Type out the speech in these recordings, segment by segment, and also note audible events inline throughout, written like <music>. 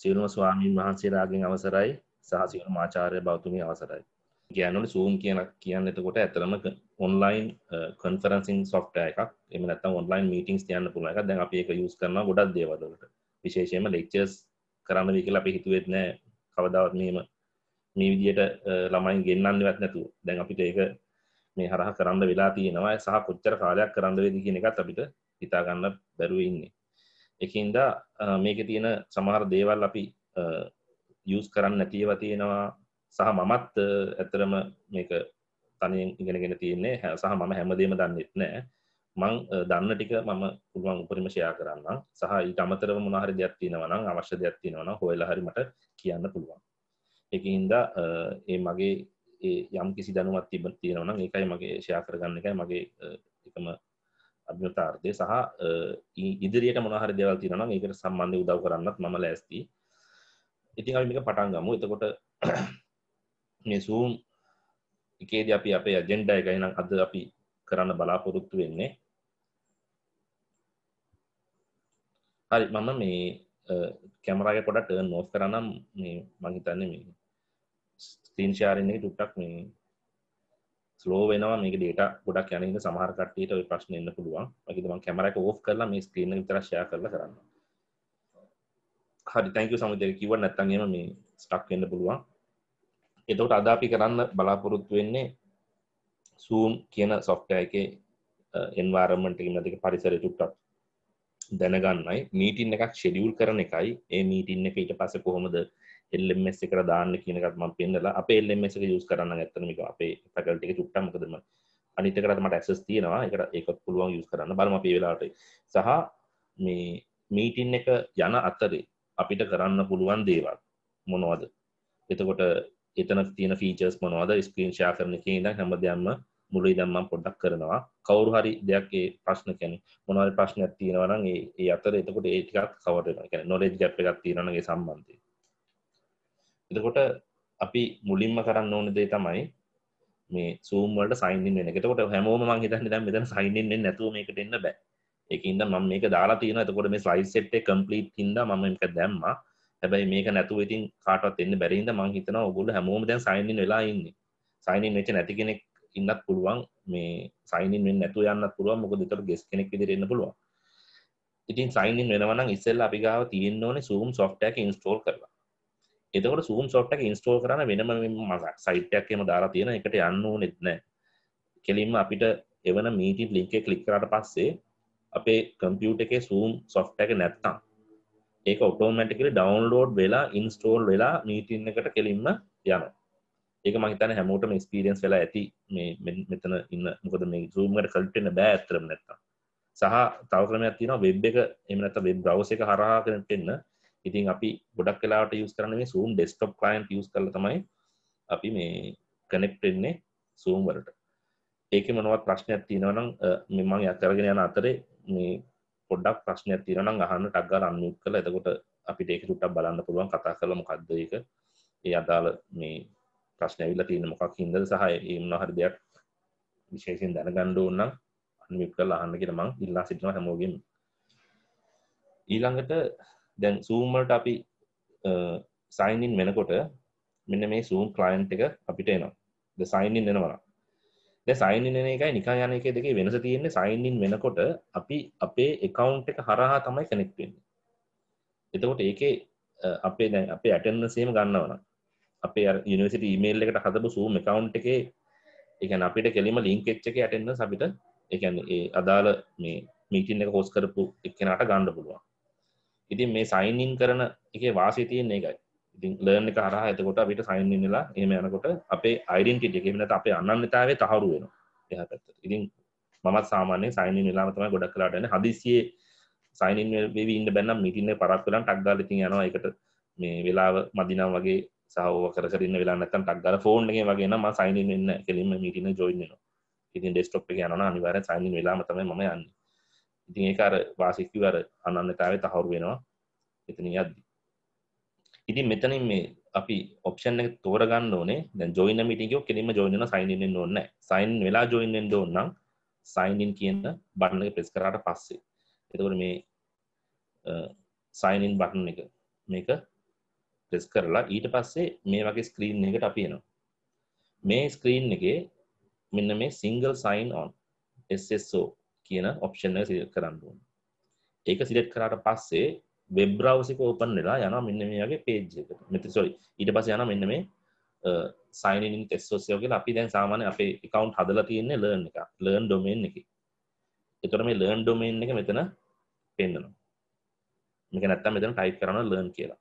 සියලුම ස්වාමීන් වහන්සේලාගෙන් අවසරයි සහ සියලු මාචාර්ය බෞතුමී අවසරයි කියන්නට සූම් කියන කියන්න එතකොට ඇතරම ඔන්ලයින් කන්ෆරන්සින් සොෆ්ට එකක් එම නත්තම් ඔන්ලයින් මීටිංස් තියන්න පුළුව එක දැන් අප එක යස් කරන ගොඩක් දේවදලට විශේෂයම ලෙක්චර්ස් කරන්න වී කියලා අපි හිතුවෙත් නෑ කවදාවත් මෙම මේ විදියට ළමයින් ගෙන්න්න වැත් නැතු දැන් අපිට ඒක මේ හරහ කරන්න වෙලා තියෙනවා සහ කොච්චර කාලයක් කරන්න වෙදි කියන එකත් අපිට හිතාගන්න බැරුව ඉන්නේ එකින්දා මේක තියෙන සමහර දේවල් අපි යස් කරන්න නැතිව තියෙනවා සහ මමත් ඇතරම මේක තනින් ඉගෙනගෙන තියන්නේ හැ සහ මම හැමදේම දන්නෙත් නෑ මං දන්න ටික මම පුළුවන් උපරිම ෂයා කරන්න සහ ඊට අමතරව මොනහරි දෙයක් තියෙනවනම් අවශ්‍ය දෙයක් තියෙනවන හොයලා හරි මට කියන්න පුළුවන් එකහින්දා ඒ මගේ යම් කිසි දැනුවත් තිබ තියෙනවන එකයි මගේ ෂයා කරගන්න එකයි මගේ එකම අභ්‍යතාර්ථය සහ ඉදිරියට මොනහරි දෙවල් තිරනම් ඒකට සම්බන්ධය උදව් කරන්නත් මම ලැස්ති ඉතින් අපි මේක පටන් ගමු එතකොට මේ සූම් එකේදී අපි අපේ ඇජෙන්ඩා එක එහෙනම් අද අපි කරන්න බලාපොරොත්තු වෙන්නේ හරි මම මේ කැමරාගේ පොඩ ටර්න් නෝස් කරනම් මේ මංහිතන්න මේ ස්ක්‍රීන් ශාරන්නේ ටුට්ටක් මේ ස්ලෝ වෙනවා මේක ඩේට ගොඩක් යනහිද සමහරකටට ඔය ප්‍රශ්න එන්න පුළුවන් වගේම කැමරක ඕ් කරලා මේ ස්ක්‍රීන විතරශය කරලා කරන්න හරි තැංකු සමුදර කිව නැත්තන්ගේම මේ ස්ටක් වෙන්න පුළුවන් එතකොට අද අපි කරන්න බලාපොරොත්තු වෙන්නේ සූම් කියන සොෆ්ටය එක එන්වාරමට ඉන්නතික පරිසර චුට්ටක් දැනගන්නයි මීටින් එකක් ෂෙඩියුල් කරන එකයි ඒ මීටින් එක ඊට පස කොහොමද එල්ලෙස් එකට දාන්න කියනකත්ම පෙන්න්නලා අප එල්ලෙස් එක යස් කරන්න ඇත්තනමික අපේ පැකල්ටික චුට්ටමකදම අනිතකරට මට ඇසස් තියෙනවා එකට ඒකත් පුළුවන් යස් කරන්න බලම අපේ වෙලාට සහ මේ මීටින් එක යන අත්තරේ අපිට කරන්න පුළුවන් දේවල් මොනවද එතකොට එතන තියෙන ෆීචර්ස් මොනවද ස්ක්‍රීන් ෂයා කරන එක ඉඳ හැමදයම්ම මුලේ දැම්මම් පොඩ්ඩක් කරනවා කවරු හරි දෙයක් ඒ ප්‍රශ්න කැන මොනවල් ප්‍රශ්නයක් තියෙනවනම් ඒ අතර එතකොට ඒටිකක් කවරෙන නොලෙජ් ගැප් එකක් තියෙනනගේ සම්බන්ධය එතකොට අපි මුලින්ම කරන්න ඕන දේ තමයි මේ සූම්වලට සයින්ින් වෙන එකතකොට හැමෝම මං හිතන්නේ දැන් මෙතන සයින්ින් වෙන්නේ නැතුව මේකට එන්න බෑ ඒක හින්දා මම මේක දාලා තියෙනවා එතකොට මේ ස්ලයිඩ් සෙට් එක කම්ප්ලීට් හින්දා මම මේක දැම්මා හැබැයි මේක නැතුව ඉතින් කාටවත් එන්න බැරි හින්දා මං හිතනවා ඔයගොල්ලෝ හැමෝම දැන් සයින්ින් වෙලා ඉන්නේ සයින්ින් වෙච්ච නැති කෙනෙක් ඉන්නත් පුළුවන් මේ සයින්ින් වෙන්නේ නැතුව යන්නත් පුළුවන් මොකද ඒතර ගෙස් කෙනෙක් විදිහට එන්න පුළුවන් ඉතින් සයින්ින් වෙනවා නම් ඉස්සෙල්ලා අපි ගාව තියෙන්න ඕනේ Zoom software එක install කරලා එතකට සූම් සොට් එක ඉන්ස්ටෝල් කරන වෙනම මසක් සයිට්යක්ම දාලා තියෙන එකට යන්න නෙත්නෑ කෙලින්ම අපිට එවන මීටි ලිංක කලික් කරට පස්සේ අපේ කම්පියුට එක සූම් සොෆ්ට එක නැත්තම් ඒක ඔටෝමටිකලි ඩවන්ලෝඩ් වෙලා ඉන්ස්ටෝල් වෙලා මීටින් එකට කෙලින්ම යන ඒක මහිතන හැමෝටම ස්පිරියන්ස් වෙලා ඇති මේ මෙතන ඉන්න මොකද මේ සූම්කට කල්ටෙන බෑඇතරම් නැත්තම් සහ තවක්‍රමයක් තින වෙබ් එක එමනත වෙබ් බ්‍රවස එක හරහා කරන පෙන්න්න ඉතින් අපි ගොඩක් කලාට යස් කරන මේ සූම් ඩෙස්ටප් ලයින් යස් කල තමයි අපි මේ කනෙක්ටෙන්නේ සූම් වලට ඒක මොනවත් ප්‍රශ්නයක් තියෙනවනම් මෙමං අතරගෙන යන අතරේ මේ පොඩ්ඩක් ප්‍රශ්නයක් තියෙනනම් අහන්න ටක්ගාල අන්මියුට් කරලා එතකොට අපිට ඒක චුට්ටක් බලන්න පුළුවන් කතා කරලා මොකද්ද ඒක ඒ අදාළ මේ ප්‍රශ්න ඇවිල්ලා තියෙන මොකක් හින්දාද සහ ඒ මොන හරි දෙයක් විශේෂයෙන් දැනගන්න ඕන නම් අන්මියුට් කරලා අහන්න කියලා මං ඉල්ලා සිටිනවා හැමෝගෙම ඊළඟට දැන් සූම්මට අපි සයින්ඉන් වෙනකොට මෙන්න මේ සූම් කලයින්් එක අපිට එනවා සයින්ඉන් එෙනවන සයින්ඉන එකයි නිකා යන එක දෙක වෙනස තියෙන්නේ සයින්ඉන් වෙනකොට අපි අපේ එකකවන්් එක හරහා තමයි කනෙක්ටෙන්නේ එතකොට ඒකේ අපේ දැන් අපේ ඇටන්න සේම ගන්නවන අපේ යනිසිට මේල් එකට හදපු සූම් එකකවන්් එක එකන අපිට කෙලීම ලිංක එච්චක ඇටන්න සබිට එකන් ඒ අදාළ මේ මීටින් එක හෝස් කරපු එකනට ගණ්ඩ පුළුවන් ඉතින් මේ සයින්ඉන් කරන එකේ වාසි තියන්නේ එකයි ඉතින් ලර්න් එක හරහා එතකොට අපිට සයින්ඉන් වෙලා එහෙම යනකොට අපේ අයිඩෙන්ටිටි එක වෙනත අපේ අනන්‍යතාවය තහවුරු වෙනවා එහා පැත්තට ඉතින් මමත් සාමාන්‍යයෙන් සයින්ඉන් වෙලාම තමයි ගොඩක් කලාට යන්නේ හදිසියේ සයින්ඉන් වෙවි ඉන්න බැන්නම් මීටින් එක පරක් වෙලා ටක් ගාලා ඉතින් යනවා ඒකට මේ වෙලාව මදිනම් වගේ සහව කර කර ඉන්න වෙලා නැත්නම් ටක් ගාලා ෆෝන් එකේ වගේ නම් මම සයින්ඉන් වෙන්න කෙලින්ම මීටින් එක ජොයින් වෙනවා ඉතින් ඩෙස්ක්ටොප් එක යනවා අනිවාර්යෙන් සයින්ඉන් වෙලාම තමයි මම යන්නේ ඉතින් ඒක අර වාසිකව අර අනන්‍යතාවය තහවුරු වෙනවා එතන යද්දි ඉතින් මෙතනින් මේ අපි ඔප්ෂන් එක තෝරගන්න ඕනේ දැන් join meeting එකෝ කෙලින්ම join වෙනවා sign in වෙන්න ඕනේ නැහැ sign වෙලා join වෙන්න ඕන නම් sign in කියන බටන් එක press කරාට පස්සේ එතකොට මේ සයින් බටන් එක මේක ප්‍රෙස් කරලා ඊට පස්සේ මේ වගේ ස්ක්‍රීන් එකට අපි එනවා මේ ස්ක්‍රීන් එකේ මෙන්න මේ සිංගල් සයින් ඔන් SSO කියන ඔප්ෂන් එක සිලෙක්ට් කරන්න ඕනේ. ඒක සිලෙක්ට් කරාට පස්සේ වෙබ් බ්‍රවුසර් එක ඕපන් වෙලා යනවා මෙන්න මේ වගේ page එකට. මෙතන sorry ඊට පස්සේ යනවා මෙන්න මේ sign in with SOSIO කියලා අපි දැන් සාමාන්‍ය අපේ account හදලා තියෙන්නේ learn එක. learn domain එකේ. ඒතර මේ learn domain එක මෙතන පෙන්නනවා. මේක නැත්තම් මෙතන type කරනවා learn කියලා.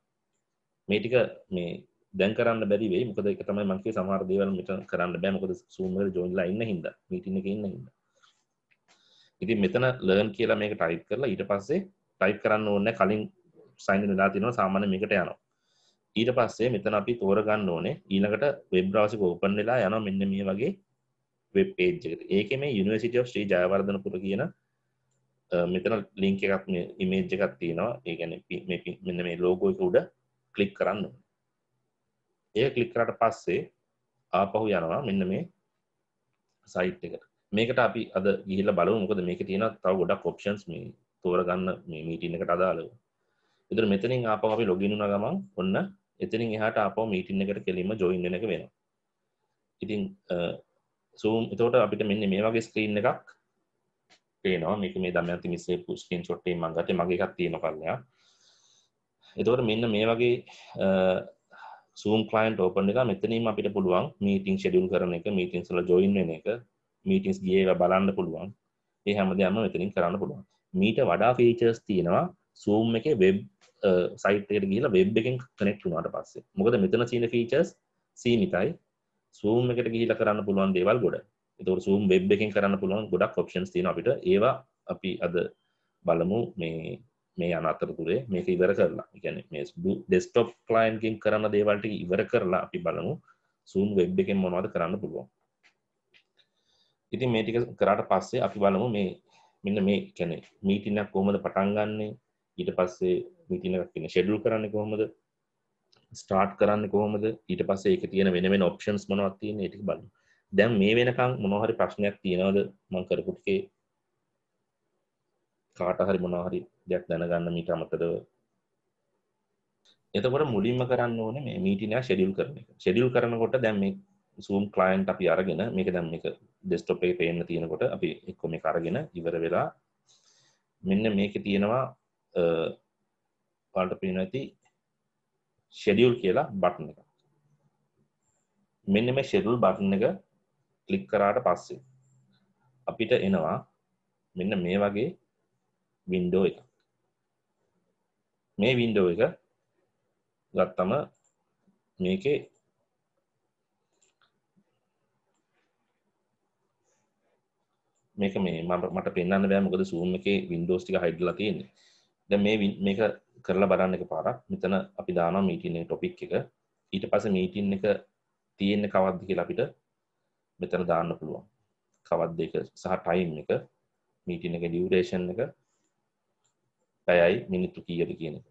මේ ටික මේ දැන් කරන්න බැරි වෙයි මොකද ඒක තමයි මම කිව්වේ සමහර දේවල් මෙතන කරන්න බෑ මොකද Zoom එකේ join ලා ඉන්න හින්දා meeting එකේ ඉන්න හින්දා ඉතින් මෙතන ලර්න් කියලා මේක ටයිප් කරලා ඊට පස්සේ ටයිප් කරන්න ඕනේ කලින් සයින් ඉන් වෙලා තියෙනවා සාමාන්‍ය මේකට යනවා ඊට පස්සේ මෙතන අපි තෝරගන්න ඕනේ ඊළඟට වෙබ් බ්‍රවුසර් එක ඕපන් වෙලා යනවා මෙන්න මේ වගේ වෙබ් පේජ් එකට ඒකේ මේ යුනිවර්සිටි ඔෆ් ශ්‍රී ජයවර්ධනපුර කියන මෙතන ලින්ක් එකක් මේ ඉමේජ් එකක් තියෙනවා ඒ කියන්නේ මේ මෙන්න මේ ලෝගෝ එක උඩ ක්ලික් කරන්න ඕනේ ඒක ක්ලික් කරාට පස්සේ ආපහු යනවා මෙන්න මේ සයිට් එකට මේකට අපි අද ගිහිල බලු මොකද මේක තියෙන තව ගොඩක් ඔප්ෂන්ස් මේ තෝරගන්න මේ මීටින් එකට අදාළව ඉදර මෙතනින් ආපම අපි ලොගිනුන ගමන් ඔන්න එතනින් එහට අපෝ මීටින් එකට කෙලීම ජොයින් වෙන එක වෙනවා ඉතින් සූම් එතකොට අපිට මෙන්න මේ වගේ ස්ක්‍රීන් එකක් පේනවා මේක මේ දමයන්ති මිස්සේ පුස්කින් චොට්ටේ මංගත මගේ එකක් තියෙන කල්ලයා එතකොට මෙන්න මේ වගේ සූම් කලයින්ට ඕපන් එක මෙතනීම අපිට පුළුවන් මීටිං ෂෙඩියුල් කරන එක මීටින් සල ජොයින් වෙන එක මීටිස් ගේ බලන්න පුළුවන් ඒ හැම දෙයම මෙතනින් කරන්න පුළුවන් මීට වඩා ෆීචර්ස් තියෙනවා සූම් එක වෙබ් සයිට්කට කියලා වෙබ් එකෙන් කනෙක්් වුණට පස්සේ මොකද මෙතන සීන ෆීචර්ස් සීමිතයි සූම් එකට ගිහිල කරන්න පුළුවන් දේවල් ගොඩ එතුර සූම් වෙබ් එකෙන් කරන්න පුළුවන් ගොඩක් ඔප්ෂන්ස් තියෙන අපිට ඒවා අපි අද බලමු මේ මේ අනතරතුරේ මේක ඉවර කරලා එකන මේ ඩෙස්ටොප් ලයින්ගෙන් කරන්න දේවල්ට ඉවර කරලා අපි බලමු සූම් වෙබ් එකෙන් මොනවද කරන්න පුළුවන් ඉතින් මේ ටික කරාට පස්සේ අපි බලමු මේ මෙන්න මේ කියන්නේ මීටින් එකක් කොහොමද පටන් ගන්නෙ ඊට පස්සේ මීටින් එකක් කියන්නේ ෂෙඩියුල් කරන්නේ කොහොමද ස්ටාර්ට් කරන්නේ කොහොමද ඊට පස්සේ ඒකේ තියෙන වෙන වෙන ඔප්ෂන්ස් මොනවද තියෙන්නේ ඒ ටික බලමු දැන් මේ වෙනකන් මොනවා හරි ප්‍රශ්නයක් තියෙනවද මම කරපු ටිකේ කාට හරි මොනවා හරි දෙයක් දැනගන්න මීට අමතරව එතකොට මුලින්ම කරන්න ඕනේ මේ මීටින් එක ෂෙඩියුල් කරන එක ෂෙඩියුල් කරනකොට දැන් මේ සූම් කලයින්් අපි අරගෙන මේක දැම් එක ඩෙස්ටොපේ පේන්න තියෙනකොට අපි එක්කොම කරගෙන ඉවර වෙලා මෙන්න මේක තියෙනවා පාට පින ඇති ෂෙඩියුල් කියලා බටන එක මෙන්න මේ ෂෙඩුල් බටන එක කලික් කරාට පස්සේ අපිට එනවා මෙන්න මේ වගේ වින්ඩෝ එක මේ වින්ඩෝ එක ගත්තම මේකේ මේක මේ මට පෙන්න්න බෑ මොකද සූම් එක වින්ඩෝස් ටික හයිඩ්ලා තියෙන්නේ ද මේ මේක කරලා බරන්න එක පාරක් මෙතන අපි දාන මීටින ටොපික් එක ඊට පස මීටින් එක තියෙන්න කවද්දි කියලා අපිට මෙතන දාන්න පුළුවන් කවද්ද එක සහ ටයිම් එක මීටින එක ඩියවරේෂන් එක පැයයි මිනිත්තු කීයද කියන එක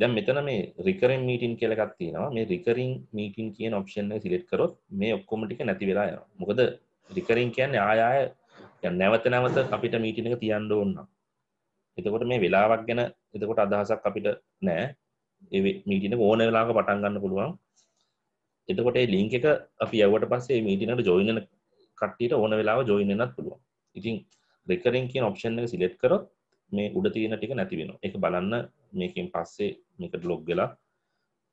දැන් මෙතන මේ රිකරෙන් මීටින් කියලා එකක් තියෙනවා මේ රිකරින් මීටින් කියන ඔප්ෂන් එක සිලෙක්ට් කරොත් මේ ඔක්කොම ටික නැති වෙලා යනවා මොකද රිකරින් කියන්නේ ආය ආය දැන් නැවත නැවත අපිට මීටින් එක තියන්න ඕන නම් එතකොට මේ වෙලාවක් ගැන එතකොට අදහසක් අපිට නෑ ඒ මීටින් එක ඕන වෙලාවක පටන් ගන්න පුළුවන් එතකොට ඒ ලින්ක් එක අපි යවුවට පස්සේ මේ මීටින් එකට ජොයින් වෙන කට්ටියට ඕන වෙලාව ජොයින් වෙන්නත් පුළුවන් ඉතින් රෙකරින් කියන ඔප්ෂන් එක සිලෙක්ට් කරොත් මේ උඩ තියෙන ටික නැති වෙනවා ඒක බලන්න මේකෙන් පස්සේ මේකට ලොග් වෙලා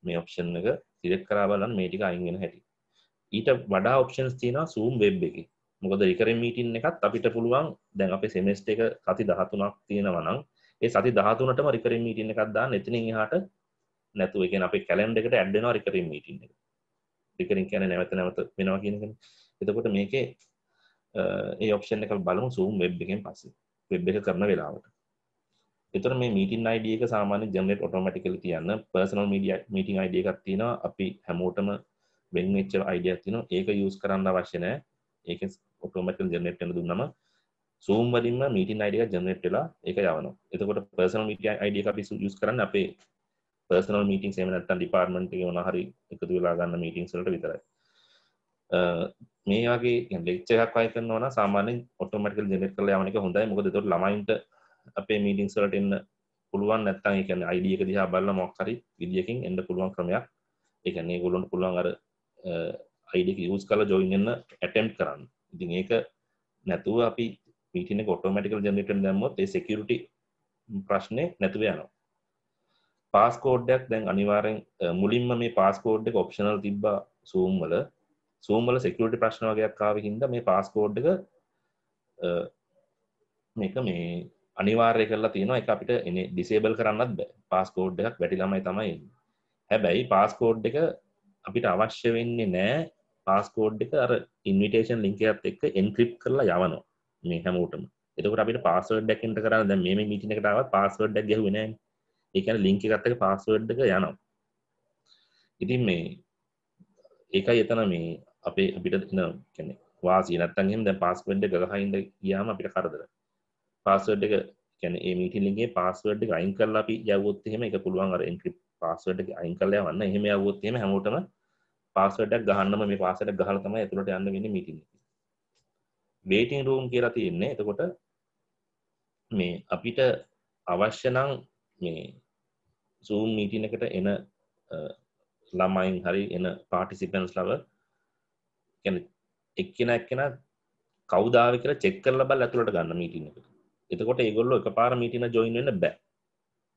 මේ ඔප්ෂන් එක සිලෙක්ට් කරා බලන්න මේ ටික අයින් වෙන හැටි ඊට වඩා ඔප්ෂන්ස් තියෙනවා zoom web එකේ මොකද රිකරෙන් මීටින් එකත් අපිට පුළුවන් දැන් අපේ සෙමෙස්ට එක සති දහතුනක් තියෙනවනම් ඒ සති දහතුනටම රිකරෙන් මීටින් එකක් දාන්න එතනින් එහාට නැතුව ඒ කියන්නේ අපේ කැලෙන්ඩර් එකට ඇඩ් වෙනවා රිකරෙන් මීටින් එක රිකරින් කියන නැවත නැවත වෙනවා කියනකන එතකොට මේකේ ඒ ඔප්ෂන් එක බලමු සූම් වෙබ් එකෙන් පස්සේ වෙබ් එක කරන වෙලාවට එතර මේ මීටින් අයිඩ එක සාමාන්‍ය ජනරේට් ඔටෝමැටිකලි තියන්න පර්සනල් මීඩිය මීටින් අයිඩ එකක් තියෙනවා අපි හැමෝටම වෙන්වෙච්ච අයිඩියක් තියෙනවා ඒක යූස් කරන්න අවශ්‍ය නැහැ ඒක ඔටෝමටිකල් ජෙනරේට් කරන දුන්නම Zoom වලින්ම meeting ID එක ජෙනරේට් වෙලා ඒක යවනවා. එතකොට personal meeting ID එක අපි use කරන්නේ අපේ personal meetings එහෙම නැත්නම් department එකේ මොනවා හරි එකතු වෙලා ගන්න meetings වලට විතරයි. මේ වගේ ලෙක්චර් එකක් වයි කරනවා නම් සාමාන්‍යයෙන් ඔටෝමැටිකලි ජෙනරේට් කරලා යවන එක හොඳයි. මොකද එතකොට ළමයින්ට අපේ meetings වලට එන්න පුළුවන් නැත්නම් ඒ කියන්නේ ID එක දිහා බලලා මොකක් හරි විදියකින් එන්න පුළුවන් ක්‍රමයක්. ඒ කියන්නේ ඒගොල්ලන්ට පුළුවන් අර ID එක use කරලා join වෙන්න attempt කරන්න. ඉතින් ඒක නැතුව අපි මීටින කොටෝමටිකල් ජනටන් දැම්මොත් ඒ සෙකරටි ප්‍රශ්නය නැතුව යනවා පාස්කෝඩ්ඩයක් දැන් අනිවාරෙන් මුලින්ම මේ පාස්කෝඩ්ඩ ඔප්ෂනල් තිබ්බ සූම්වල සූම්වල සෙකරටි ප්‍රශ්න වගයක් කාව හින්ද මේ පාස්කෝඩ්ඩක මේක මේ අනිවාර්ය කරලා තියෙනවා එක අපිට එන ඩිසේබල් කරන්නත් බෑ පාස්කෝඩ් එකක් වැටිලමයි තමයි හැබැයි පාස්කෝඩ් එක අපිට අවශ්‍ය වෙන්නේ නෑ පාස්කෝඩ් එක අර ඉන්විටේෂන් ලිංකයත් එක්ක එන්ක්‍රිප් කරලා යවනවා මේ හැමෝටම එතකට අපිට පස්සවඩ් ැකට කර ද මේ මිටි එකටාවත් පස්සවඩ්ඩක් ගැහ වෙන එකන ලිංක ගත්තක පස්සවඩ්ඩක යනවා ඉතින් මේ ඒකයි එතන මේ අපේ අපිට එන කෙනෙ වාසි නත්තන්ගෙන් ද පස්සවඩ් ගහහින්ද යාම අපිට කරදර පස්සවඩ් එක කැන ඒ මිටිලිගේ පස්සවඩ් අයින් කරලා අපි යවොත් එහෙම එක පුළුවන් අර එන්ක්‍රි පස්සවඩ් අයින් කරලා වන්න එහෙම යවොත් එහෙම හැමෝටම පාස්වර්ඩයක් ගහන්නම මේ පාස්වර්ඩ ගහලා තමයි ඇතුළට යන්න වෙන්නේ මීටින් එකේ. waiting room කියලා තියෙන්නේ. එතකොට මේ අපිට අවශ්‍ය නම් මේ Zoom meeting එකට එන ළමයින් හරි එන participants ලව කියන්නේ එක්කෙනා එක්කෙනා කවුද ආවේ කියලා චෙක් කරලා බලලා ඇතුළට ගන්න meeting එකට. එතකොට ඒගොල්ලෝ එකපාර meeting එක join වෙන්න බෑ.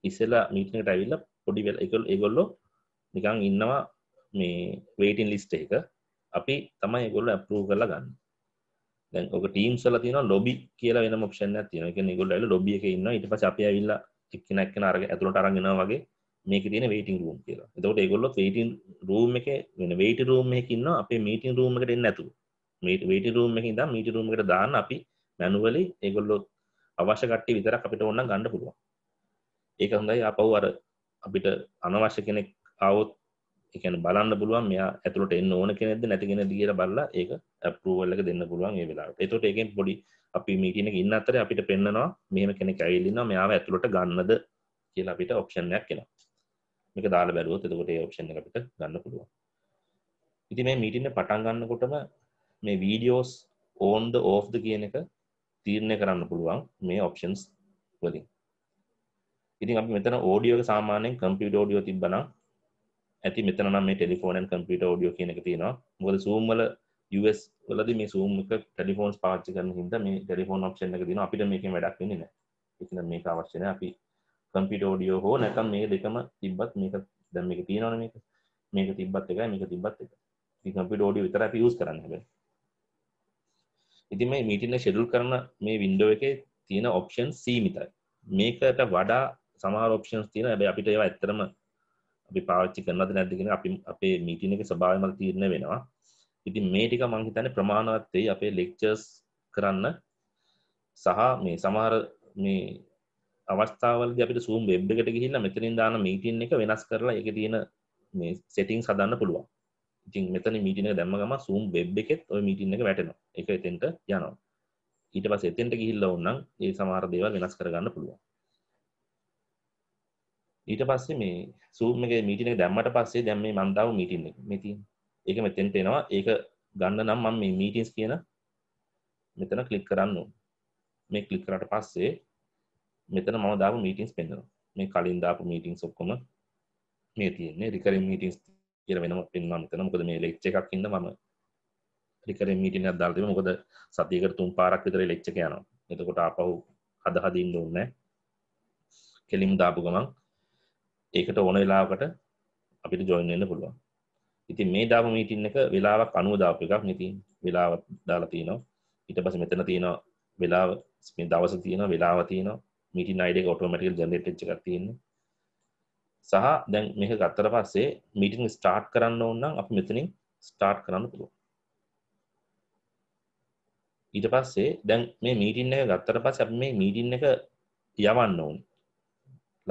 ඉස්සෙල්ලා meeting එකට ඇවිල්ලා පොඩි වෙලා ඒගොල්ලෝ නිකන් ඉන්නවා මේ වේටන් ලිස්ට එක අපි තමයි ගොල්ල ඇපරූ කරලා ගන්න දැන් ඔක ටීම් සල තින ලොබි කියල වෙන මොක්ෂණ තියන එක නිගොල්ල ඇල ලොබිය එක ඉන්න ඉට පස අපි ඇවිල්ල එක්කනැක්කන අරග ඇතුළට අරගෙන වගේ මේක තියෙන වේටන් රූම් කියලා එතකොට ඒගොල්ල වේටන් රූම් එක වෙන වේට රූම් එකකින්න අපේ මීටන් රූම් එකට එන්න ඇතු වේට රූම් එක ඉදම් මීට රූම් එකට දාන්න අපි මැනුවලි ඒගොල්ලොත් අවශ්‍ය කට්ටි විතරක් අපිට ඔන්න ගණඩ පුළුවන් ඒක හොඳයි අපව් අර අපිට අනවශ්‍ය කෙනෙක් අවුත් එකන බලන්න පුළුවන් මෙයා ඇතුළට එන්න ඕන කෙනෙද නැතිගෙන දිියර බල්ලා ඒක ඇපරුවල්ලක දෙන්න පුළුවන් ඒ වෙලා එතොට ඒකෙන් පොඩි අපි මීටන ඉන්න අතර අපිට පෙන්න්නනවා මෙහම කෙනෙ ඇවිල්ලින්න මෙයාාව ඇතුළට ගන්නද කියලා අපිට ඔක්ෂණයක් කෙන මේක දාල බැලුවත් එතකොට ඔක්ෂණ අපිට ගන්න පුළුවන් ඉති මේ මීටින පටන් ගන්නකොටම මේ වීඩියෝස් ඕන්ද ඕෆ්ද කියන එක තීරණය කරන්න පුළුවන් මේ ඔප්ෂන්ස් වලින් ඉතින් අපි මෙතන ඕඩියෝක සාමානයෙන් කම්පිට ෝඩියෝ තිබ්බනම් ඇති මෙතන නම් මේ ටෙලිෆෝනන් කම්පිට ෝඩියෝ කියන එක තියෙනවා මොකද සූම්වල US වලද මේ සූම්ක ටෙලිෆෝන්ස් පාච්චි කරන හිද මේ ටෙලිෆෝන් ඔප්ෂන් එක තින අපිට මේක වැඩක් වෙන්නේ ඉතින මේ අවශ්‍යන අපි කම්පිට ෝඩියෝ හෝ නැකම් මේ දෙකම තිබ්බත් මේක දැම් මේක තියෙනවන මේක මේක තිබ්බත් එකයි මේක තිබ්බත් එක කම්පිට ෝඩිය විතර අපි යස් කරන්න හැබ ඉතින් මේ මීටින්න ෂෙඩුල් කරන මේ වින්ඩෝ එක තියෙන ඔප්ෂන් සීමිතයි මේකට වඩා සමාර ඔප්ෂන්ස් තියෙන ඇබ අපිට ඒවා ඇත්තරම අපි පාච්චි කරනද නැතිගෙන අපි අපේ මීටින එක සභාවමල් තීරණ වෙනවා ඉතින් මේ ටික මං හිතන්නේ ප්‍රමාණවත්වෙයි අපේ ලෙක්චර්ස් කරන්න සහ මේ සමහර මේ අවස්ථාවල අපිට සූම් වෙබ් එකට ගිහිල්ලා මෙතනින් දාන මීටින් එක වෙනස් කරලා ඒකේ තියෙන මේ සෙටින්ග්ස් හදන්න පුළුවන්. ඉතින් මෙතන මීටින් එක දැම්ම ගමන් සූම් වෙබ් එකෙත් ওই මීටින් එක වැටෙනවා. ඒක එතෙන්ට යනවා. ඊට පස්සේ එතෙන්ට ගිහිල්ලා වුණනම් ඒ සමහර දේවල් වෙනස් කරගන්න පුළුවන්. ඊට පස්සේ මේ සූමගේ මීටින එක දැම්මට පස්සේ දැම් මේ මන්දාව මීටින් එක මෙති ඒක මෙතෙන්ට එනවා ඒක ගන්න නම් මම මේ මීටින්ස් කියන මෙතන ක්ලික් කරන්න මේ ක්ලික් කරට පස්සේ මෙතන මම දාපු මීටින්ස් පෙන්නවා මේ කලින් දාපු මීටින්ස් ඔක්කොම මේ තියෙන්නේ රිකරින් මීටින්ස් කියල වෙනම පෙන්වා මෙතන මොකද මේ ලෙක්්ච එකක් ඉන්න මම රිකරෙන් මීටින අදදාල්තිම මොකද සතියකට තුම් පාරක් විතර ලෙක්්ච යනවා එතකොට අපහු හද හදින්න ඕන්න කෙලිම් දාපු ගමන් ඒකට ඕන වෙලාවකට අපිට ජොයින් වෙන්න පුළුවන් ඉතින් මේ දාපු මීටින් එක වෙලාවක් අනුව දාපු එකක් ඉතින් වෙලාව දාලා තිනවා ඊට පස්සේ මෙතන තියෙනවා වෙලාව මේ දවස තියෙනවා වෙලාව තියෙනවා මීටින් ID එක ඔටෝමැටිකලි ජෙනරේට් වෙච්ච එකක් තියෙන්නේ සහ දැන් මේක ගත්තට පස්සේ මීටින් ස්ටාර්ට් කරන්න ඕන නම් අපි මෙතනින් ස්ටාර්ට් කරන්න පුළුවන් ඊට පස්සේ දැන් මේ මීටින් එක ගත්තට පස්සේ අපි මේ මීටින් එක යවන්න ඕනේ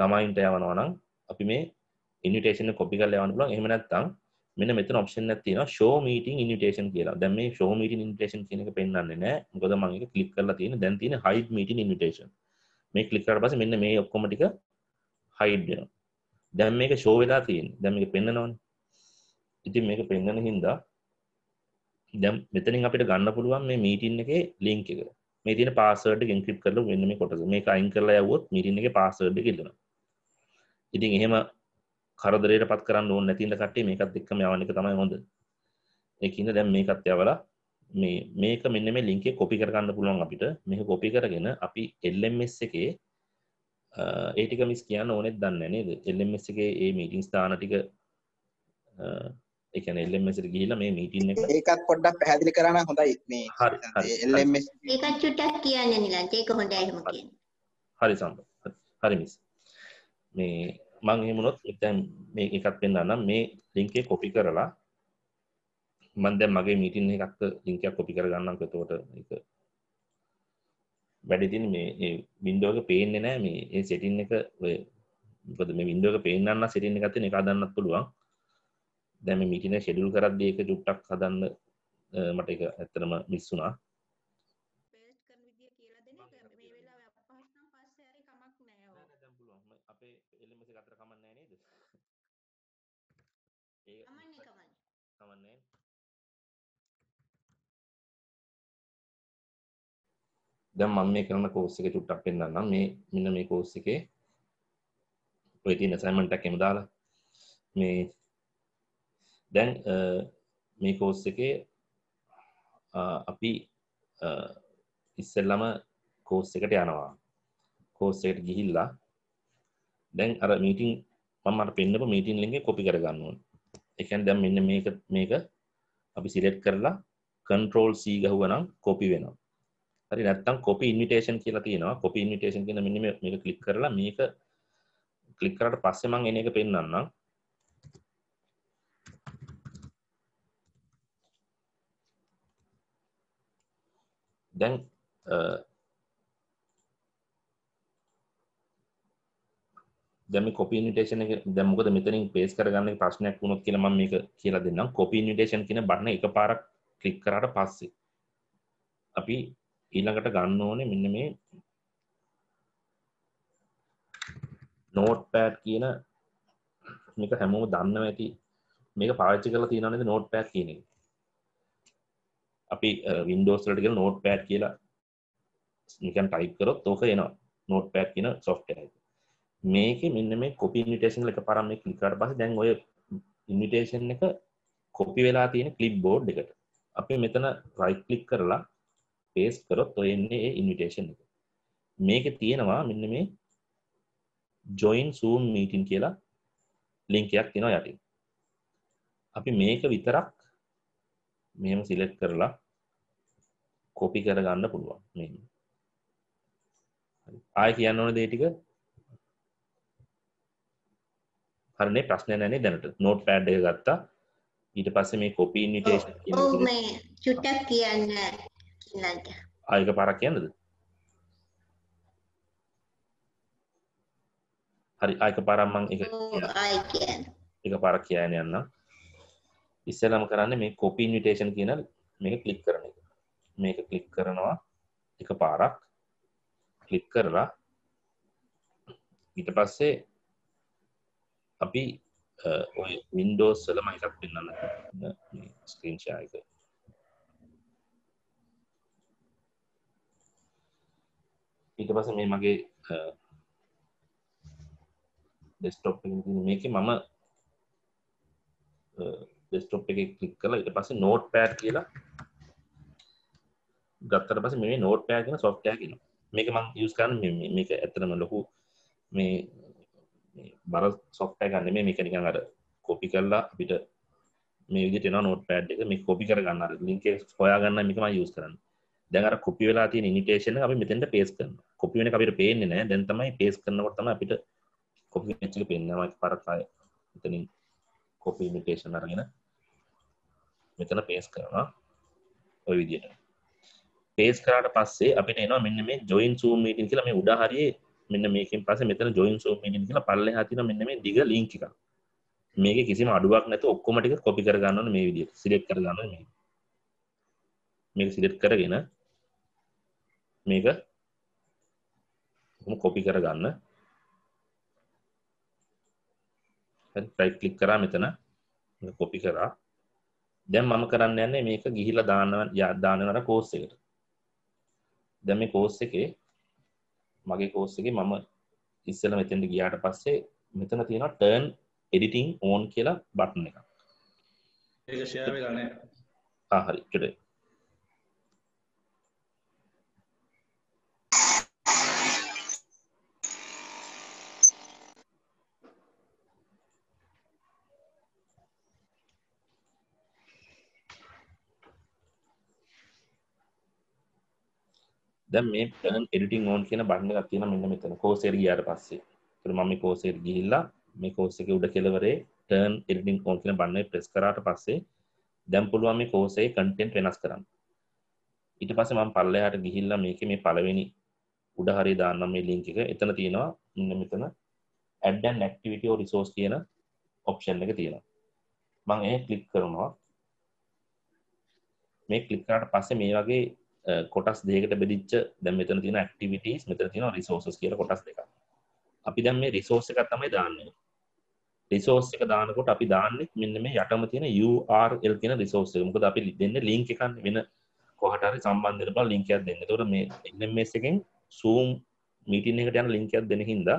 ළමයින්ට යවනවා නම් අපි මේ ඉන්විටේෂන කොපි කරලා යවන්න පුළුවන් එහෙම නැත්නම් මෙන්න මෙතන ඔප්ෂන් එකක් තියෙනවා show meeting invitation කියලා. දැන් මේ show meeting invitation කියන එක පෙන්වන්නේ නැහැ. මොකද මම ඒක ක්ලික් කරලා තියෙන. දැන් තියෙන hide meeting invitation. මේ ක්ලික් කරලා පස්සේ මෙන්න මේ ඔක්කොම ටික hide වෙනවා. දැන් මේක show වෙලා තියෙන්නේ. දැන් මේක පෙන්නනවනේ. ඉතින් මේක පෙන්වන හින්දා දැන් මෙතනින් අපිට ගන්න පුළුවන් මේ මීටින් එකේ ලින්ක් එක. මේ තියෙන පාස්වර්ඩ් එක එන්ක්‍රිප්ට් කරලා වෙන මේ කොටස. මේක අයින් කරලා යවුවොත් මීටින් එකේ පාස්වර්ඩ් එක ඉල්ලනවා. ඉතින් එහෙම කරදරයට පත් කරන්න ඕන නැතින්න කට්ටිය මේකත් එක්කම යවන්න එක තමයි හොඳ ඒකින්ද දැන් මේකත් යවලා මේ මේක මෙන්න මේ ලින්ක් එක කොපි කරගන්න පුළුවන් අපිට මේක කොපි කරගෙන අපි LMS එකේ ඒ ටික මිස් කියන්න ඕනෙත් දන්නේ නේද LMS එකේ ඒ මීටින්ග්ස් දාන ටික ඒ කියන්නේ LMS එකට ගිහිල්ලා මේ මීටින් එක ඒකත් පොඩ්ඩක් පැහැදිලි කරා නම් හොඳයි මේ හරි LMS ඒකත් චුට්ටක් කියන්න නිලන්ත ඒක හොඳයි එහෙම කියන්නේ හරි සම්බ හරි මිස් මේ මම එහෙම වුණොත් දැන් මේ එකක් පෙන්නනම් මේ link එක copy කරලා මම දැන් මගේ meeting එකක්ක link එකක් copy කරගන්නම් එතකොට ඒක වැඩි දින් මේ ඒ window එක පේන්නේ නැහැ මේ ඒ setting එක ඔය මොකද මේ window එක පේන්න නම් setting එකක් තියෙන එක හදන්නත් පුළුවන් දැන් මේ meeting එක schedule කරද්දී ඒක චුට්ටක් හදන්න මට ඒක ඇත්තටම මිස් වුණා දැන් මම මේ කරන කෝස් එක චුට්ටක් පෙන්නන්නම් මේ මෙන්න මේ කෝස් එකේ ඔය තියෙන assignment එකක් එහෙම දාලා මේ දැන් මේ කෝස් එකේ අපි ඉස්සෙල්ලම කෝස් එකට යනවා කෝස් එකට ගිහිල්ලා දැන් අර මීටින් මම අර පෙන්නපු මීටින් ලින්ක් එක කොපි කරගන්න ඕන ඒ කියන්නේ දැන් මෙන්න මේක මේක අපි සිලෙක්ට් කරලා control C ගහුවනම් කොපි වෙනවා හරි නැත්තම් copy invitation කියලා තියෙනවා copy invitation කියන මෙන්න මේක ක්ලික් කරලා මේක ක්ලික් කරාට පස්සේ මම එන එක පෙන්වන්නම් දැන් දැම කොපි නිටේෂන දැමකද මෙතනින් පේස් කරගන්න ප්‍රශ්නයක් වුණොත් කියල ම මේක කියලා දෙන්නම් කොපි නිටේෂන් කියන බන්න එක පාරක් කලික් කරට පස්සේ අපි ඊළඟට ගන්න ඕනේ මෙන්න මේ නෝට්පෑඩ් කියන මේක හැමෝම දන්නව ඇති මේක පාවිච්චි කරලා තියෙනවා නේද නෝට්පෑඩ් කියන එක. අපි Windows වලට ගිහලා නෝට්පෑඩ් කියලා නිකන් ටයිප් කරොත් ඕක එනවා. නෝට්පෑඩ් කියන software එක. මේකේ මෙන්න මේ copy invitation එක පාරක් මේ click කරාට පස්සේ දැන් ඔය invitation එක copy වෙලා තියෙන clipboard එකට. අපි මෙතන right click කරලා පේස්ට් කරොත් ඔය එන්නේ ඒ ඉන්විටේෂන් එක. මේක තියෙනවා මෙන්න මේ join zoom meeting කියලා link එකක් තියෙනවා යටින්. අපි මේක විතරක් මෙහෙම සිලෙක්ට් කරලා කොපි කරගන්න පුළුවන් මෙන්න. ආය කියන්න ඕන දේ ටික හරනේ ප්‍රශ්නය නැනේ දැනට නෝට් පෑඩ් එක ගත්තා ඊට පස්සේ මේ කොපි ඉන්විටේෂන් ඔව් මේ චුට්ටක් කියන්න ආයක පරක් කියන්නද හරි ආයක පරම්මං එක එක පරක් කියයන යන්න ඉස්සලම කරන්න මේ කොපි ඉන්විටේෂන් කියන මේක කලික් කරන එක මේක කලික් කරනවා එක පාරක් කලික් කරලා ඊට පස්සේ අපි ඔය වින්ඩෝස් සලම එකක් පෙන්න්න ස්ක්‍රීන්ෂායක ඊට පස මේ මගේ ඩෙස්ටොප් මේක මම ඩෙස්ටොප් එක කලික් කලා ඊට පස්සේ නෝට් පෑඩ් කියලා ගත්තට පස මේ නෝට් පෑගෙන සොෆ්ටය කියන මේක මං යස් කරන මේක ඇතරම ලොකු මේ බර සොෆ්ටය ගන්න මේ මේකනිකන් අර කොපි කරලා අපිට මේ විදිට නෝට් පෑඩ් එක මේ කොපි කරගන්න ලින්ක හොයා ගන්න මේකම යස් කරන්න දැර කොපි වෙලා තිය ඉනිටේෂන අපි මෙතැට පේස් කරන කොපි වෙන අපිට පේන්නේ නෑ දැන්තමයි පේස් කරනකොටම අපිට කොපි චි පෙන්න්නමයි පරකාය එතනින් කොපි ඉනිටේෂන් අරගෙන මෙතන පේස් කරනවා ඔය විදියට පේස් කරට පස්සේ අපි එනවා මෙන්න මේ ජොයින් සූ මීටින් කියලා මේ උඩහරියේ මෙන්න මේකින් පස මෙතන ජොයින් සූ මීටින් කියලා පල්ල හතින මෙන්න මේ දිග ලිංකික මේක කිසිම අඩුවක් නැත ඔක්කොමටික කොපි කරගන්නන මේ විදිය සිලෙක් කරගන්න මේ මේක සිලෙක්ට් කරගෙන මේක කොහොම කොපි කරගන්න හරි රයිට් ක්ලික් කරා මෙතන මේක කොපි කරා දැන් මම කරන්න යන්නේ මේක ගිහිලා දාන්න දානවර කෝස් එකට දැන් මේ කෝස් එකේ මගේ කෝස් එකේ මම ඉස්සෙල්ලා මෙතෙන්ට ගියාට පස්සේ මෙතන තියෙනවා turn editing on කියලා බටන් එකක් ඒක ෂෙයාර් වෙලා නැහැ ආ හරි ටුඩේ දැ මේ ටන් එඩිටි ඕන් කියන බන්න ගත්තින මෙන්න මෙතන කෝසෙර ගයාට පස්සේ තුර මම කෝසෙර ගිහිල්ලා මේ කෝසක උඩ කෙලවරේ ටර්න් එඩිටිං ඕන් කියන බන්න ප්‍රෙස් කරට පස්සේ දැම් පුළුවම කෝසේ කටෙන්ට් වෙනස් කරන්න ඉට පස මම පල්ලයාට ගිහිල්ලා මේක මේ පලවෙනි උඩ හරි දාන්නම් මේ ලිංක එක එතන තියෙනවා ඉන්න මෙතන ඇඩන් නැක්ටිවිටෝ රිසෝස් කියන ඔප්ෂන් එක තියෙනවා මං ඒ කලික් කරනවා මේ කලික්කාට පස්සේ මේ වගේ කොටස් දෙකට බෙදිච්ච දැ මෙතන තින ක්ටිවිටස් මෙතර තින රිසෝසස් කියල කොටස් දෙක අපි දැම් මේ රිසෝස එක තමයි දාන්නේ රිසෝස් එක දානකොට අපි දාන්නෙක් මෙන්න මේ යටම තියෙන URL තියෙන රිසෝස් එක මොකද අපි දෙන්න ලිංක එකන් වෙන කොහටරි සම්බන්ධ බල ලිංකයක් දෙන්න තොර මේ එන්නමස් එකෙන් සූම් මීටින් එකට යන ලිංකයක් දෙන හින්දා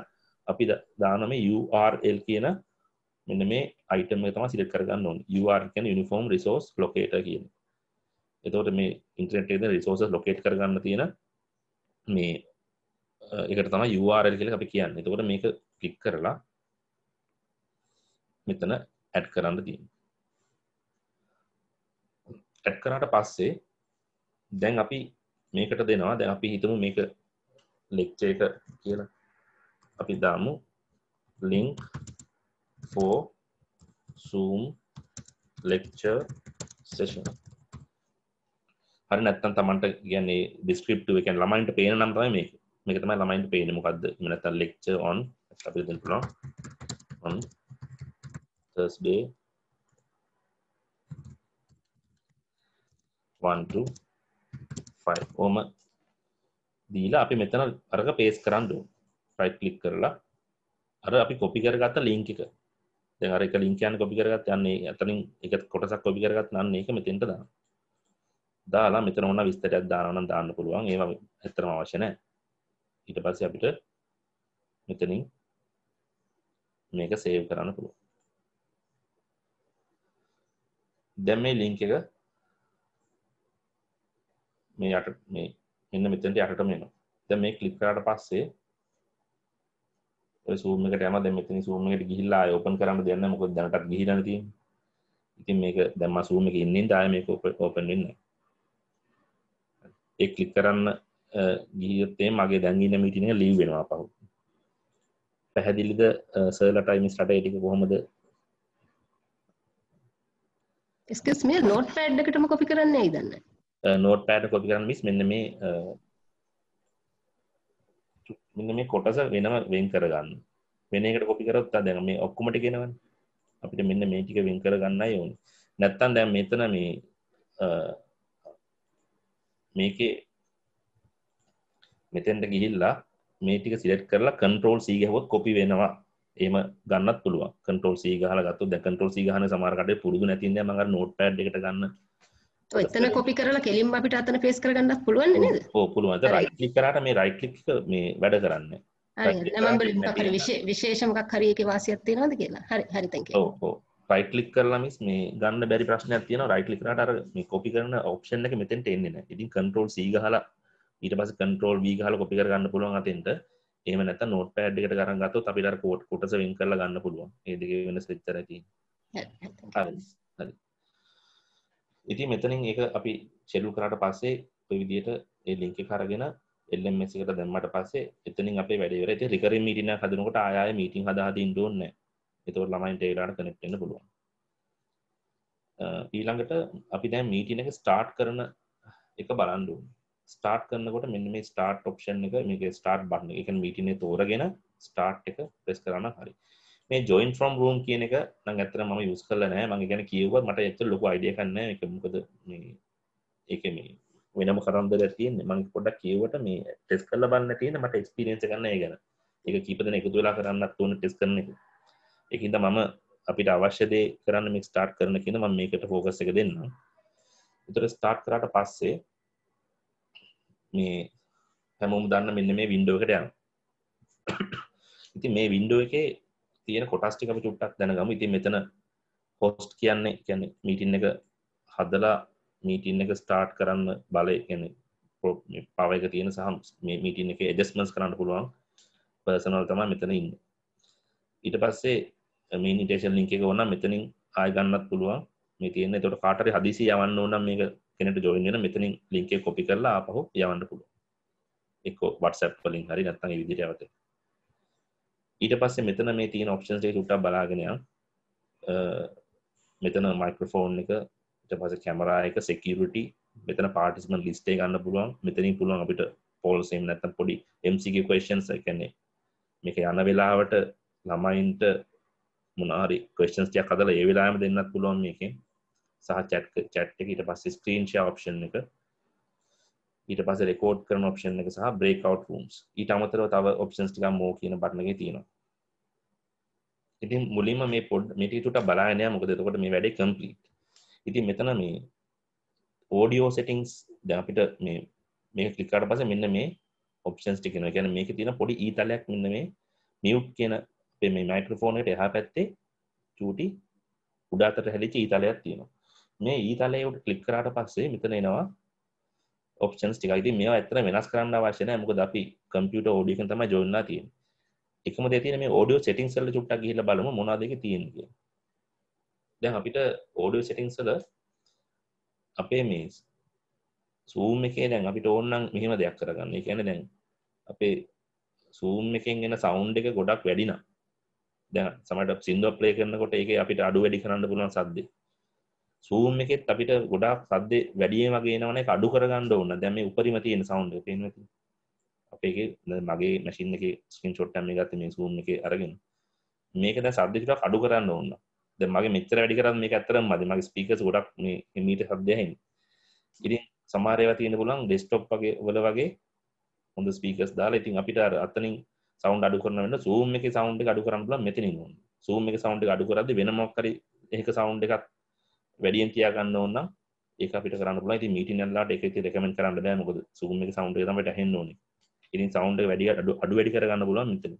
අපි දානම URL කියන මෙන්න මේ අයිටම තම සිට කරගන්න ඕන් UR කියන යුනිෆෝම් රිසෝස් ලොකේට කියන එතවට මේ ඉන්ට්‍රනට් එකද රිසෝසස් ලොකේට් කරගන්න තියෙන මේ එකට තම URL කියල අපි කියන්න එතකොට මේක කලික් කරලා මෙතන ඇඩ් කරන්න තිය ඇඩ් කරාට පස්සේ දැන් අපි මේකට දෙනවා දැන් අපි හිතමු මේක ලෙක්ච එක කියලා අපි දාමු link for zoom lecture session හරි නැත්තන් තමන්ට කියන්නේ ඩිස්ක්‍රප්ටුව එකන් ළමයින්ට පේන නම්තයි මේ මේක තමයි ළමයින්ට පේන මොකක්ද නැත ලෙක්ච ඔන් අපිට දෙන්න පුළුවන් on Thursday 1 to 5 ඕම දීලා අපි මෙතන අරක පේස් කරන්න ඕන රයිට් ක්ලික් කරලා අර අපි කොපි කරගත්ත ලින්ක් එක දැන් අර එක ලින්ක් යන කොපි කරගත්ත යන්නේ අතනින් එක කොටසක් කොපි කරගත්ත නම් ඒක මෙතෙන්ට දානවා දාලා මෙතන ඔන්න විස්තරයක් දානවනම් දාන්න පුළුවන් ඒම ඇත්තම අවශ්‍ය නැහැ ඊට පස්සේ අපිට මෙතනින් මේක සේව් කරන්න පුළුවන් දැන් මේ ලින්ක් එක මේ යට මේ මෙන්න මෙතනට යටටම එනවා දැන් මේ ක්ලික් කරාට පස්සේ ඔය zoom එකට යනවා දැන් මෙතන zoom එකට ගිහිල්ලා ආයෙ open කරන්න දෙන්න මොකද දැනටත් ගිහිලානේ තියෙන්නේ ඉතින් මේක දැන් මම zoom එකේ ඉන්නේ ආයෙ මේක open වෙන්නේ නැහැ ඒ කලික් කරන්න ගියත්තේ මගේ දැන්ගීන මිටින ලී වෙනවා පහු පැහැදිලිද සර්ලටයිමිස්ට ඒටික කොහොමද ස්කස්මේ නෝට් පෑඩ්ඩකටම කොපි කරන්න ඉදන්න නෝට් පෑඩ කොපි කරන්න මිස් මෙන්න මේ මෙන්න මේ කොටස වෙනම වෙන් කරගන්න වෙනකට කොපි කරත්තා දැන මේ ඔක්කුමට කෙනවන් අපිට මෙන්න මේ ටික වෙන් කරගන්න යවුන් නැත්තන් දැම් මෙතන මේ මේකේ මෙතෙන්ට ගිහිල්ලා මේ ටික සිලෙක්ට් කරලා කන්ට්‍රෝල් C ගහුවොත් කොපි වෙනවා එහෙම ගන්නත් පුළුවන් කන්ට්‍රෝල් C ගහලා ගත්තොත් දැන් කන්ට්‍රෝල් C ගහන සමහර කඩේ පුරුදු නැති ඉඳන් මම අර නෝට්පෑඩ් එකට ගන්න ඔව් එතන කොපි කරලා කෙලින්ම අපිට අතන පේස් කරගන්නත් පුළුවන් නේද ඔව් පුළුවන් ඒක රයිට් ක්ලික් කරාට මේ රයිට් ක්ලික් එක මේ වැඩ කරන්නේ හරි මම බලමු විශේෂ මොකක් හරි එකේ වාසියක් තියෙනවද කියලා හරි හරි තැන්කියු ඔව් ඔව් රයිටලික් කරලා මිස් මේ ගන්න බැරි ප්‍රශ්නයක් තියෙන රයිටලි කරට අර මේ කොපි කරන ඔප්ෂන් එක මෙතෙන්ට එන්නෙන ඉතින් කන්ට්‍රෝල් සීගහලා ඊට පස කන්ට්‍රෝල් වීගහල කොපි කරගන්න පුළුවන් අතෙන්ට එම නැත නෝට් පෑඩ් එකට කරන්න ගත්තු අපිට කෝට් කොටස වෙන් කරලා ගන්න පුළුවන් ඒදක වෙනස් විච්චරකි හරි ඉති මෙතනින් ඒක අපි චෙල්ලු කරට පස්සේ විදියට ඒ ලිංක කරගෙන එල්ලම් මෙසිකට දැම්මට පස්සේ එතනින් අපේ වැඩවරට රිකර මීටින හදනකට ආය මීටින් හදාදී ඩෝන්නෑ එතවට ළමයින්ට ඒලාට කනෙක්්ටන්න පුළුවන් ඊළඟට අපි දැන් මීටින එක ස්ටාර්ට් කරන එක බලන්ඩුම් ස්ටාර්ට් කරනකොට මෙන්න මේ ස්ටාර්ට් ඔප්ෂන් එක මේක ස්ටාර්ට් බන්න එක මීටින තෝරගෙන ස්ටාර්ට් එක ප්‍රෙස් කරන්න හරි මේ ජොයින් ෆ්‍රම් රූම් කියන එක නම් ඇතර ම යුස් කරල නෑ මගේ ගැන කියව මට එත ලොක අයිඩිය කන්න එක මොකද එක මේ වෙනම කරන්දර තියෙන් මං පොඩක් කියවට මේ ටෙස් කරල බන්න තියෙන මට එක්ස්පිරියන්ස කරන්න ඒ ගැන එක කීපදන එකතු වෙලා කරන්න ඕන ටෙස් කරන එක එකහිද මම අපිට අවශ්‍යදේ කරන්න මික් ස්ටාර්ට් කරන කියන ම මේකට ෆෝකස් එක දෙන්න උතර ස්ටාර්ට් කරට පස්සේ මේ හැමෝම් දන්න මෙන්න මේ වින්ඩෝකට යන ඉති මේ වින්ඩෝ එක තියෙන කොටස්ටිකම චුට්ටක් දැනගම ඉති මෙතන හෝස්ට් කියන්නේ කියැන මීටින් එක හදලා මීටින් එක ස්ටාර්ට් කරන්න බලය කියන පව එක තියෙන සහම් මේ මීටින් එක එජස්මස් කරන්න පුළුවන් පර්සනල් තම මෙතන ඉන්න ඊට පස්සේ මිනිටේෂන් ලිංක එක ඕන්න මෙතනින් ආයගන්නත් පුළුවන් මේ තියන්නේ තොට කාටරි හදිසි යවන්න ඕනම් මේක කෙනට ජොයින්ගෙන මෙතනින් ලිංකේ කොපි කරලා අපහු යවන්න පුළුව එක් වටසැප් කලින් හරි නත්තන් විදිරයවත ඊට පස්සේ මෙතන මේ තියෙන ඔප්ෂන්සේ ුට්ට බලාගෙනයම් මෙතන මයිකෆෝන් එක ට පස කැමරා එක සෙකරට මෙතන පාටිස්ම ලිස්ටේ ගන්න පුළුවන් මෙතනින් පුළුවන් අපිට පෝල්සේම් නැතම් පොඩි MCගේ කේෂන්ස එකන්නේ මේක යන වෙලාවට ළමයින්ට මොනාරි ක්‍රස්ටන්ස් යක් කදල ඒ වෙලාම දෙන්නත් පුළුවන් මේකින් සහ චැට් චැට් එක ඊට පස්සේ ස්ක්‍රීන්ෂය ඔප්ෂන් එක ඊට පස රෙකෝඩ් කරන ඔප්ෂන් එක සහ බ්‍රේක් අවට් රූම්ස් ඊට අමතරව තව ඔප්ෂන්ස් ටිකක් මෝ කියන බටන එකේ තියෙනවා ඉතින් මුලින්ම මේ පොඩ් මේ ටිකට බලාගෙන යමු මොකද එතකොට මේ වැඩේ කම්ප්ලීට් ඉතින් මෙතන මේ ඕඩියෝ සෙටින්ග්ස් දැන් අපිට මේ මේක ක්ලික් කරලා පස්සේ මෙන්න මේ ඔප්ෂන්ස් ටික එනවා. ඒ කියන්නේ මේකේ තියෙන පොඩි ඊතලයක් මෙන්න මේ මියුට් කියන පෙ මේ මයික්‍රෆෝනයට එහා පැත්තේ චූටි උඩාතට හැලිච ඊතලයක් තියෙනවා මේ ඊතලයට කලික් කරාට පස්සේ මෙතන එනවා ඔප්ෂන්ස් ටිකයිති මේ ඇතර වෙනස් කරන්න අවශ්‍යන මොකද අපි කම්පියට ෝඩියකන් තම ජොන්නා තියෙන් එකම දෙතින මේ ෝඩියෝ සෙටිං සල්ල චුට්ටක් කියල බලම මොනාදක තියෙන්ගේ දැන් අපිට ඕඩියෝ සෙටිංසල අපේ මේ සූම් එකේ දැන් අපිට ඕන්නම් මෙහෙම දෙයක් කරගන්න එකැන දැන් අපේ සූම් එකෙන් එෙන සෞන්් එක ගොඩක් වැඩිනා දැ සමට සිින්දුව ප්ලේ කරනකොට එක අපිට අඩු වැඩි කරන්න පුළුවන් සද්ද සූම් එකෙත් අපිට ගොඩක් සද්ද වැඩිය වගේ නවන අඩු කරගන්න ඕන්න දැම උපරිම තියෙන සවන්් පෙන්වති අපේ මගේ මැසින් එක ස්කින් චොට්ටම ගත්ත මේ සූම් එක අරගෙන මේකද සද්දිකට අඩු කරන්න ඕන්න ද මගේ මෙච්චර වැඩි කරන්න මේ අතරම් මද මගේ ස්පිකස් ගොඩක් මීට සද්‍යයෙන් ඉරි සමාරයව තියෙන පුළන් ඩෙස්ටොප් වගේ වල වගේ හොඳ ස්පීකස් දාලා ඉතින් අපිට අතනින් සවන්් අඩු කරනට සූම් එක සවන්් එක අඩු කරම්ල මෙතිනි ුන් සූම් එක සවන්් එක අඩු කරද වෙනමක්කර ඒක සවන්් එකත් වැඩියෙන් තියාගන්න ඕන්න ඒ අපිට කරන්න ල මීටි නල්ලාට එක රකමෙන් කරන්න බෑමකොද සූම් එක සවන්් මට හෙන්නන ඉරින් සවන්් වැඩිය අඩු අඩු වැඩි කරගන්න පුලන් මෙතන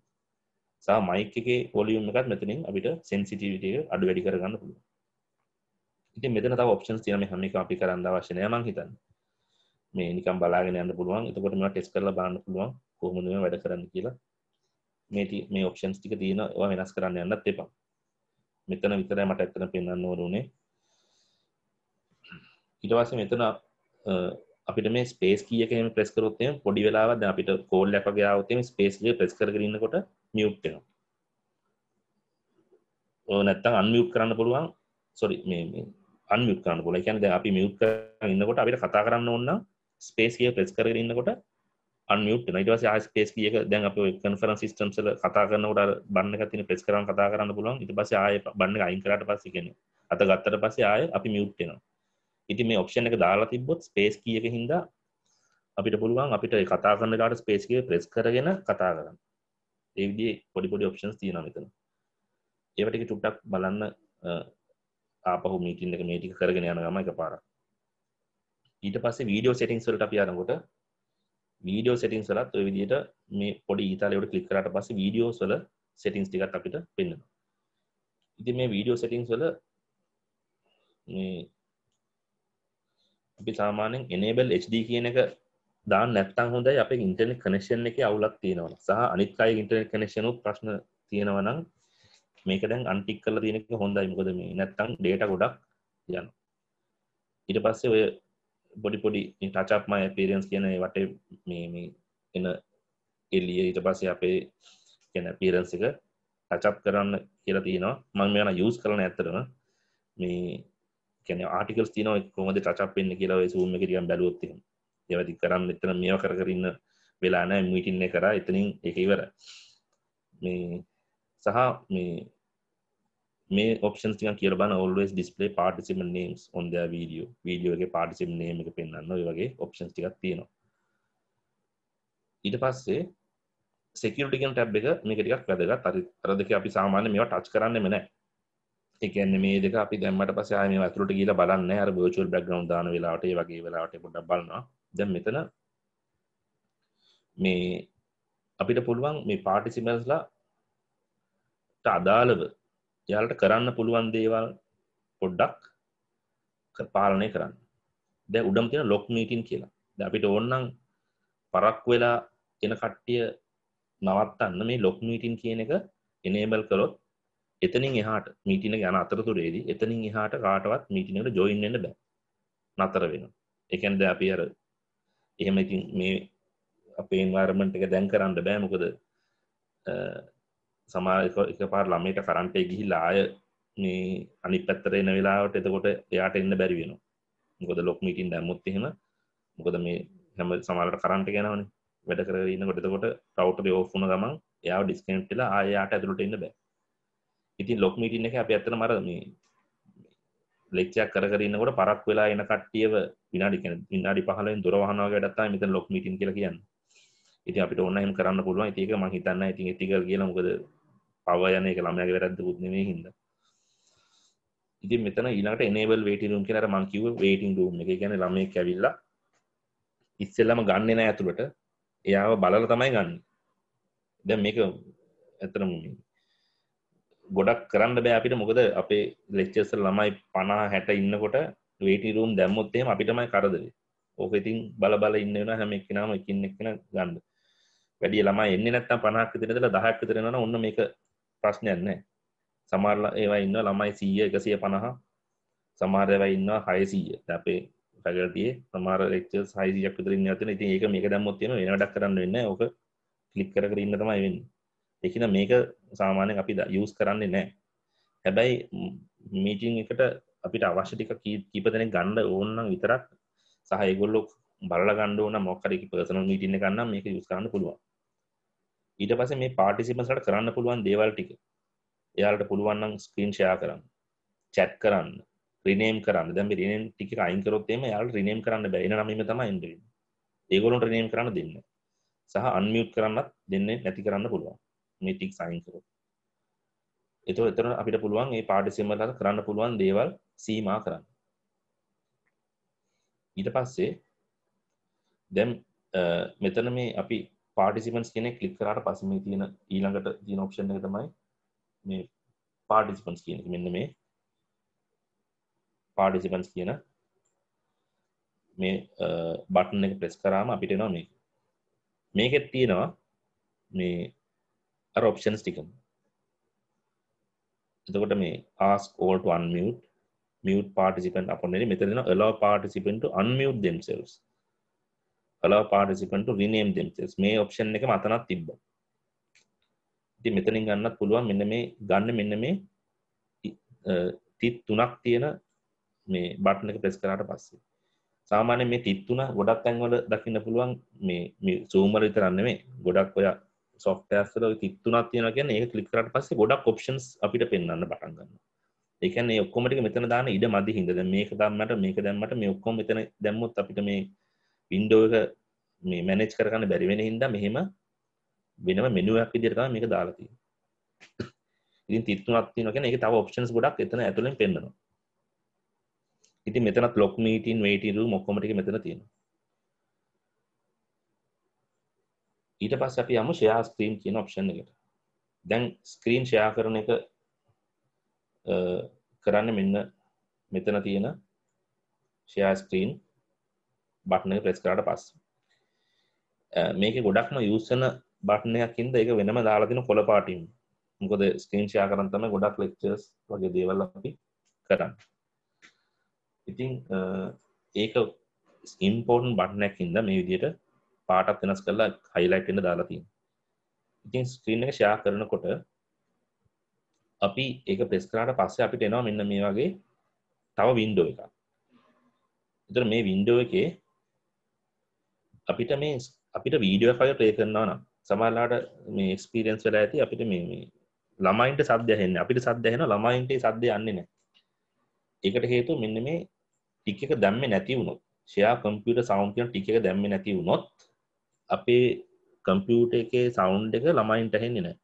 සා මයික එක පොලියුම් එකත් මෙතනින් අපිට සෙන්සිටිවිටිය අඩු වැඩි කරගන්න පුළුව ඉති මෙතන තව ඔප්ෂන් තියන හම එක අපි කරන්න වශනය මං හිතන් මේ නිකම් බලාගෙන යන්න පුළුවන් එතකොට ටෙස් කරලා බාන්න පුළුවන් කොහොමද වැඩ කරන්න කියලා මේ මේ ඔප්ෂන්ස් ටික තියෙන ඒවා වෙනස් කරන්න යන්නත් එපා මෙතන විතරයි මට ඇත්තට පෙන්වන්න ඕනේ ඊට පස්සේ මෙතන අපිට මේ ස්පේස් කීයක එහෙම ප්‍රෙස් කරොත් එහෙම පොඩි වෙලාවක් දැන් අපිට කෝල් එකක් වගේ ආවොත් එහෙම ස්පේස් එක ප්‍රෙස් කරගෙන ඉන්නකොට මියුට් වෙනවා නැත්තම් අන්මියුට් කරන්න පුළුවන් සොරි මේ අන්මියුට් කරන්න පුළුවන්. ඒ කියන්නේ දැන් අපි මියුට් කරගෙන ඉන්නකොට අපිට කතා කරන්න ඕන නම් ස්පේස් එක ප්‍රෙස් කරගෙන ඉන්නකොට අන්යුට් නට වස ස්පේස් කියක දැන් අප කන්ෆරන් සිිටම්සල කතා කරන ට බන්න තින පෙස් කරන කතා කරන්න පුලන් ඉති පස ආය බන්න අයින්කරට පස්සගෙන අත ගත්තට පසේ ආය අපි මියුට්ටෙනවා ඉති මේ ඔප්ෂණ එක දාලා තිබොත් ස්පේස් කියක හින්දා අපිට පුළුවන් අපිට කතා කරන්නලාට ස්පේස්ගේ ප්‍රෙස් කරගෙන කතා කරන්න ඒවිදි පොඩිපොඩි ඔප්ෂන්ස් තියෙන මෙතන ඒවටක චුට්ටක් බලන්න ආපහු මීටින් එක මේටික කරගෙන යන ගම එක පාර ඊට පස්සේ වීඩියෝ සෙටිංස් වලට අපි යනකොට වීඩියෝ සෙටින්ස් වලත් ඔය විදිහට මේ පොඩි ඊතාලයට ක්ලික් කරාට පස්සේ වීඩියෝස් වල සෙටින්ස් ටිකක් අපිට පෙන්වනවා. ඉතින් මේ වීඩියෝ සෙටින්ස් වල මේ අපි සාමාන්‍යයෙන් enable HD කියන එක දාන්න නැත්නම් හොඳයි අපේ ඉන්ටර්නෙට් කනෙක්ෂන් එකේ අවුලක් තියෙනවා නම් සහ අනිත් අයගේ ඉන්ටර්නෙට් කනෙක්ෂන් උත් ප්‍රශ්න තියෙනවා නම් මේක දැන් අන්ටික් කරලා තියෙන එක හොඳයි මොකද මේ නැත්නම් data ගොඩක් යනවා ඊට පස්සේ ඔය බොඩි පොඩි ටචප්මය පේරෙන්ස් කියන වට මේ එන එල්ලිය ඊට පස්සේ අපේ කියන පීරන්ස එක ටචප් කරන්න කියලා තියෙනවා මං මේ යන යස් කරන ඇත්තරම මේ කැන ආටිකල් තින කොමද ටචප් වෙන්න කියලා සූම එකටියම් බැලුවොත්තය දෙවැති කරන්න එතන මේව කර කරන්න වෙලානෑ මීටින්න කර එතනින් එකවර මේ සහ මේ මේ ඔප්ෂන්ස් ටිකක් කියලා බලන්න always display participant names on their video video එකේ participant name එක පෙන්වන්න ඔය වගේ options ටිකක් තියෙනවා ඊට පස්සේ security කියන tab එක මේක ටිකක් වැදගත් අර අර දෙක අපි සාමාන්‍යයෙන් මේවා touch කරන්නෙම නැහැ ඒ කියන්නේ මේ දෙක අපි දැම්මට පස්සේ ආයෙ මේවා ඇතුළට ගිහලා බලන්නේ නැහැ අර virtual background දාන වෙලාවට ඒ වගේ වෙලාවට පොඩ්ඩක් බලනවා දැන් මෙතන මේ අපිට පුළුවන් මේ participants ලා අදාළව යාලට කරන්න පුළුවන් දේවල් පොඩ්ඩක් පාලනය කරන්න දැ උඩම් තියෙන ලොක් මීටින් කියලා ද අපිට ඕන්නම් පරක් වෙලා එන කට්ටිය නවත්තන්න මේ ලොක් මීටින් කියන එක එනේබල් කරොත් එතනින් එහාට මීටින ගැන අතරතුරේදී එතනින් එහාට කාටවත් මීටිනට ජොයින්න්න බෑ නතර වෙන එකන්ද අපි අර එහෙම ඉතින් මේ අපේ ඉන්වාර්මන්ට් එක දැන් කරන්න බෑ මොකද සමා එක පාර ළමයට කරන්ට ගිහි ලාය මේ අනි පැත්තර එන වෙලාවට එතකොට එයාට එන්න බැරි වෙන මොකද ලොක්මකින් දැම්මුත් එහෙම මොකද මේ හැම සමාලට කරන්ට ගැනවන වැඩ කරන්න ගොටකොට රවට් යෝෆුන ගමන් එයා ඩිස්කන්ට්ලා ආයාට ඇතුළට එන්න බෑ ඉතින් ලොක්මීටින්න එක අප ඇත්තන මර මේ ලෙක්ෂයක් කරන්නකොට පරක් වෙලා එන කට්ටියව විනාඩි විනාඩි පහලින් දුරවාහනාව වැඩත්තා මෙත ලොක්මීටින් කියලා කියන්න ඉති අපිට ඔන්නහම කරන්න පුළුවන් ඒක ම හිතන්න ඉතින් ඇතිකල් කියලා මොකද පවයන එක ළමයක වැරද්ද පුත්නේ හිද ඉති මෙතන ඉලාට එනේබල් වේටි රුම් කියනට මංකිව වේටිං රුම් එක ගැන ළම කැවිල්ල ඉස්සෙල්ලම ගන්න නෑ ඇතුළට එයාව බලල තමයි ගන්න දැ මේක ඇතරම ගොඩක් කරන්න බෑ අපිට මොකද අපේ ලෙච්චස්සල් ළමයි පනා හැට ඉන්නකොට වේටි රුම් දැම්මුත්තේම අපිටමයි කරදරේ ඕක ඉතින් බල බල ඉන්න වෙන හැම එක්කෙනාම එකින් එක්කෙන ගන්න වැඩිය ළමයි එන්නේ නැත්තම් 50ක් විතර ඉඳලා 10ක් විතර එනවනම් ඔන්න මේක ප්‍රශ්නයක් නැහැ. සමහර ඒවා ඉන්නවා ළමයි 100 150 සමහර ඒවා ඉන්නවා 600. දැන් අපේ ෆැකල්ටියේ සමහර ලෙක්චර්ස් 600ක් විතර ඉන්නවා තියෙනවා. ඉතින් ඒක මේක දැම්මොත් තියෙන වෙන වැඩක් කරන්න වෙන්නේ නැහැ. ඕක ක්ලික් කර කර ඉන්න තමයි වෙන්නේ. ඒක නම් මේක සාමාන්‍යයෙන් අපි යූස් කරන්නේ නැහැ. හැබැයි මීටින් එකට අපිට අවශ්‍ය ටික කීප දෙනෙක් ගන්න ඕන නම් විතරක් සහ ඒගොල්ලෝ බලලා ගන්න ඕන මොකක් හරි පර්සනල් මීටින් එකක් නම් මේක යූස් කරන්න පුළුවන්. ඊට පස මේ පාටිසිපසට කරන්න පුළුවන් දේවල් ටික එයාලට පුළුවන්නම් ස්ක්‍රීන් ෂයා කරන්න චැට් කරන්න රිනේම් කරන්න දැම රිනෙන් ටික අයිකරොත්තේම යාල් රිනේම් කරන්න බැයින නම තම ඉන්ඩ ඒගොලොන්ට රිනේම් කරන්න දෙන්න සහ අන්මියුට් කරන්නත් දෙන්න නැති කරන්න පුළුවන් මේ ටික් සයින් කරෝ එතු එතර අපිට පුළුවන් ඒ පාටිසිම්බලට කරන්න පුළුවන් දේවල් සීමා කරන්න ඊට පස්සේ දැම් මෙතන මේ අපි පාටිසිපන්ස් කෙනෙ කලික් කරට පසම තියෙන ඊළඟට තින ඔප්ෂන් එක තමයි මේ පාටිසිපන්ස් කියන මෙන්න මේ පාටිසිපන්ස් කියන මේ බටන එක ප්‍රෙස් කරාම අපිට නො මේ මේකෙත් තියෙනවා මේ ඔප්ෂන්ස් ටිකම් එතකොට මේ ask all to unmute mute participant අපනෙ මෙතරෙන allow participant to unmute themselves allow participant to rename themselves මේ ඔප්ෂන් එක මතනක් තිබ්බ ඉතින් මෙතනින් ගන්නත් පුළුවන් මෙන්න මේ ගන්න මෙන්න මේ තිත් තුනක් තියෙන මේ බටන එක ප්‍රෙස් කරාට පස්සේ සාමාන්‍ය මේ තිත් තුන ගොඩක් තැන්වල දකින්න පුළුවන් මේ මේ සූමර විතරන්න මේ ගොඩක් ඔයා සොෆ්ටස්ල තිත් තුනක් තියෙන කියන්නේ ඒක ක්ලික් කරාට පස්සේ ගොඩක් ඔප්ෂන්ස් අපිට පෙන්වන්න පටන් ගන්නවා ඒකන්නේ ඔක්කොමට මෙතන දාන ඉඩ මදි හිද මේක දම්මට මේක දැම්මට මේ ඔක්කොම මෙතන දැම්මුත් අපිට මේ වින්ඩෝ එක මේ මැනෙච් කරගන්න බැරිවෙන හින්ද මෙහෙම වෙනම මෙනුවක් විදිරතා මේක දාලති ඉතින් තිත්තුමත්ති නොකෙන එක තව ඔප්ෂන්ස් ගොඩක් එතන ඇතුළෙන් පෙන්න්නවා ඉති මෙතන ලොක් මීටන් වේටරු මොක්කොමටි මෙතන තියෙන ඊට පස් අපි යම ෂයා ස්ක්‍රීම් කියන ඔප්ෂන් එකට දැන් ස්ක්‍රීන් ෂයා කරන එක කරන්න මෙන්න මෙතන තියෙන ෂයා ස්ක්‍රීන් බට්න ප්‍රෙස් කරට පස් මේක ගොඩක්ම යුසන බට්නයක්කින්ද එක වෙනම දාලාතින කොළ පාටිම් මොකද ස්ක්‍රීංශයා කරන්තම ගොඩක් ලෙක්චර්ස් වගේ දේවල් අපි කරන්න ඉතිං ඒක ස්කම්පෝර්න් බට්නැක්කින්ද මේ විදියට පාටක් වෙනස් කරලා හයිලයිට්ෙන දාලාතින් ඉතින් ස්ක්‍රීන එක ෂයා කරනකොට අපි ඒක ප්‍රෙස් කරට පස්සේ අපිට එනවා මෙන්න මේ වගේ තව වින්ඩෝ එක එතර මේ වින්ඩෝ එකේ අපිට මේ අපිට වීඩියෝ කය ප්‍රේ කරන්නා නම් සමල්ලාට මේ එක්ස්පිරියන්ස් වෙලා ඇති අපිට මේ ළමයින්ට සද්‍යයහෙන්න අපිට සද්‍යයහෙන ළමයින්ට සද්‍ය යන්නේ නෑ ඒකට හේතු මෙන්න මේ ටික එක දැම්ම නැති වුණොත් ෂයා කම්පියට සෞන් කියන ටික එක දැම්ම නැති වුණොත් අපේ කම්පියුට එකේ සෞන්් එක ළමයින්ට හෙන්නේ නෑ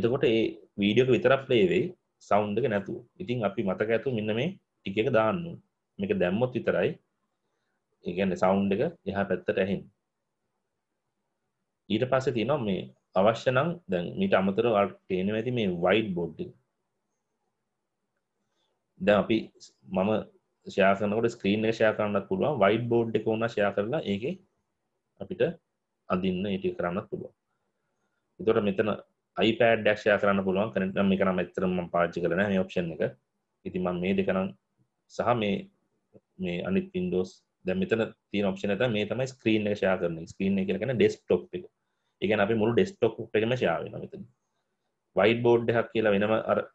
එතකොට ඒ වීඩියෝක විතරක් ප්ලේ වෙයි සෞන්ඩ් එක නැතුව. ඉතින් අපි මතක ඇතු මෙන්න මේ ටික එක දාන්න ඕනේ. මේක දැම්මොත් විතරයි ඒගැන්න සවුන්් එක එහා පැත්තට ඇහින් ඊට පස්ස තියනවා මේ අවශ්‍ය නම් දැන් මිට අමතර පේන ඇති මේ වයිඩ් බොඩ්ඩ දැ අපි මම ශයාකනකට ස්ක්‍රීන ශයා කරන්නත් පුළුවන් වයිඩ් බෝඩ් එක ඕන ශයා කරලා ඒක අපිට අඳන්න ඉට කරන්නත් පුළුවන් එතොට මෙතන අයිපෑඩ් ක්ෂයා කරන්න පුළුවන් කනට මේ කරම එතරම පාචි කරන මේ ඔප්ෂන් එක ඉතින් මම මේ දෙකනම් සහ මේ මේ අනිත් පින්ඩෝස් දැ මෙතන තින ඔප්ෂන ත මේ තමයි ස්ක්‍රීන් එක ෂයා කරන ස්ක්‍රීන් එක කරන ඩෙස්ටොප් එක එකන අපි මුළු ඩෙස්ටොප් එකම ශාවෙන මෙතන වයි බෝඩ් හක් කියලා වෙනම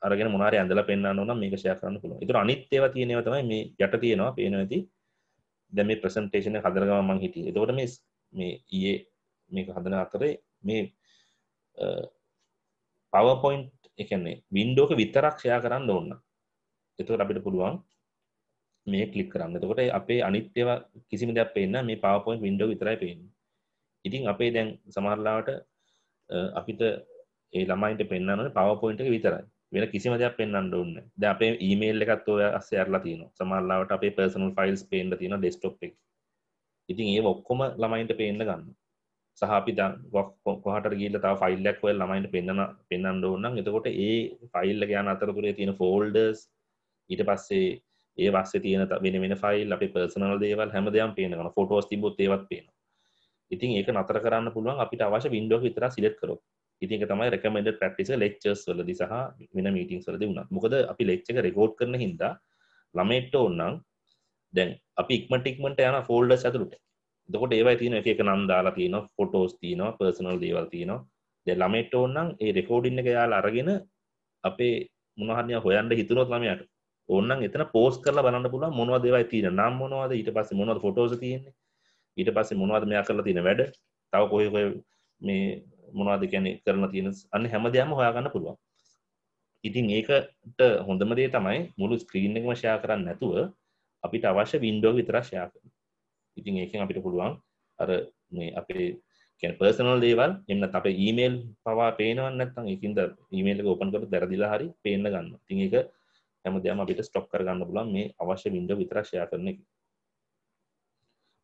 අරග මොනාර ඇඳල පෙන්න්න න මේක ෂය කරන්න පුළුව තුර අනිත්තේව තියනව තමයි මේ යට තියෙනවා පේනවති දැම ප්‍රසන්ටේෂන හදරගම මං හිටිය එතකොට මේ මේ ඒ මේක හදන අතරේ මේ පවපොයින්් එකන්නේ වින්ඩෝක විතරක්ෂයා කරන්න ඕන්න එතුට අපිට පුළුවන් මේ කලික් කරන්න තකොට අපේ අනිත්‍යව කිසිම දෙයක් පෙන්න්න මේ පවපොයින් විඩෝ විතරයි පෙන් ඉතින් අපේ දැන් සමහරලාට අපිට ඒ ළමයින්ට පෙන්න්නන පවපොයින්ට විතරයි වෙන කිසිම දෙයක් පෙන්න්න ඔන්න ද අපේ ඊමේල් එකත් ඔය අස්සයරලා තියෙන සමල්ලාවට අපේ පර්සනල් ෆයිල්ස් පේන්ට තියෙන ඩෙස්ටොප් එක ඉතින් ඒ ඔක්කොම ළමයින්ට පේන්න ගන්න සහපි කොහට ගීල තා ෆයිල්ලක් වල් ළමයින්ට පෙන්න්න පෙන්න්න ඕන්නම් එතකොට ඒ ෆයිල්ල ගයන අතරතුරේ තියෙන ෆෝල්ඩර්ස් ඊට පස්සේ ඒ වස්සේ තියෙන වෙන වෙන ෆයිල් අපි පර්සනල් දේවල් හැමදයම් පේනවා ෆොටෝස් තිබොත් ඒවත් පේනවා ඉතින් ඒක නතර කරන්න පුළුවන් අපිට අවශ්‍ය වින්ඩෝ විතර සිලෙක්ට් කරොත් ඉතින් ඒක තමයි රෙකමෙන්ඩඩ් ප්‍රැක්ටිස් එක ලෙක්චර්ස් වලදී සහ වෙන මීටින්ග්ස් වලදී වුණා මොකද අපි ලෙක්චර් එක රෙකෝඩ් කරන හින්දා ළමයට ඕනනම් දැන් අපි ඉක්මනට ඉක්මනට යන ෆෝල්ඩර්ස් ඇතුළට එතකොට ඒවයි තියෙන එක එක නම් දාලා තියෙනවා ෆොටෝස් තියෙනවා පර්සනල් දේවල් තියෙනවා දැන් ළමයට ඕනනම් ඒ රෙකෝඩින් එක යාලා අරගෙන අපේ මොනවා හරි හොයන්න හිතනොත් ළමයාට ඕන්නම් එතන පෝස් කරලා බලන්න පුළුවන් මොනවද ඒවා තියෙන නම් මොනවද ඊට පස්සේ මොනවද ෆොටෝස් තියෙන්නේ ඊට පස්සේ මොනවද මෙයා කරලා තියෙන වැඩ තව කොහේ කොහේ මේ මොනවද කියන්නේ කරලා තියෙන අන්න හැම දෙයක්ම හොයාගන්න පුළුවන් ඉතින් ඒකට හොඳම දේ තමයි මුළු ස්ක්‍රීන් එකම ෂෙයා කරන්නේ නැතුව අපිට අවශ්‍ය වින්ඩෝ විතරක් ෂෙයා කරන්න ඉතින් ඒකෙන් අපිට පුළුවන් අර මේ අපේ කියන්නේ පර්සනල් දේවල් එන්න අපේ ඊමේල් පවා පේනවන්නේ නැත්නම් ඒකින්ද ඊමේල් එක ඕපන් කරලා දැරදිලා හරි පේන්න ගන්නවා ඉතින් ඒක හැම දෙයක්ම අපිට ස්ටොප් කරගන්න පුළුවන් මේ අවශ්‍ය වින්ඩෝ විතරක් ෂෙයා කරන එක.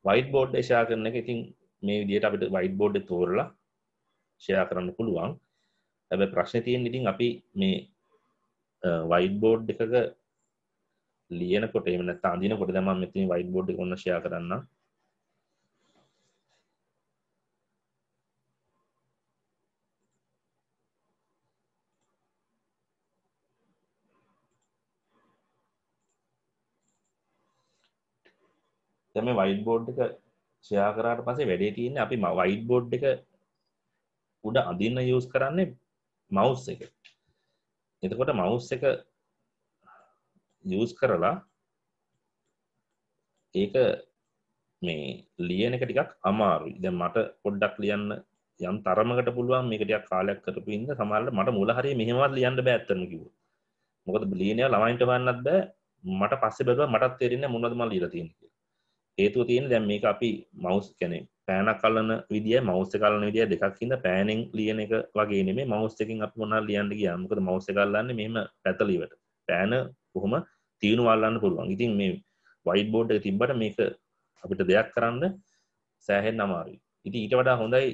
වයිට් බෝඩ් එක ෂෙයා කරන එක ඉතින් මේ විදිහට අපිට වයිට් බෝඩ් එක තෝරලා ෂෙයා කරන්න පුළුවන්. හැබැයි ප්‍රශ්නේ තියෙන්නේ ඉතින් අපි මේ වයිට් බෝඩ් එකක ලියනකොට එහෙම නැත්නම් අඳිනකොට දැන් මම මෙතන වයිට් බෝඩ් එක ඔන්න ෂෙයා කරන්නම්. තම වයිඩ් බෝඩ් එක ෂයා කරාට පසේ වැඩේ තියන්න අපි ම වයිඩ් බෝඩ් එක උඩ අඳන්න යස් කරන්නේ මවස් එක එතකොට මවස් එක යස් කරලා ඒක මේ ලියන එක ටිකක් අමාරු ද මට පොඩ්ඩක් ලියන්න යම් තරමකට පුළුවන් මේකටයක් කාලයක් කරපු ඉන්න සමල්ල මට මුල හරි මෙහෙමත් ලියන්න බෑත්තන කිව මොකද බ්ලිනය ළමයින්ට වන්නත් බෑ මට පස්සෙ බැලුව මටත් තෙරෙන්න මොනදම ලීරතියන්නේ හේතුව තියෙන දැන් මේක අපි මවුස් කියන්නේ පෑනක් අල්ලන විදිය මවුස් එක අල්ලන විදිය දෙකක් හින්දා පෑනෙන් ලියන එක වගේ නෙමෙයි මවුස් එකෙන් අපි මොනවා ලියන්න ගියා මොකද මවුස් එක අල්ලන්නේ මෙහෙම පැතලිවට පෑන කොහොම තීනුව අල්ලන්න පුළුවන් ඉතින් මේ වයිට් බෝඩ් එක තිබ්බට මේක අපිට දෙයක් කරන්න සෑහෙන්න අමාරුයි ඉතින් ඊට වඩා හොඳයි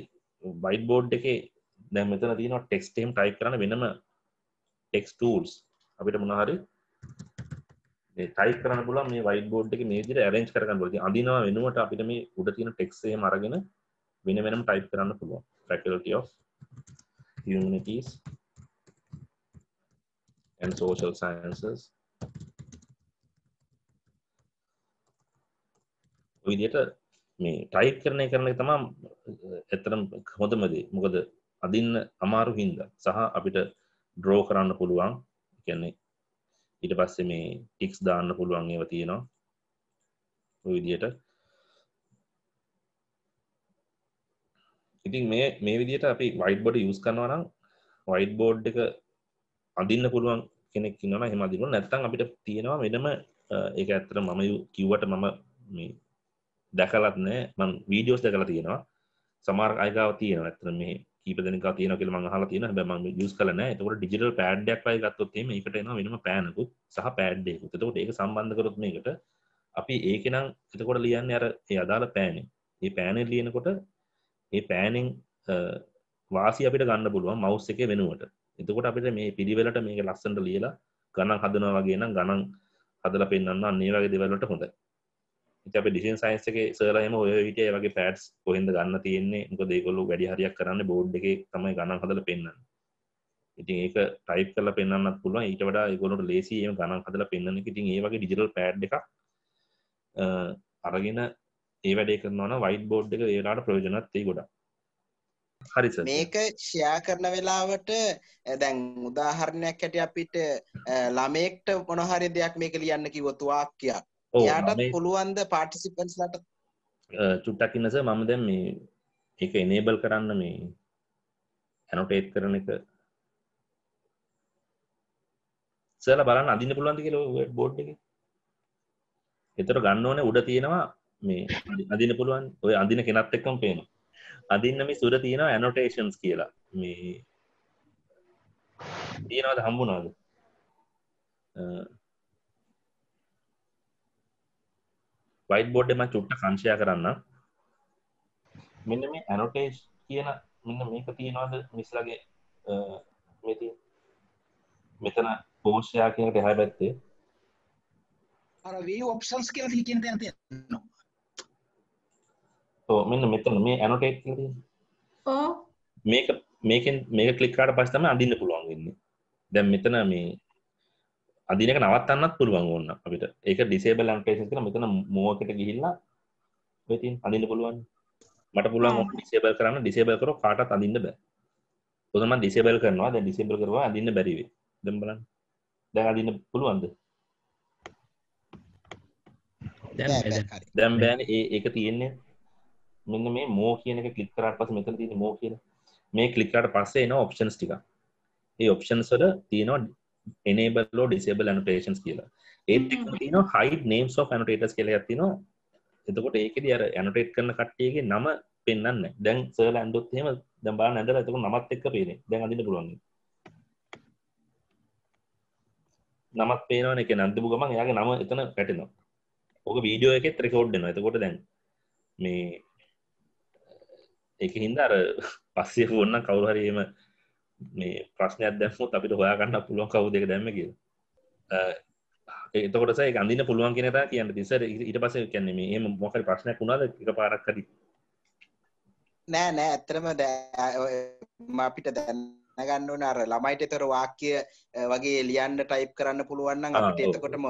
වයිට් බෝඩ් එකේ දැන් මෙතන තියෙනවා ටෙක්ස්ට් එහෙම ටයිප් කරන්න වෙනම ටෙක්ස්ට් ටූල්ස් අපිට මොනවා හරි ටයි කරන පුල මේ වයි බෝඩ් එක මේ දිර රෙන්ච් කරන්න බලති අදිනවා වෙනුවට අපිට මේ උඩ තියෙන ටෙක්සේ මරගෙන වෙන වෙනම් ටයි් කරන්න පුළුවන් faculty of humanities and social sciences විදියට මේ ටයි් කරණය කරන තමා එතරම් හොදමදී මොකද අදින්න අමාරු හින්ද සහ අපිට ඩ්‍රෝ කරන්න පුළුවන් කියන්නේ ඊට පස්සේ මේ ටික්ස් දාන්න පුළුවන් ඒව තියෙනවා විදියට ඉතින් මේ මේ විදියට අපි වයිඩ් බොඩ යස් කරනවා නම් වයිඩ් බෝඩ් එක අඳන්න පුළුවන් කෙනෙක් න්න හෙම දිම නැත්තන් අපිට තියෙනවා වෙනම ඒක ඇත්තර මම කිව්වට මම මේ දැකලත් නෑ මන් වීඩියෝස් දැකලා තියෙනවා සමාර් අයකාව තියෙන ඇත්තර මේ කීප දෙනෙක් තියෙන කියලා මම අහලා තියෙනවා හැබැයි මම යූස් කරලා නැහැ එතකොට ඩිජිටල් පෑඩ් එකක් වගේ ගත්තොත් එහෙම ඒකට එනවා වෙනම පෑනකුත් සහ පෑඩ් එකකුත් එතකොට ඒක සම්බන්ධ කරොත් මේකට අපි ඒකනම් එතකොට ලියන්නේ අර ඒ අදාළ පෑනේ ඒ පෑනේ ලියනකොට ඒ පෑනෙන් වාසි අපිට ගන්න පුළුවන් මවස් එකේ වෙනුවට එතකොට අපිට මේ පිළිවෙලට මේක ලස්සනට ලියලා ගණන් හදනවා වගේ නම් ගණන් හදලා පෙන්වන්න අන්න ඒ වගේ දේවල් වලට හොඳයි අප ඩිසින් සයින්ස් එක සරහම ඔය විටය වගේ පෑට්ස් කොහෙද ගන්න තියෙන්නේ මොක දෙකොල්ලු වැඩි හරියක් කරන්න බෝඩ් එක තමයි ගණන් හදල පෙන්න්න ඉතින් ඒක ටයි් කල පෙන්න්න පුළුව ඊට වඩා ගොලට ලේසියම ගණන් හදල පෙන්න්න ඉතින් ඒ වගේ ඩිජිටල් පෑඩ් එක අරගෙන ඒ වැඩේ කරනවන වයිට බෝඩ් එක ඒලාට ප්‍රයෝජනත් ඒ ගොඩා හරි මේක ෂයා කරන වෙලාවට දැන් උදාහරණයක් හැට අපිට ළමෙක්ට මොනහරි දෙයක් මේක ලියන්න කිවතුවාක්කයක් යාටත් පුළුවන්ද පාටිසිපන්ස්ලට චුට්ටක් ඉන්නස මම දැන් මේ එක එනේබල් කරන්න මේ ඇනොටේත් කරන එක සල බලන්න අදින්න පුළුවන්ති කියල බෝඩ් එක එතර ගන්න ඕන උඩ තියෙනවා මේ අදින පුළුවන් ඔය අදින කෙනත් එක්කම් පේන අදින්න මේ සුර තියෙනවා ඇනොටේෂන්ස් කියලා මේ තියෙනවද හම්බුනාද වයිට බෝඩ්ම චුට්ට කංශය කරන්න මෙන්න මේ ඇනොටේස් කියන මෙන්න මේක තියෙනවාද මිස්ලගේ මෙති මෙතන පෝෂයා කියන ටෙහැ පැත්තේ අරවී ඔප්ෂන්ස් කියල කියන තැන තියෙනවා මෙන්න මෙතන මේ ඇනොටේට් මේක මේකෙන් මේක කලික්කාට පස්සම අඳින්න පුළුවන් වෙන්නේ දැන් මෙතන මේ අදිනක නවත්තන්නත් පුළුවන් ඕන්න අපිට ඒක ඩිසේබල් ලන්ටේසස් කියලා මෙතන මෝකට ගිහිල්ලා ඉතින් අඳින්න පුළුවන් මට පුළුවන් ඩිසේබල් කරන්න ඩිසේබල් කරෝ කාටත් අඳින්න බෑ ඔතම ඩිසේබල් කරනවා දැන් ඩිසේබල් කරවා අඳින්න බැරි වෙයි දැන් බලන්න දැන් අඳින්න පුළුවන්ද දැම් බෑන ඒ එක තියෙන්නේ මෙන්න මේ මෝ කියන එක කලික්කරට පස මෙතන තියෙන මෝ කියන මේ කලික්කාට පස්සේ එන ඔප්ෂන්ස් ටික ඒ ඔප්ෂන්ස් වල තියෙනවා එනබලෝ ඩිසේබල් ඇනටේෂන්ස් කියලා ඒන හයි නේම් ෝ ඇනටේටස් කියල ඇතින එතකොට ඒකෙද අර ඇනටේට් කරන කට්ටියගේ නම පෙන්න්න දැන් සර් ඇන්ඩුත් හෙම දම්බා ඇඳල ඇතක නමත් එක්ක පේන දැන් අඳන්න පුළුවන් නමත් පේනවන එක නන්දපු ගමන් යාගේ නම එතන පැටනවා ඕක වීඩියෝ එක ත්‍රකෝඩ්න එතකොට දැන් මේ එක හින්දා අර <laughs> පස්සේ හොන්න කවුහරීම මේ ප්‍රශ්නයක් දැම්මුත් අපිට හොයාගන්න පුළුවන් කවු දෙක දැම්ම කියල එතකොට සයි ගඳන්න පුළුවන් කියෙනට කියන්න තිසර ඉට පස කියන්නේ මේ එම මොකල් ප්‍රශ්නයක් වුණාද එක පාරක් කරි නෑ නෑ ඇත්තරම අපිට දැන්න දැනගන්න ඕන අර ළමයිට තොර වාක්‍ය වගේ ලියන්න ටයිප් කරන්න පුළුවන්න්න අපට එතකොටම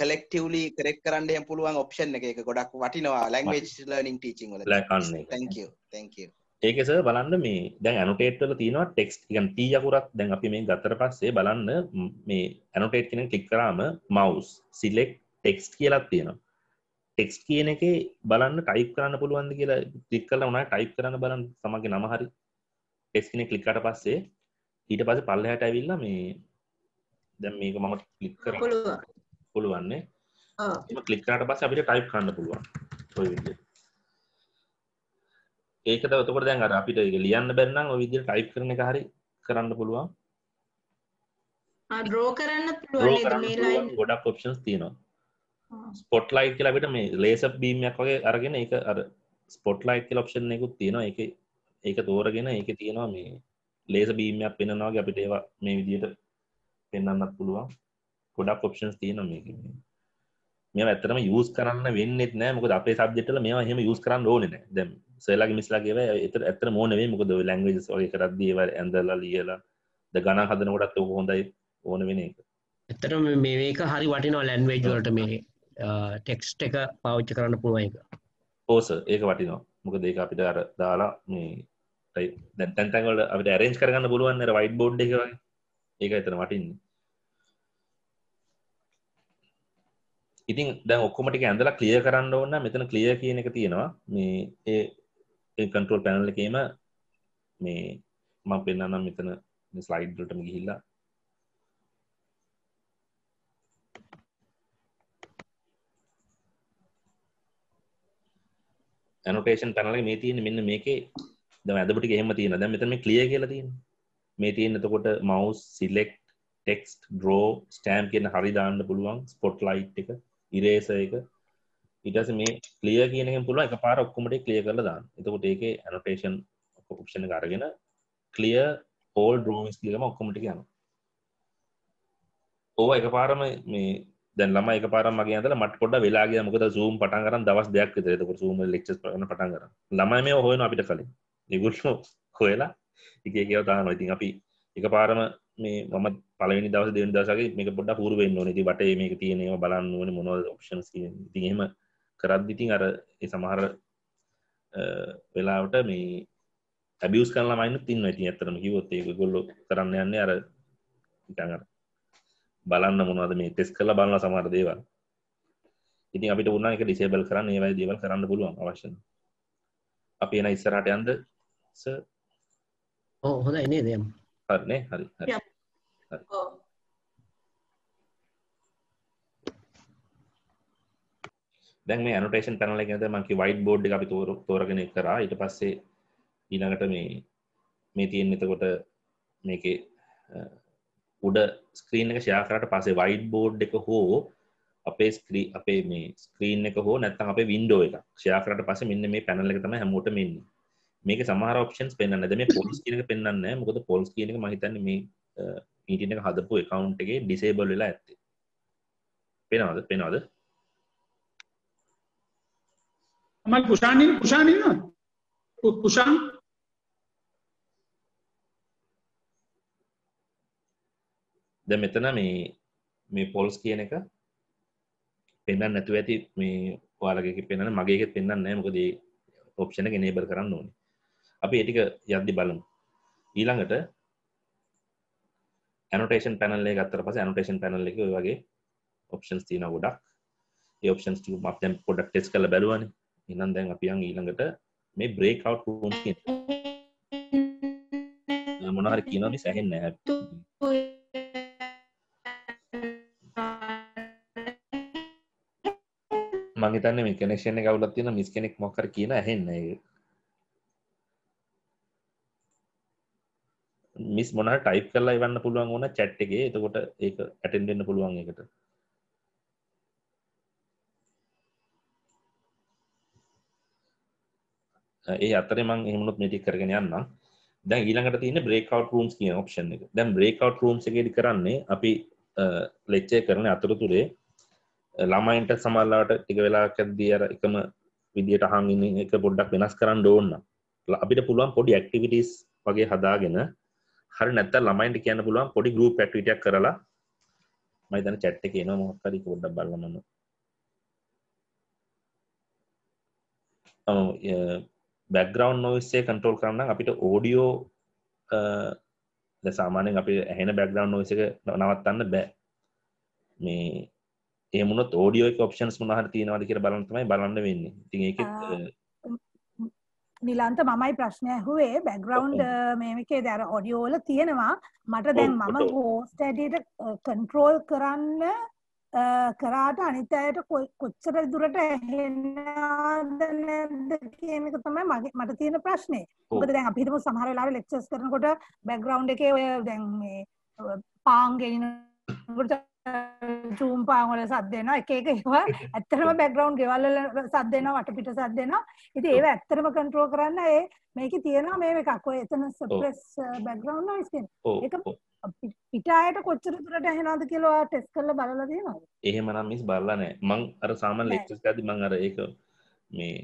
කලෙක්ටවලි කරෙක් කරන්න පුළුවන් ඔප්ෂන් එක ගොඩක් වටිනවා ලැංවේජ් ලර්නිින් ටීචිං ල තැක තැක ඒකෙස බලන්න මේ දැන් ඇනුටේට්වල තියෙනවා ටෙක්ස් ගන් තියකුරක් දැන් අපි මේ ගතර පස්සේ බලන්න මේ ඇනුටේට් කෙන කලික් කරාම මවස් සිල්ලෙක් ටෙක්ස් කියලත් තියෙනවා ටෙක්ස් කියන එක බලන්න ටයිප් කරන්න පුළුවන්ද කියලා ටික් කල උනා ටයිප් කරන්න බලන්න සමගේ නමහරි ටෙක්ස් කෙන කලික්කට පස්සේ ඊට පස පල්ලහට ඇවිල්ලා මේ දැන් මේක මම කලික් කර පුළුවන්නේ කලික්කට පස්ස අපිට ටයිප් කරන්න පුළුවන් ඔය විදිහට ඒකද ඔතකොට දැන් අර අපිට ඒක ලියන්න බැන්නම් ඔය විදිහට ටයිප් කරන එක හරි කරන්න පුළුවන් ආ ඩ්‍රෝ කරන්න පුළුවන් නේද මේ ලයින් ගොඩක් ඔප්ෂන්ස් තියෙනවා ස්පොට් ලයිට් කියලා අපිට මේ ලේසර් බීම් එකක් වගේ අරගෙන ඒක අර ස්පොට් ලයිට් කියලා ඔප්ෂන් එකකුත් තියෙනවා ඒක ඒක තෝරගෙන ඒකේ තියෙනවා මේ ලේසර් බීම් එකක් පෙන්වනවා වගේ අපිට ඒවා මේ විදිහට පෙන්වන්නත් පුළුවන් ගොඩක් ඔප්ෂන්ස් තියෙනවා මේකේ මේ ඇතරම යස් කරන්න වෙන්නෙත් නෑ මොකද අපේ සබ්ෙටල මේ හම යස් කරන්න ඕනන දැම් සේලාග මිස්ලාගේ එත ඇතර මෝනවේ මොකද ලංගජ ගේ කරදීව ඇඳලා ලියලා ද ගන හදන ගොඩත් හොඳයි ඕන වෙන එක එතරම මේක හරි වටිනවා ලැන්වේජලට මේ ටෙක්ස්ට එක පාවිච්ච කරන්න පුළුවන් එක ඕස ඒක වටිනවා මොක දෙක අපිට අර දාලා මේ දැන්තැන්ගල අපට ඇරෙන්ච් කරගන්න පුළුවන් වයිට බෝඩ් එක ඒක එතන වටින්නේ ඉතින් දැන් ඔක්කොමටික ඇඳලා ක්ලිය කරන්න ඕන්න මෙතන ක්ලිය කියන එක තියෙනවා මේ ඒ කන්ට්‍රෝල් පැනල් එකේම මේ මම පෙන්න්නම් මෙතන ස්ලයිඩ්ලටම ගිහිල්ලා ඇනොටේෂන් පැනල මේ තියෙන මෙන්න මේකේ ද ඇදපටි එහෙම තියෙන දැ මෙතන මේ ක්ලිය කියලා තියෙන මේ තියෙන එතකොට mouse select text draw stamp කියන හරි දාන්න පුළුවන් ස්පොට් ලයිට් එක ඉරේස එක ඉටස මේ කලිය කියනෙන් පුළුව එක පාර ඔක්කුමට කලිය කල දාන්න එතකොට ඒකේ ඇනොටේෂන් ඔප්ෂණ කරගෙන කලිය හෝල් ඩෝමිස් කියලම ඔක්කොමට යන ඕ එක පාරම මේ දැන්ලම එක පාර මගේ අතල මට පොඩ වෙලාගේ මොකද සූම් පටන් කරන් දවස් දෙයක් විතරතකොට සූම ලෙක්ෂස් පටන පටන් කර ළමයි මේ හොයන අපිට කලින් නිගුල්ෂෝ <laughs> හොයලා එක කියව දාන ඉතින් අපි එක පාරම මේ මම පලවෙනි දවස දෙන දසක මේක පොඩ පුරුවෙන් නොනති වට මේක තියනවා බලන්න ඕන මොනව ඔක්ෂන් තිහෙම කරද්දිතින් අර සමහර වෙලාවට මේ ඇබියස් කරලා මයින්න තින්න ඇති ඇතරම කිවොත්තේක ගොල්ලො කරන්න යන්නේ අර ඉටඟර බලන්න මොනවද මේ ටෙස් කල බලන්න සමහර දේවල් ඉතින් අපිට උන්න එක ඩිසේබල් කරන්න ඒවයි දේවල් කරන්න පුළුවන් අවශ්‍ය අපි එන ඉස්සරහට යන්ද හොඳ එනේ දයම් හරිනේ හරි හරි Go. දැන් මේ ඇනොටේෂන් පැනල එක ඇත මංකි වයිඩ් බෝඩ් එක අපි තෝරගෙන කරා ඊට පස්සේ ඊළඟට මේ මේ තියෙන් එතකොට මේක උඩ ස්ක්‍රීන් එක ශයාකරට පසේ වයිඩ් බෝඩ් එක හෝ අපේ ස්ක්‍රී අපේ මේ ස්ක්‍රීන් එක හෝ නැත්තම් අපේ වින්ඩෝ එක ශයාකරට පස මෙන්න මේ පැනල එක තම හැමෝට මෙන්න මේක සමහර ඔප්ෂන්ස් පෙන්න්න නැද මේ පොල්ස් කියනක පෙන්න්න මොකද පොල්ස් කියනක මහිතන්න මේ මීටින එක හදපු එකකවන්් එකගේ ඩිසේබල් වෙලා ඇත්තේ පෙනවද පෙනවද මල් පුෂාණින් පුෂාණන්න පුෂාන් ද මෙතන මේ මේ පොල්ස් කියන එක පෙන්න්න නැතුව ඇති මේ වාලගක පෙන්න්න මගේක පෙන්න්න නෑ මොකදේ ඔප්ෂණ ගෙනේබල් කරන්න ඕනේ අපි ඒටික යද්දි බලමු ඊළඟට ඇනටේෂන් පැනල්ලේ ගත්තර පස ඇනටේෂන් පැනල්ල එක වගේ ඔප්ෂන්ස් තියන ගොඩක් ඒ ඔප්ෂන්ස් අපතැම් පොඩක් ටෙස් කළ බැලුවන ඉන්නම් දැන් අපියන් ඊළඟට මේ බ්‍රේක් අව් රූම් මොනාර කියනනි සැහෙන් නෑ මහිතන්න මේ කනෙක්ෂණ කවුලත් තියෙන මිස් කෙනෙක් මොකර කියන ඇහෙන්නේ මිස් මොනහ ටයිප් කරලා එවන්න පුළුවන් ඕන චැට් එකේ එතකොට ඒක ඇටෙන්ඩ් වෙන්න පුළුවන් ඒකට ඒ අතරේ මම එහෙම උනොත් මේ ටික කරගෙන යන්නම් දැන් ඊළඟට තියෙන breakout rooms කියන option එක දැන් breakout rooms එකේදී කරන්නේ අපි lecture කරන අතරතුරේ ළමයින්ට සමහරවිට ටික වෙලාවක් ඇද්දී අර එකම විදියට අහන් ඉන්න එක පොඩ්ඩක් වෙනස් කරන්න ඕන නම් අපිට පුළුවන් පොඩි ඇක්ටිවිටීස් වගේ හදාගෙන හරි නැත්ත ළමයින්ට කියන්න පුළුවන් පොඩි ගරුප් ඇක්ටිවිටියක් කරලා මම හිතන්නේ chat එකේ එනවා මොකක් හරි පොඩ්ඩක් බලන්න මම ඔව් බෑග්ග්‍රවුන්ඩ් නොයිස් එක කන්ට්‍රෝල් කරන්න නම් අපිට ඔඩියෝ දැන් සාමාන්‍යයෙන් අපි ඇහෙන බෑග්ග්‍රවුන්ඩ් නොයිස් එක නවත්තන්න බෑ මේ එහෙම වුණොත් ඔඩියෝ එක ඔප්ෂන්ස් මොනවා හරි තියෙනවද කියලා බලන්න තමයි බලන්න වෙන්නේ. ඉතින් ඒකෙත් නිලන්ත මමයි ප්‍රශ්නය ඇහුවේ බැග්‍රවන්් uh, මේකේ දැර ඔඩියෝල තියෙනවා මට දැන් මම හෝස්ටඩට කන්ට්‍රෝල් uh, කරන්න uh, කරාට අනිතයට කොච්චර දුරට ඇහෙන්ද නැද කියනක තමයි මගේ මට තියෙන ප්‍රශ්නය ඔකද දැන් අපිටම සහරලා ලෙක්ෂස් කරනකොට බැග්‍රවන්් එකේ ඔය දැන් පාන්ගෙනට චූම්පාන් වල සද්ද දෙනවා එක එක ඒවා <laughs> ඇත්තටම බෑග්ග්‍රවුන්ඩ් ගෙවල් වල සද්ද දෙනවා වටපිට සද්ද දෙනවා ඉතින් ඒව ඇත්තටම කන්ට්‍රෝල් කරන්න ඒ මේකේ තියෙනවා මේ එකක් ඔය එතන සප්‍රෙස් බෑග්ග්‍රවුන්ඩ් නොයිස් කියන ඒක පිටායට කොච්චර දුරට ඇහෙනවද කියලා ඔයා ටෙස්ට් කරලා බලලා තියෙනවද එහෙමනම් මිස් බලලා නැහැ මං අර සාමාන්‍ය ලෙක්චර්ස් ගාදී මං අර ඒක මේ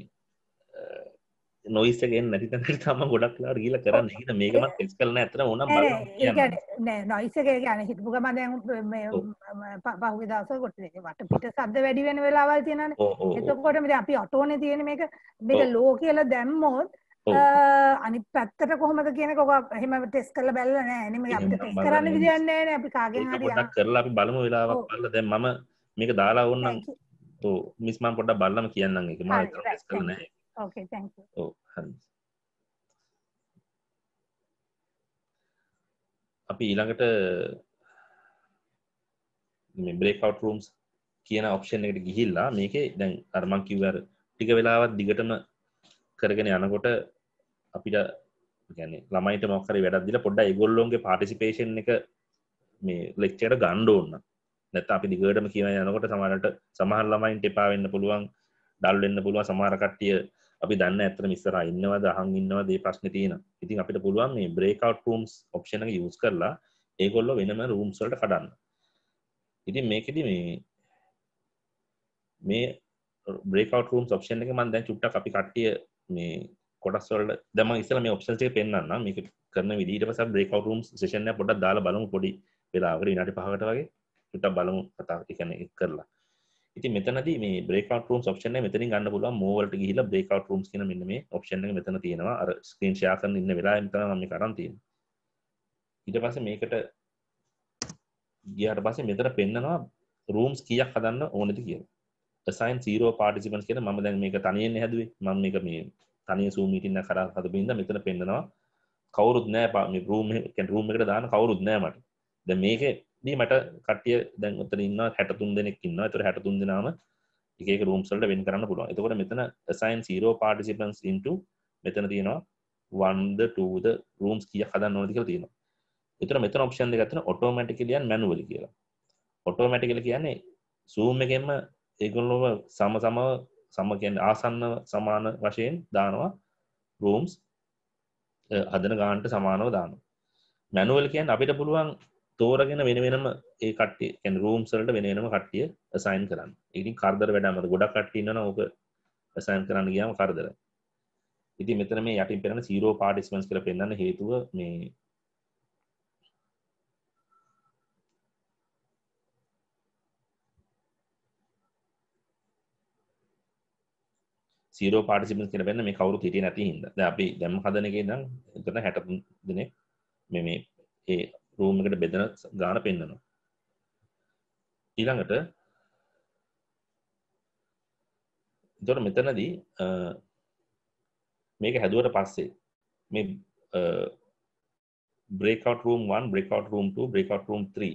නොයිස්සගෙන් නැති තැනට තම ගොඩක් ලාට ගිල කරන්න හිත මේකමත් එස් කරන ඇතර ඕන නොයිසගේ ගැන හිටපු ගම දැන් පහුගේ දස ගොට වට පිට සද්ද වැඩි වෙන වෙලාවල් තියෙනන එතකොට මෙ අපි අටෝන තියෙන මේක මේක ලෝ කියල දැම්මෝත් අනි පැත්තට කොහොමද කියන කොක හෙම ටෙස් කල බැල්ල නෑ නම ටෙස් කරන්න විදින්නේ අපි කාගෙන් ක් කරලා බලම වෙලාවක් බල්ල දැ මම මේක දාලා ඔන්න මිස්මන් පොඩ බල්ලම කියන්න එක ම කරන Okay, thank you. ඔව් oh, හරි. අපි ඊළඟට මේ බ්‍රේක්අවුට් රූම්ස් කියන ඔප්ෂන් එකට ගිහිල්ලා මේකේ දැන් අර මං කිව්ව අර ටික වෙලාවක් දිගටම කරගෙන යනකොට අපිට يعني ළමයිට මොකක් හරි වැඩක් දීලා පොඩ්ඩක් ඒගොල්ලෝගේ පාටිසිපේෂන් එක මේ ලෙක්චර් එකට ගන්න ඕන. නැත්නම් අපි දිගටම කියන යනකොට සමහරට සමහර ළමයින්ට එපා වෙන්න පුළුවන්, ඩල් වෙන්න පුළුවන්, සමහර කට්ටිය අපි දන්න ඇතර මිස්සර ඉන්නවද අහන් ඉන්නවා දේ ප්‍රශ්න තියෙන ඉතින් අපිට පුළුවන් මේ බ්‍රේකවට් රූම්ස් ඔප්ෂන එක යස් කරලා ඒගොල්ලො වෙනම රූම්ස්වලට කඩන්න ඉතින් මේකෙද මේ මේ බ්‍රේකවට් රූම් ඔප්ෂන් එක මන් දැන් චුට්ටක් අපි කට්ටිය මේ කොටස්වලට දම ඉස්සල මේ ඔප්ෂන්ස් එක පෙන්වන්න මේක කරන විදිහට පස්සේ බ්‍රේකවුට් රූම්ස් සෙෂන් එක පොඩ්ඩක් දාලා බලමු පොඩි වෙලාවකට විනාඩි 5කට වගේ චුට්ටක් බලමු කතා ඒ කියන්නේ කරලා ඉතින් මෙතනදී මේ breakout rooms option එක මෙතනින් ගන්න පුළුවන් move වලට ගිහිල්ලා breakout rooms කියන මෙන්න මේ option එක මෙතන තියෙනවා අර screen share කරන ඉන්න වෙලාවෙ මෙතන මම මේක අරන් තියෙනවා ඊට පස්සේ මේකට ගියාට පස්සේ මෙතන පෙන්නනවා rooms කීයක් හදන්න ඕනද කියලා assign zero participants කියන මම දැන් මේක තනියෙන් හැදුවේ මම මේක මේ තනියෙන් zoom meeting එක කරා හදපු ඉඳන් මෙතන පෙන්නනවා කවුරුත් නෑ මේ room එක කියන්නේ room එකට දාන්න කවුරුත් නෑ මට දැන් මේකේ දී මට කටිය දැන් උතර ඉන්න හැටතුන් දෙනෙක් ඉන්න තුර හැටතුන් දෙනාම එක රූම්සල්ට වෙන් කරන්න පුළුවන් එතකොට මෙතන සයින් සීරෝ පාටිසිපන්ස් ඉන්ට මෙතන තියෙනවා වන්ද ටූද රූම්ස් කිය හදන්න නොදික තියෙනවා එතර මෙතන ඔප්ෂන් දෙ ගතන ඔටෝමටිකලියන් මැනුවලි කියලා ඔටෝමැටිකල කියන්නේ සූම් එකෙන්ම ඒගොල්ලොව සම සම සමකෙන් ආසන්න සමාන වශයෙන් දානවා රූම්ස් හදන ගාන්ට සමානව දාන මැනුවල් කියන් අපිට පුළුවන් තෝරගෙන වෙන වෙනම ඒ කට රූම් සලට වෙන වෙනම කට්ටිය සයින් කරන්න ඉතින් කරදර වැඩමට ගොඩක් කට්ටින්න ඕක සයින් කරන්න ගියම කරදර ඉති මෙතන මේ යටින් පෙරන සීරෝ පාටිස්මන්ස් කර පෙන්න්න හේතුව මේ සීරෝ පාටිසිපන් කෙන වෙන්න මේ කවරු හිටිය නැති හිද අපි දැම් හදනගේ නම් එතන හැට දෙනෙක් මෙ මේ ඒ රූම් එකට බෙදන ගාන පෙන්න්නනවා ඊළඟට දොර මෙතනදී මේක හැදුවට පස්සේ මේ breakout room 1 breakout room 2 breakout room 3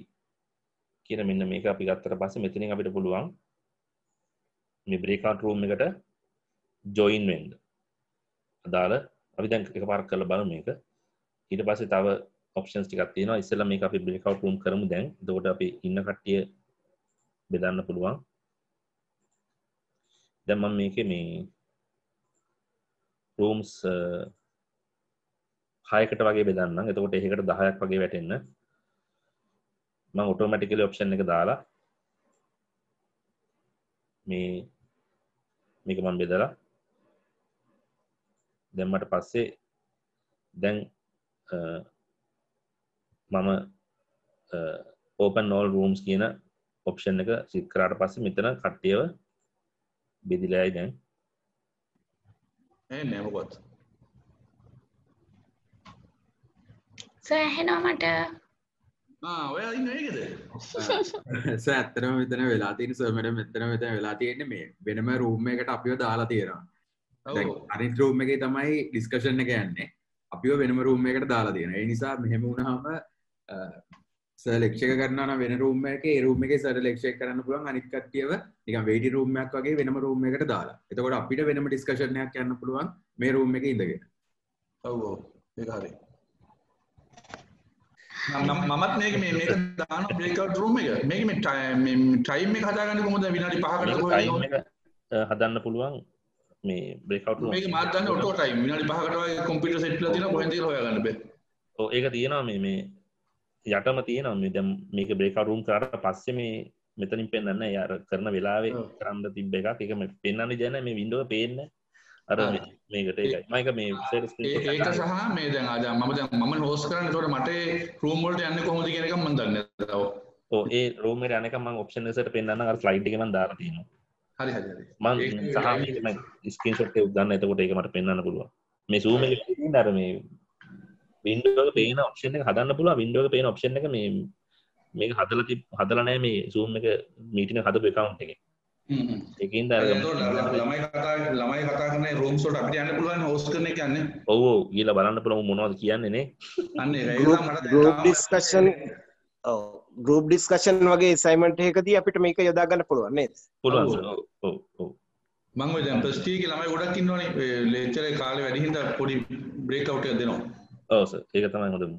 කියන මෙන්න මේක අපි ගත්තට පස්සේ මෙතනින් අපිට පුළුවන් මේ බ්‍රේකවට් රූම් එකට ජොයින් වෙන්න. අදාළ අපි දැන් එකපාරක් කරලා බලමු මේක. ඊට පස්සේ තව ඔප්ෂන්ස් ටිකක් තියෙනවා ඉස්සෙල්ලා මේක අපි බ්‍රේක්අවුට් රූම් කරමු දැන් එතකොට අපි ඉන්න කට්ටිය බෙදන්න පුළුවන් දැන් මම මේකේ මේ රූම්ස් හයකට වගේ බෙදන්න එතකොට ඒකට දහයක් වගේ වැටෙන්න මං ඔටෝමැටිකලි ඔප්ෂන් එක දාලා මේ මේක මං බෙදලා දැම්මට පස්සේ දැන් මම ඕපන් නෝල් රූම්ස් කියන ඔප්ෂන් එක සිත්කරාට පස්ස මෙතන කට්ටියව බෙදිලයි දැන් නැමකොත් සෑහෙනෝ මට <laughs> සඇත්තරම මෙතන වෙලා තින සමට මෙතන මෙතන වෙලා තියෙන මේ වෙනම රූම්ම එකට අපිව දාලා තියෙනවා අනි රූම් එක තමයි ඩිස්කෂණ එක යන්නේ අපිව වෙනම රූම්ම එකට දාලා තියෙන නිසා මෙහෙම වුණහම ලෙක්ෂක කරන්න වෙන රූම එක රුම එක සර ලෙක්ෂය කරන්න පුළුවන් අනිකත්තියව නික වැඩි රූමයක් වගේ වෙනම රූම එකට දාලා එතකොට අපිට වෙනම ඩිස්කශණයක් යන්න පුළුවන් මේ රූම් එක ඉඳගෙන ඔවෝ ඒකාරේ මමත් මේක මේ මේක දාන බ්‍රේකවට් රූම් එක මේක මේ ටයිම් එක හදාගන්න කොහොමද විනාඩි 5කට කොහොමද හදන්න පුළුවන් මේ බ්‍රේකවට් රූම් මේක මාත් දන්නේ ඔටෝ ටයිම් විනාඩි 5කට වගේ කම්පියුටර් සෙට් වෙලා තියෙනවා කොහෙන්ද කියලා හොයාගන්න බෑ ඔව් ඒක තියෙනවා මේ මේ යටම තියෙනවා මෙ දැම් මේක බ්‍රේකරුම් කරට පස්සේ මේ මෙතනින් පෙන්න්න ය කරන වෙලාවේ කරන්න තිබ්බ එකක් එක පෙන්න්න ජන මේ විඩුව පේන්න අර මේකට මයික මේ ඒක සහ මේ දැන් අද මම දැන් මම හෝස් කරන්න තොට මට රූම්වලට යන්න කොහොමද කියනක මන් දන්න තව ඕ ඒ රූමර යනක මං ඔප්ෂන් එකට පෙන්න්න අර ස්ලයිට් එකම දාරතින හරි හරි මං සහ ස්කින් ෂොට් උදන්න එතකොට එක මට පෙන්න්න පුළුව මේ සූම දර මේ වින්ඩෝක පේන ඔක්ෂන් එක හදන්න පුළුව වින්ඩෝක පේන ඔක්ෂන් එක මේ මේක හදල හදල නෑ මේ සූම් එක මීටින හදපු එකවුන්් එක එකින් දර ළමයි කතා කරන රෝම් සොට අපිට යන්න පුළුවන් හෝස් කරන එක යන්න ඔවෝ ගීල බලන්න පුළුවන් මොනවද කියන්නේනේ අන්න ගෲප් ඩිස්කෂන් ඔව් ගෲප් ඩිස්කෂන් වගේ අසයින්මන්ට් එකකදී අපිට මේක යොදා ගන්න පුළුවන් නේද පුළුවන් ඔව් ඔව් මම දැන් ප්ලස් 2 ළමයි ගොඩක් ඉන්නවනේ ලෙක්චර් එකේ කාලේ වැඩි හින්දා පොඩි බ්‍රේක් අවුට් එකක් දෙනවා ඕස ඒක තමයි හොඳම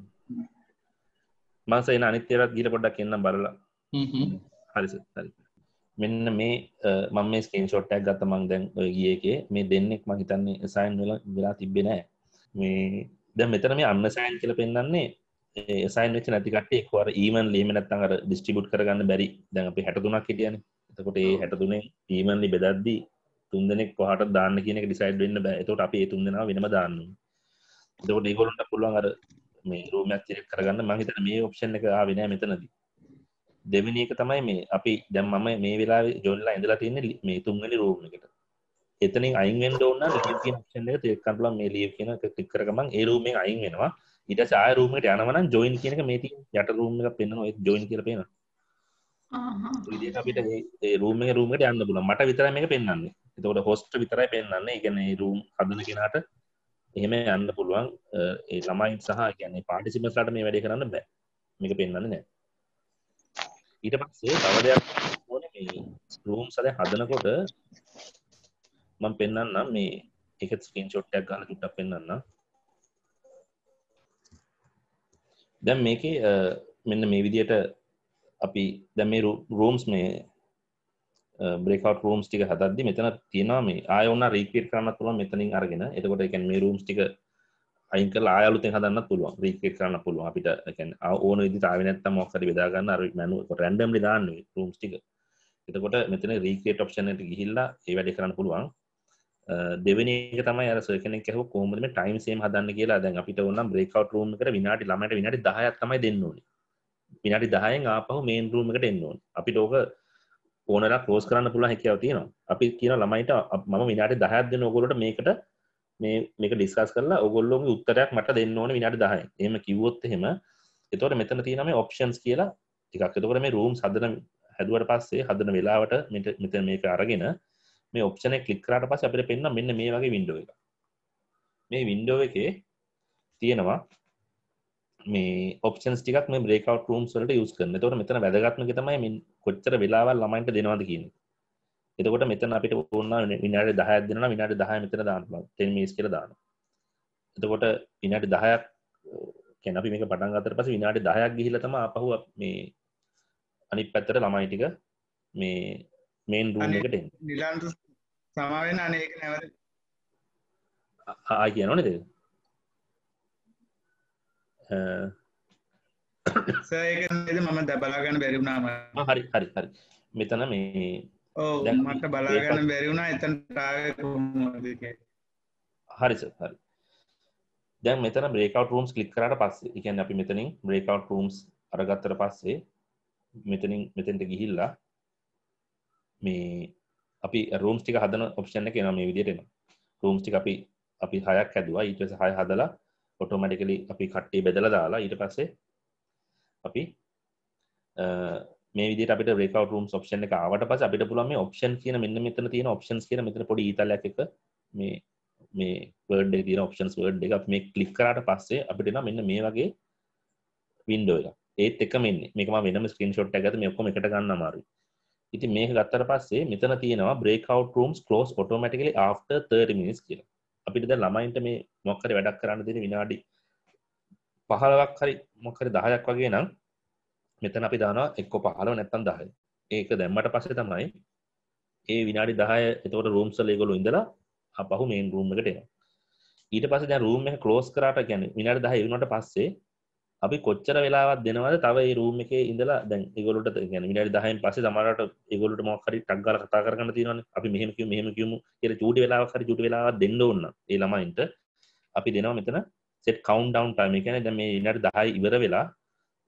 මාසයින අනිත්‍යරත් ගීට පොඩ්ඩක් එන්නම් බලලා හරිස හරි මෙන්න මේ මම ස්කෙන් ෂොට්ටක් ගත්තමක් දැන් ඔය ගිය එකේ මේ දෙන්නෙක් ම හිතන්නේ සයින් වෙල වෙලා තිබෙන මේ දැ මෙතන මේ අන්න සෑන් කියල පෙන්න්නන්නේ සයින් වෙච නැතිකටේ හර ඊමන් ලීම නැත්තඟර ඩිස්ටිබුට් කරගන්න බැරි දැන් අපි හැටතුනක් හිටියන එතකොට ඒ හැටතුනේ ඊමන්ලි බෙදද්දී තුන්දනෙක් පහට දාන්න කියනෙ ඩිසයිඩ් වෙන්න බෑ එතට අපේ තුන්දෙන වෙනම දාන්නවා දවට ඒගොලන්ට පුළුවන් අර මේ රෝමයක් චෙක් කරගන්න මහිතන මේ ඔප්ෂන් එක ආවිනය මෙතනද දෙවිනි එක තමයි මේ අපි දැම් මම මේ වෙලා ජොල්ලා ඉඳලා තියන්නේ මේ තුන්වැනි රෝම එකට එතනින් අයින්ෙන් ඕන්න ක්ෂන් එක තෙක්කන්ටල මේ ලිය කියන ටික් කරගමන් ඒ රූමෙන් අයින් වෙනවා ඊට සාය රූමට යනවන ජොයින් කියනක මේති යට රූම එක පෙන්න්න ඔත් ජොයින් කියර පෙන අපිට රූම රූමට යන්න පුල මට විතර මේක පෙන්න්නේ එතකොට හොස්ට විතරයි පෙන්න්න එකන රූම් හදන කෙනට එහෙම යන්න පුළුවන් ඒ ළමයින් සහ කියන්නේ පාටිසිපන්ස්ලාට මේ වැඩේ කරන්න බෑ මේක පෙන්වන්නේ නැහැ ඊට පස්සේ තව දෙයක් ඕනේ මේ රූම්ස් හද හදනකොට මම පෙන්වන්නම් මේ එක ස්ක්‍රීන්ෂොට් එකක් ගන්න චුට්ටක් පෙන්වන්නම් දැන් මේකේ මෙන්න මේ විදිහට අපි දැන් මේ රූම්ස් මේ බ්‍රේකවට් රූම්ස් ටික හදද්දි මෙතන තියෙනවා මේ ආය ඔන්න රීක්‍රීට් කරන්න පුළුවන් මෙතනින් අරගෙන එතකොට ඒ කියන්නේ මේ රූම්ස් ටික අයින් කරලා ආය අලුතෙන් හදන්න පුළුවන් රීක්‍රීට් කරන්න පුළුවන් අපිට ඒ කියන්නේ ඕන විදිහට ආවේ නැත්තම් මොකක් හරි බෙදා ගන්න අර මෙනු රෑන්ඩම්ලි දාන්න මේ රූම්ස් ටික එතකොට මෙතන රීක්‍රීට් ඔප්ෂන් එකට ගිහිල්ලා ඒ වැඩේ කරන්න පුළුවන් දෙවෙනි එක තමයි අර සර් කෙනෙක් අහුව කොහොමද මේ ටයිම් සේම් හදන්න කියලා දැන් අපිට ඕන නම් බ්‍රේක්අවුට් රූම් එකට විනාඩි ළමයට විනාඩි 10ක් තමයි දෙන්න ඕනේ විනාඩි 10න් ආපහු මේන් රූම් එකට එන්න ඕනේ අපිට ඕක කෝනලා ක්‍රෝස් කරන්න පුළ හැකව තියෙනවා අපි කියන ළමයිට මම විනාට දහත් දෙන ඔගොලට මේකට මේ මේක ඩිස්කස් කරලා ඔගොල්ලොම උත්තරයක් මට දෙන්න ඕන විනාට දහයි එම කිවොත් එහෙම එතවට මෙතන තියෙනම ඔප්ෂන්ස් කියලා එකක් එතකට මේ රූම් සදන හැදුවට පස්සේ හදන වෙලාවට මෙත මේක අරගෙන මේ ඔප්ෂන කලික්රට පස් අපිට පෙන්න්න මෙන්න මේ වගේ විඩෝ එක මේ වින්ඩෝ එකේ තියෙනවා මේ ඔප්ෂන්ස් ටිකක් මේ බ්‍රේකවට් රූම්ස් වලට යූස් කරන. එතකොට මෙතන වැදගත්ම එක තමයි මේ කොච්චර වෙලාවල් ළමයින්ට දෙනවද කියන එක. එතකොට මෙතන අපිට ඕන විනාඩි 10ක් දෙනවා විනාඩි 10 මෙතන දාන්න පුළුවන්. 10 minutes කියලා දානවා. එතකොට විනාඩි 10ක් කියන්නේ අපි මේක පටන් ගත්තට පස්සේ විනාඩි 10ක් ගිහිල්ලා තමයි ආපහු මේ අනිත් පැත්තට ළමයි ටික මේ මේන් රූම් එකට එන්නේ. නිලන්ත සමා වෙන අනේක නැවත ආ කියනවනේ ඒක. සයකද මම දැබලාගන්න බැරිුණාම හරි හරි හරි මෙතන මේ මට බලාගන්න බැරිවුණා එතන් හරි හරි දැන් මෙතන බ්‍රේකව් රූම්ස් කලික් කරට පස්සේ එකන් අපි මෙතනින් බ්‍රේකව් රූම්ස් අරගත්තර පස්සේ මෙතනින් මෙතෙන්ට ගිහිල්ලා මේ අපි රූම්ස් ටික හදන ඔප්ෂණ එක නම් මේ විදිහට එනවා රූම්ස් ටික අපි අපි හයක් හැදුවා ඊට පස්සේ හය හදලා ඔටෝමැටිකලි අපි කට්ටේ බෙදල දාලා ඊට පස්සේ අපි මේ විදිට අපිට රේකව රම් ඔප්ෂන් එක ආවට පස අපිට පුළුවන් මේ ඔප්ෂන් කියන මෙන්න මෙතන තියෙන ඔප්ෂන්ස් කියන මෙතන පොඩි ඉතාලයක් එක මේ මේ වර්ඩ් එක තියෙන ඔප්ෂන්ස් වර්ඩ් එක අපි මේ ක්ලික් කරාට පස්සේ අපිට එනවා මෙන්න මේ වගේ වින්ඩෝ එක ඒත් එක මෙන්න මේකම වෙනම ස්ක්‍රීන්ෂොට් එකකට මේ ඔක්කොම එකට ගන්න අමාරුයි ඉතින් මේක ගත්තට පස්සේ මෙතන තියෙනවා breakout rooms close automatically after 30 minutes කියලා. අපිට ද ළමයින්ට මේ මොක්කර වැඩක් කරන්න දෙන විනාඩි පහලවක් හරි මොක්කර දහයක් වගේ නම් මෙතන අපි දානවා එක්ක පහලව නැත්තම් දහය ඒක දැම්මට පස්සේ තමයි ඒ විනාඩි දහය එතවට රූම් සලේගොලු ඉඳලා අපහු මේන් රූම්මකට එන ඊට පස රූම කලෝස් කරට ගැන විනාට දහ වුණට පස්සේ අපි කොච්චර වෙලාවත් දෙනවද තව රූම එක ඉඳලා දැන් ගොලට ගැන මිට දහයින් පස මරට ගොලට මොහරි ටක්ගල කතා කරන්න තියවන අපි මෙහමකිව මෙහමකිවම කියර චුට වෙලා හරි චුට වෙලා දෙන්න ඔන්න ඒ ළමයින්ට අපි දෙනවා මෙතන සෙට් කවන්් ඩවන් ටයිම එකන දැ මේ ඉනට දහයි ඉවර වෙලා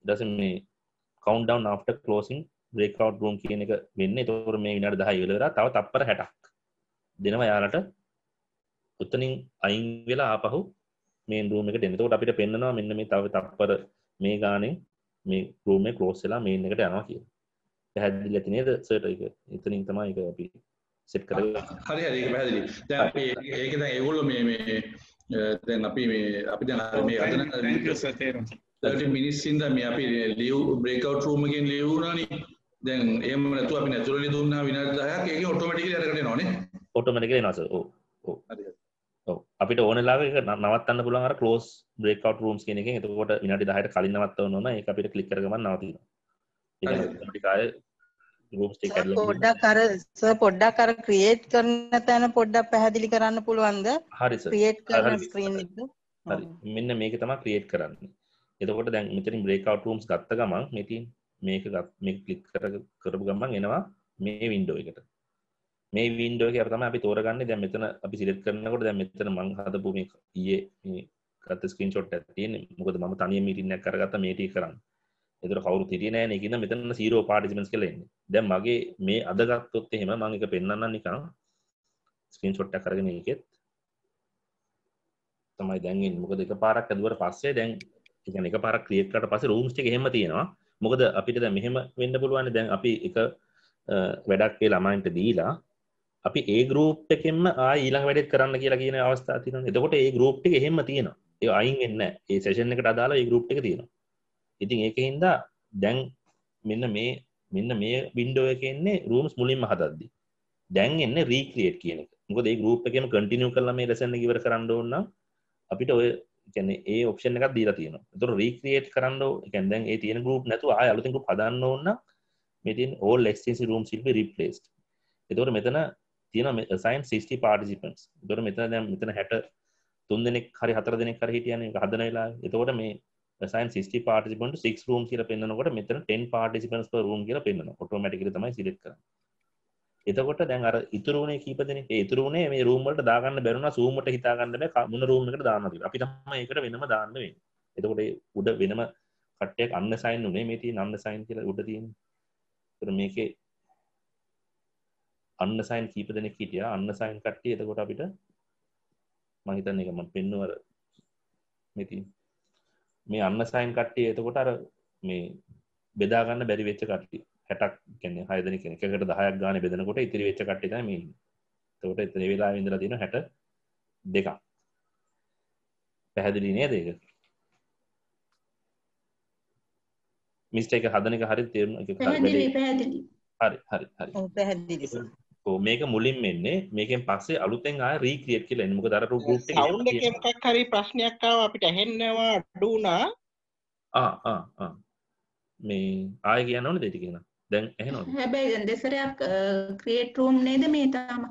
දස මේ කවන්් ඩවන් ට කලෝසින් බ්‍රේකව් රූම් කියන එක වෙන්න තොර මේ ඉනට දහ ඉවලර තව තප්පර හැටක් දෙනවා යාලට උත්තනින් අයින් වෙලා ආපහු මේ රූම එකට එනතකොට අපිට පෙන්න්නවා මෙන්න මේ තව තප්පර මේ ගානෙන් මේ රූම කලෝස්සලා මේන් එකට යනවා කිය පැහැදිල ඇතිනේද සට එක එතනින් තමයි එක අපි සෙට් කර හරි හරි පැදිලි දැ ඒක දැ ඒගොල්ල මේ මේ දැන් අපි මේ අපි දැන මේ අදන සතේරම් මිනිස්සින්ද මේ අපි ලියව් බ්‍රේකව් රූමගෙන් ලියවුණනි දැන් ඒම නතු අපි නැතුරලි දුන්න විනාට දහයක් ඒ ඔටෝමටික රට නොන ඔටමටික නස ඕ අපිට ඕනලාග නවත්තන්න පුළන් අර කලෝස් බ්‍රේකව් රූම්ස් කෙනෙක එතකොට විනාටි දහයට කලින් නවත්තව නොන එක අපිට කලික් කරගම නවතිනකාය පොඩ්ඩක් කර පොඩ්ඩක් කර ක්‍රියේට් කරන තැන පොඩ්ඩක් පැහැදිලි කරන්න පුළුවන්ද හරි ක්‍රියේට් කරන ස්ක්‍රීන් හරි මෙන්න මේක තමා ක්‍රියේට් කරන්න එතකොට දැන් මෙතරින් බ්‍රේකව් රූම්ස් ගත්ත ගමන් මෙතින් මේක මේක කලික් කර කරපු ගමන් එනවා මේ වින්ඩෝ එකට මේ වින්ඩෝ කරතම අපි තෝරගන්න දැ මෙතන අපි සිලෙට් කරනකොට දැ මෙතන මං හදපුම ඒ කත ස්කින් චොට් ඇතියෙන් මොකද ම තනිය මිටින්න කරගත මේටි කරන්න එතර කවරු තිරිනෑ එකන මෙතන සීරෝ පාටිමස් කලෙන්නේ දැම් මගේ මේ අදගත්තොත් එහෙම මං එක පෙන්න්න නිකම් ස්කින් චොට්ට කරගෙන එකෙත් තමයි දැන්ගෙන් මොකද එක පාරක් ඇදුවට පස්සේ දැන් එකන එක පාරක් ක්‍රියකට පස රූම්ස්ටි හෙම තියෙනවා මොකද අපිට දැ මෙහෙම වෙන්න පුළුවන් දැන් අපි එක වැඩක් වේ ළමයින්ට දීලා අපි ඒ ගරප් එකෙන්ම ඊලා වැඩත් කරන්න කියලා කියන අවස්ථා තින එතකොට ඒ ගරප්ට එහෙම තියෙනවා ඒ අයින් එන්න ඒ සැෂන් එකට අදාලා ඒ ගරුප් එක තියෙනවා ඉතින් ඒක හින්දා දැන් මෙන්න මේ මෙන්න මේ බින්ඩෝ එකන්නේ රූම්ස් මුලින්ම හදද්දි දැන් එන්න රීක්‍රියට් කියන එක මොකද ඒ ගරුප් එකම කටිනිය කරලා මේ ලෙසන්න ඉවර කරන්න ඕන අපිට ඔය කියන්නේ ඒ ඔප්ෂන් එකක් දීලා තියෙනවා ඒතර රීක්‍රියේට් කරන්න ඕන කියන්නේ දැන් ඒ තියෙන ගෲප් නැතුව ආය අලුතින් ගෲප් හදන්න ඕන නම් මේ තියෙන all extensive rooms will be replaced ඒතකොට මෙතන තියෙන සයින් සිිස්ටි පාර්ටිසිපන්ස් දොර මෙතන දැම් මෙතන හැට තුන් දෙනෙක් හරි හතර දෙනෙ කර හිටියන හදන වෙලා එතකොට මේ සයින් සිිටි පාටිපට සික් රූම් කියල පෙන්න්නකොට මෙතන ටෙන් පාටිසිපන්ස් රූම් කියල පෙන්න්න ඔටෝමටික තමයි සිලෙක් කර එතකොට දැන් අර ඉතුරුණේ කීප දෙනෙක් ඉතුරුණේ මේ රූම් වලට දාගන්න බැරුණා සූමට හිතාගන්න බෑ මුන රූම් එකට දාන්න තිබ්බා අපි තමයි ඒකට වෙනම දාන්න වෙන්නේ එතකොට උඩ වෙනම කට්ටයක් අන්න සයින් උනේ මේ තියෙන අන්න සයින් කියලා උඩ තියෙන. ඒතර මේකේ අන්න සයින් කීප දෙනෙක් හිටිය අන්න සයින් කට්ටිය එතකොට අපිට මහිතන්න එකම පෙන්නුවර මෙති මේ අන්න සයින් කට්ටිය එතකොට අර මේ බෙදාගන්න බැරි වෙච්ච කට්ටි හැටක් කියන්නේ හයදන කෙන එකට දහයක් ගාන බෙදනකොට ඉතිරි වෙච්ච කට්ටි මේ තකොට එතන වෙලා ඉඳලා තියෙන හැට දෙකක් පැහැදිලි නේද ඒක මිස්ටේක හදන එක හරි තේරුණා ඒක හරි හරි හරි පැහැදිලි මේක මුලින් මෙන්නේ මේකෙන් පස්සේ අලුතෙන් ආ රීක්‍රියට් කියලා එන්නේ මොකද අර ගෲප් එකේ සවුන්ඩ් එකේ මොකක් හරි ප්‍රශ්නයක් ආව අපිට ඇහෙන්නවා අඩු වුණා ආ ආ ආ මේ ආයෙ කියන්න ඕනේ දෙටි කියන දැන් ඇහෙනවද හැබැයි දැන් දෙසරයක් ක්‍රියේට් රූම් නේද මේ තාම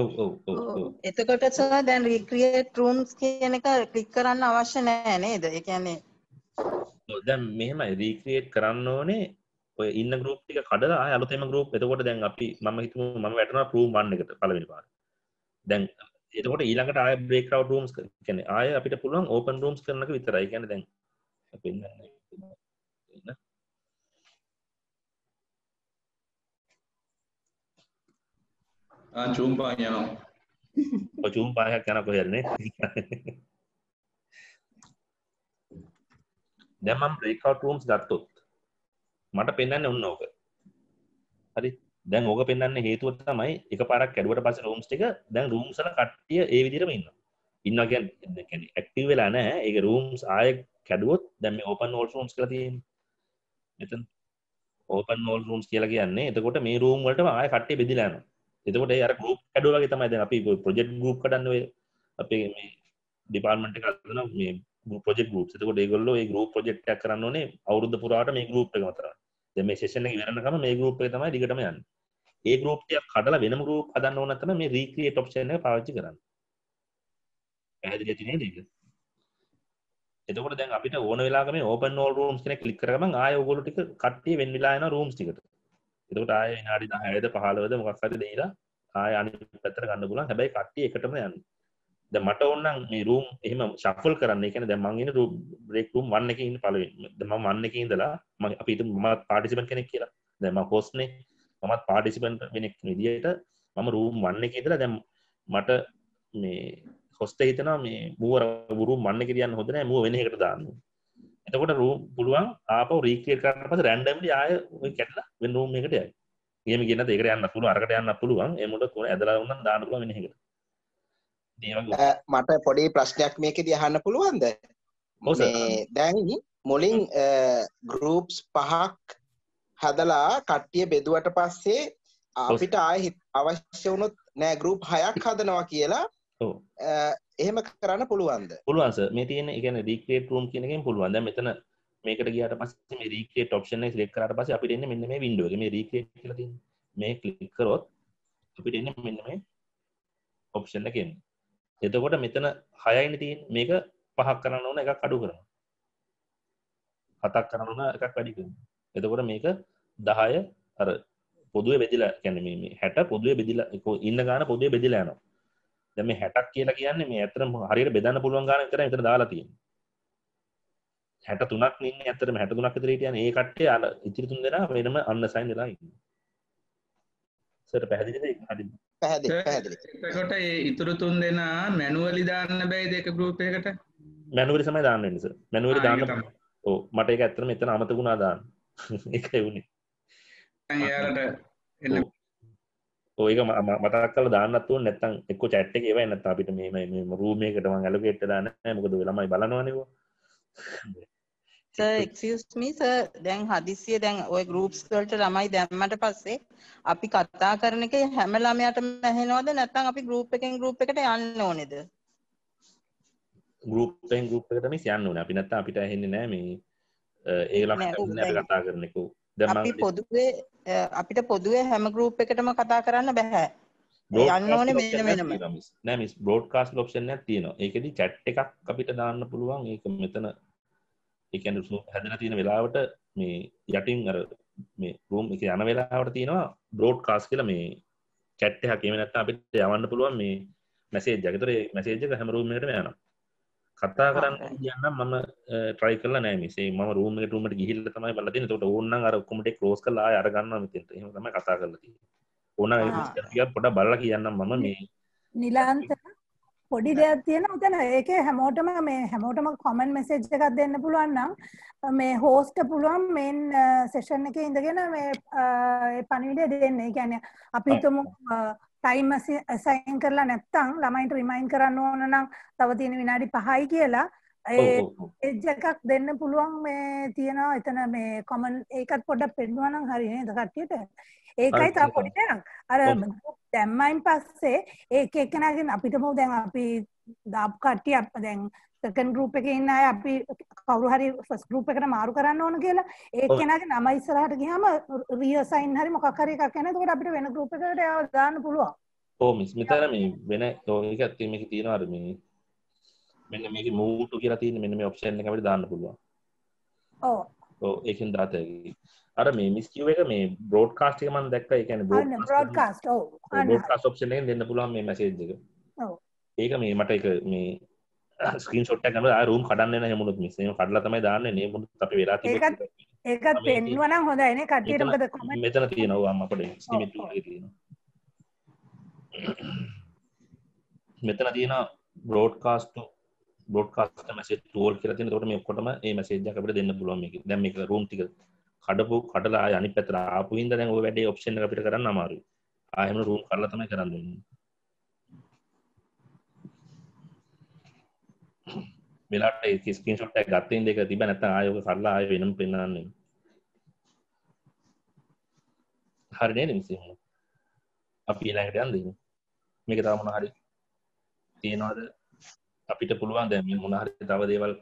ඔව් ඔව් ඔව් එතකොට සර් දැන් ක්‍රියේට් රූම්ස් කියන එක ක්ලික් කරන්න අවශ්‍ය නැහැ නේද ඒ කියන්නේ දැන් මෙහෙමයි රීක්‍රියේට් කරන්න ඕනේ ඔය ඉන්න ගරුප් ටික කඩලා අලුතෙම ගරුප් එතකොට දැන් අපි මම හිතමු මම වැටෙනවා රූම් 1 එකට පළවෙනි පාර දැන් එතකොට ඊළඟට ආය බ්‍රේක් අවට් රූම්ස් කියන්නේ ආය අපිට පුළුවන් ඕපන් රූම්ස් කරනක විතරයි කියන්නේ දැන් පෙන්වන්න ඉන්න ආ චූම් පාන් යනවා ඔය චූම් පාන් එකක් යන කොහෙද නේ දැන් මම බ්‍රේක් අවට් රූම්ස් ගත්තොත් මට පෙන්න්න ඔන්න ඕක හරි දැන් ඕක පෙන්න්න හේතුව තමයි එක පරක් කැඩුවට පස රූම්ස් එක දැන් රූම්සල කට්ටිය ඒ විදිරම ඉන්න ඉන්නගැන් ඇක්ටව වෙලා නෑ ඒ රූම්ස් ආය කැඩුවොත් දැම ඕපන් ෝල් රූම්ස් කරතියෙන් එතන් ඕපන් ෝල් රූම්ස් කියලා කියන්නේ එතකොට මේ රූම් වලට ආය කට්ටේ බෙදිලාන එතකොට අර ගුප් කඩුවගේ තමයි දැන් අපි ප්‍රොජෙක්ට් ගුප් කඩන්න අපේ මේ ඩිපාර්ට්මන්ට් එක හදන මේ ප්‍රොජෙක්ට් ගුප්ස් එතකොට ඒගොල්ලෝ ඒ ගෲප් ප්‍රොජෙක්ට් එකක් කරන්න ඕනේ අවුරුද්ද පුරාට මේ ගෲප් එක මතරයි මේ සෙෂන ඉවරනකම මේ ගරුප්ය තමයි දිගටම යන්න ඒ ගරුප්ය කඩල වෙනම ගරුප් හදන්න ඕනත්තම මේ රීක්‍රිය ටොප්ෂන පාච්චි කරන්න පැදිල තිනේ දීක එතකොට දැන් අපිට ඕන වෙලාගම ඕපන් නෝල් රූම්ස් කෙනෙක් ක්ලික් කරගම ආය ඕගොල්ලෝ ටික කට්ටිය වෙන් වෙලා යන රූම්ස් ටිකට එතකොට ආය විනාඩි 10ද 15ද මොකක් හරි දෙයිලා ආය අනිත් පැත්තට ගන්න පුළුවන් හැබැයි කට්ටිය එකටම යන්නේ ද මට ඔන්න මේ රූම් එහම ශක්ල් කරන්න එකන දැ මංගෙන රු බ්‍රෙක් රූම් වන්න එක ඉන්න පල දම වන්න එක ඉඳලා ම අපිට මත් පාටිසිපන් කෙනෙක් කියලා දැම හෝස්නේ මත් පාටිසිපන්ට වෙනෙක් විදියට මම රූම් වන්න එක ඉදලා දැම් මට මේ හොස්ට හිතන මේ මුවර ගුරු මන්න කිරියන්න හොදන මුව වෙන එකට දාන්න එතකොට රූම් පුළුවන් අප රීකේ කරන්න පස රැන්ඩම්ලි ආය කැටලා වෙන් රූම් එකට යයි ඒම ගෙන දෙකර යන්න පුළුව අරකට යන්න පුළුවන් එමුට කොන ඇදලා උන්න දානකුව වෙනකට මට පොඩි ප්‍රශ්නයක් මේකෙදී අහන්න පුළුවන්ද දැන් මුලින් ගරූප්ස් පහක් හදලා කට්ටිය බෙදුවට පස්සේ අපිට ආය අවශ්‍ය වුණොත් නෑ ගරුප් හයක් හදනවා කියලා එහෙම කරන්න පුළුවන්ද පුළුවන්ස මේ තියෙන එකන රීක්‍රේට රූම් කියනකින් පුළුවන්ද මෙතන මේකට ගියට පස්සේ රීක්‍රේට ඔප්ෂන් එක සිලෙක්ට් කරාට පස්සේ අපිට එන්නේ මෙන්න මේ වින්ඩෝ එක මේ රීක්‍රේට් කියලා තියෙන මේ ක්ලික් කරොත් අපිට එන්නේ මෙන්න මේ ඔප්ෂන් එක එන්නේ එතකොට මෙතන හයයින තියෙන් මේක පහක් කරන්න ඕන එකක් අඩු කරන හතක් කරන්න එකක් වැඩි කරන එතකොට මේක දහය අර පොදුව බෙදිලා කැනීම හැට පොදුව බෙදිලා ඉන්න ගාන පොදේ බෙදිලා යනවා දැම හැටක් කියලා කියන්නේ මේ ඇතරම හරියට බෙදන්න පුළුවන් ගාන විතර විතර දාලා තියෙනවා. හැට තුනක් ඉන්න ඇතරම හැට තුනක් විතර හිටියන ඒ කට්ටිය අර ඉතිරි තුන් දෙනා වෙනම අන්න සයින් වෙලා ඉන්නවා. සර් පැහැදිලිද හරි පැහැදිලි පැහැදිලි. එතකොට ඒ ඉතුරු තුන් දෙනා මැනුවලි දාන්න බැයිද එක ගෲප් එකකට? මැනුවලි තමයි දාන්න වෙන්නේ සර්. මැනුවලි දාන්න. ඔව් මට ඒක ඇත්තටම මෙතන අමතකුණා දාන්න. <laughs> ඒකයි උනේ. දැන් එයාලට එළ ඔයක මතක් කල දාන්නත්තුව නැත්තන් එක්ක චැට් එක ඒවයි නැත්ත අපිට මේ රූමයකට මං ඇලකෙට්ට දාන්න මොකද වෙලමයි බලනවනවා එක්ස්මි ස දැන් හදිසිය දැන් ඔය ගරුප්ස් වලට ළමයි දැම්මට පස්සේ අපි කතා කරන එක හැම ළමයටම ඇහෙනවද නැත්නම් අපි ගෲප් එකෙන් ගෲප් එකට යන්න ඕනේද ගරුප් එකෙන් ගරුප් එකට තමයි යන්න ඕනේ අපි නැත්නම් අපිට ඇහෙන්නේ නැහැ මේ ඒ ළමයි අපි කතා කරනකෝ දැන් අපි පොදුවේ අපිට පොදුවේ හැම ගෲප් එකටම කතා කරන්න බෑ යන්න ඕනේ මෙන්න මෙන්නම නෑ මිස් බ්‍රෝඩ්කාස්ට් ඔප්ෂන් එකක් තියෙනවා ඒකෙදි chat එකක් අපිට දාන්න පුළුවන් ඒක මෙතන එකන හැදර තියෙන වෙලාවට මේ යටින් අර මේ රූම් එක යන වෙලාවට තියෙනවා බ්‍රෝඩ් කාස් කියල මේ කැට්ට හකිමනත් අපිට යවන්න පුළුවන් මේ මැසේ ජගතරේ මැසේජක හැමරූමයට යන කතා කරන්න කියන්න මම ට්‍රයි කල නෑමසේ ම රූම ටමට ගිහිල්ල තමයි බලති තොට ඕන්න අරක්කමට ක්‍රෝස් කලා අරගන්න මතට හම කතා කරලති ඕන පොඩ බල්ල කියන්න මම මේ නිලාන්තර පොඩි දෙයක් තියෙන උතන ඒක හැමෝටම මේ හැමෝටම කොමන් මෙසේජ් එකක් දෙන්න පුළුවන් නම් මේ හෝස්ට පුළුවන් මෙන් සෙෂන් එක ඉඳගෙන මේ පණිවිඩය දෙන්න ගැන අපිතුම ටයිම් සයින් කරලා නැත්තං ළමයින්ට රිමයින් කරන්න ඕන නම් තව තියෙන විනාඩි පහයි කියලා එජ් එකක් දෙන්න පුළුවන් මේ තියෙනවා එතන මේ කොමන් ඒකත් පොඩක් පෙන්නුවනම් හරි නේද කට්ටියට ඒකයි තා පොඩි තරක් අර දැම්මයින් පස්සේ ඒක එක්කෙනාගෙන් අපිටම දැන් අපි දාප් කට්ටිය අප දැන් සෙකන්ඩ් ගෲප් එකේ ඉන්න අය අපි කවුරු හරි ෆස්ට් ගෲප් එකට මාරු කරන්න ඕන කියලා ඒකෙනාගේ නම ඉස්සරහට ගියාම රීඅසයින් හරි මොකක් හරි එකක් එනවා එතකොට අපිට වෙන ගෲප් එකකට දාන්න පුළුවන් ඕ මිස් මෙතන මේ වෙන ඒක ඇත්තේ මේක තියෙනවා අර මේ මෙන්න මේක මූටු කියලා තියෙන මෙන්න මේ ඔප්ෂන් එක අපිට දාන්න පුළුවන්. ඔව්. ඔව් ඒකෙන් දාතයි. අර මේ මිස් කියු එක මේ බ්‍රෝඩ්කාස්ට් එක මම දැක්කා. ඒ කියන්නේ බ්‍රෝඩ්කාස්ට්. බ්‍රෝඩ්කාස්ට් ඔව්. බ්‍රෝඩ්කාස්ට් ඔප්ෂන් එකෙන් දෙන්න පුළුවන් මේ මැසේජ් එක. ඔව්. ඒක මේ මට ඒක මේ ස්ක්‍රීන් <laughs> ෂොට් එකක් ගන්නවා. ආ රූම් කඩන්න නෑ හැමුණොත් මිස්. ඒක කඩලා තමයි දාන්නේ. මේ මොකද අපි වෙලා තිබෙන්නේ. ඒකත් පෙන්වුවා නම් හොඳයි නේ. කට්ටියට මොකද කොමෙන්ට් මෙතන තියෙනවා අපේ ස්ටිමේ ටූල් එකේ තියෙනවා. මෙතන තියෙනවා බ්‍රෝඩ්කාස්ට් බොඩ්කාස්ට මැසේ තුවල් කියර තින තොට මේ කොටම ඒ මසේජ අපට දෙන්න පුලුවම දැම එක රුම් ටික කඩපු කටලා යනි පැතර ආපුහින්ද දැන් ඔ වැඩේ ඔප්ෂන් අපිට කරන්න අමාරු ආයම රූම් කරලා තමයි කරන්න වෙලාට ස්කින් ෂොට් එක ගත්තෙන් දෙක තිබ නැත්නම් ආයෝක කරලා ආය වෙනම පෙන්වන්නේ හරි නේද මිසි අපි ඊළඟට යන්න දෙමු මේක තව මොන හරි තියනවාද අපිට පුළුවන් දැම මොනහරි තව දේවල්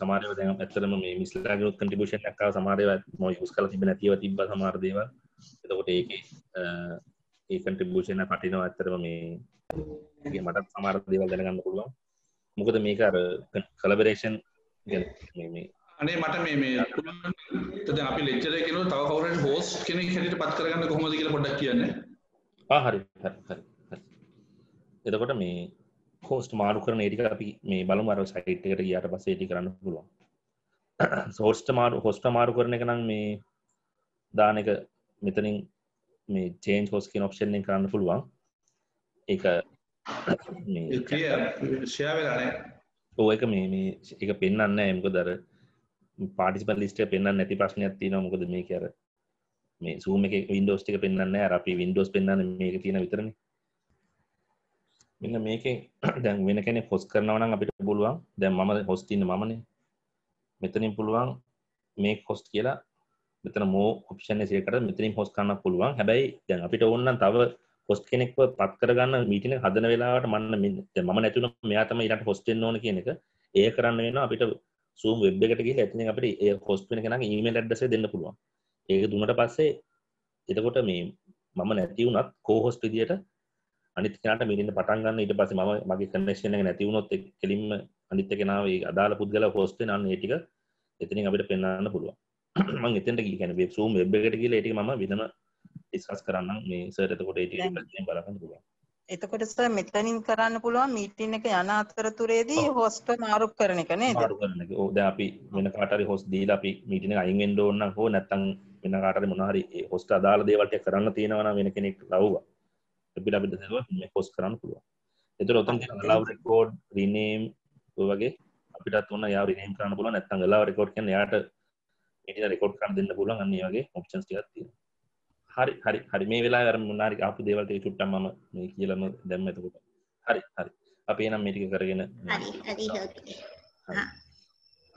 සමාරය දැ ඇතරම මේ මිස්ලාගත් කටිබෂන් ඇක්කා සමාරය ම යුස් කල තිබ නැතිව තිබ සමාර්දේව එතකොට ඒක ඒ කටිබෂණ කටිනව ඇතරම මේගේ මටත් සමාර දේවල් දැනගන්න පුළුවන් මොකද මේක අර කලබරේෂන් අනේ මට මේ මේ තද අපි ලෙක්චර කෙන තව කවරට හෝස් කෙනෙ හැට පත් කරගන්න කොහොමද කියල පොඩක් කියන්න හරි හරි එතකොට මේ හෝස්ට මාරු කරන ඒටික අපි මේ බලමර සයිට්කට යාට පස්ස ඒටි කරන්න පුළුවන් සෝස්ට <clears throat> මාරු හොස්ට මාරු කරන එක නම් මේ දානක මෙතනින් මේ චේන්් හෝස්කින් ඔප්ෂන්ෙන් කරන්න පුළුවන් එක ඕ එක මේ මේ එක පෙන්න්න එමක දර පාටිස්පල් ලිස්ට පෙන්න්න නැති ප්‍රශ්නයක් තින මොකද මේ කර මේ සූම එක වින්ඩෝස්ටික පෙන්න්න අපි වින්ඩෝස් පෙන්න්න මේක තියෙන විතරන්නේ මෙන්න මේකෙන් <clears throat> දැන් වෙන කෙනෙක් හොස් කරනවා නම් අපිට පුළුවන් දැන් මම හොස්ට් ඉන්න මමනේ මෙතනින් පුළුවන් මේක හොස්ට් කියලා මෙතන මෝ ඔප්ෂන් එක සිලෙක්ට් කරලා මෙතනින් හොස්ට් කරන්න පුළුවන් හැබැයි දැන් අපිට ඕන නම් තව හොස්ට් කෙනෙක්ව පත් කරගන්න මීටින් එක හදන වෙලාවට මන්න දැන් මම නැතුණා මෙයා තමයි ඊළඟට හොස්ට් වෙන්න ඕන කියන එක ඒ කරන්න වෙනවා අපිට Zoom web එකට ගිහලා එතනින් අපිට ඒ හොස්ට් වෙන කෙනාගේ email address එක දෙන්න පුළුවන් ඒක දුන්නට පස්සේ එතකොට මේ මම නැති වුණත් කෝහොස්ට් විදියට අනිත් කෙනාට මිනින්න පටන් ගන්න ඊට පස්සේ මම මගේ කනෙක්ෂන් එක නැති වුණොත් කෙලින්ම අනිත් කෙනා ඒ අදාළ පුද්ගලයා හොස්ට් වෙන අන්න ඒ ටික එතනින් අපිට පෙන්වන්න පුළුවන් මම එතනට ගිහ කියන්නේ වෙබ් සූම් වෙබ් එකට ගිහලා ඒ ටික මම වෙනම ඩිස්කස් කරන්නම් මේ සර් එතකොට ඒ ටික බලන්න පුළුවන් එතකොට සර් මෙතනින් කරන්න පුළුවන් මීටින් එක යන අතරතුරේදී හොස්ට් මාරු කරන එක නේද මාරු කරන එක ඔව් දැන් අපි වෙන කාට හරි හොස්ට් දීලා අපි මීටින් එක අයින් වෙන්න ඕන නම් හෝ නැත්නම් වෙන කාට හරි මොනවා හරි හොස්ට් අදාළ දේවල් ටික කරන්න තියෙනවා නම් වෙන කෙනෙක් ලව්වා අපිට අපිට දෙරුවත් මේ පොස් කරන්න පුළුවන් එතුර ඔතන් ලාව රෙකෝඩ් රිනේම් වගේ අපිට ඔන්න යා රිනේම් කරන්න පුළුවන් නැත්නම් ලාව රෙකෝඩ් කියන්නේ යාට එඩිට රෙකෝඩ් කරන්න දෙන්න පුළුවන් අන්න ඒ වගේ ඔප්ෂන්ස් ටිකක් තියෙනවා හරි හරි හරි මේ වෙලා අර මුනාරි ආපු දේවල්ට ඒ චුට්ටක් මම මේ කියලාම දැම්ම එතකොට හරි හරි අපි එනම් මේ ටික කරගෙන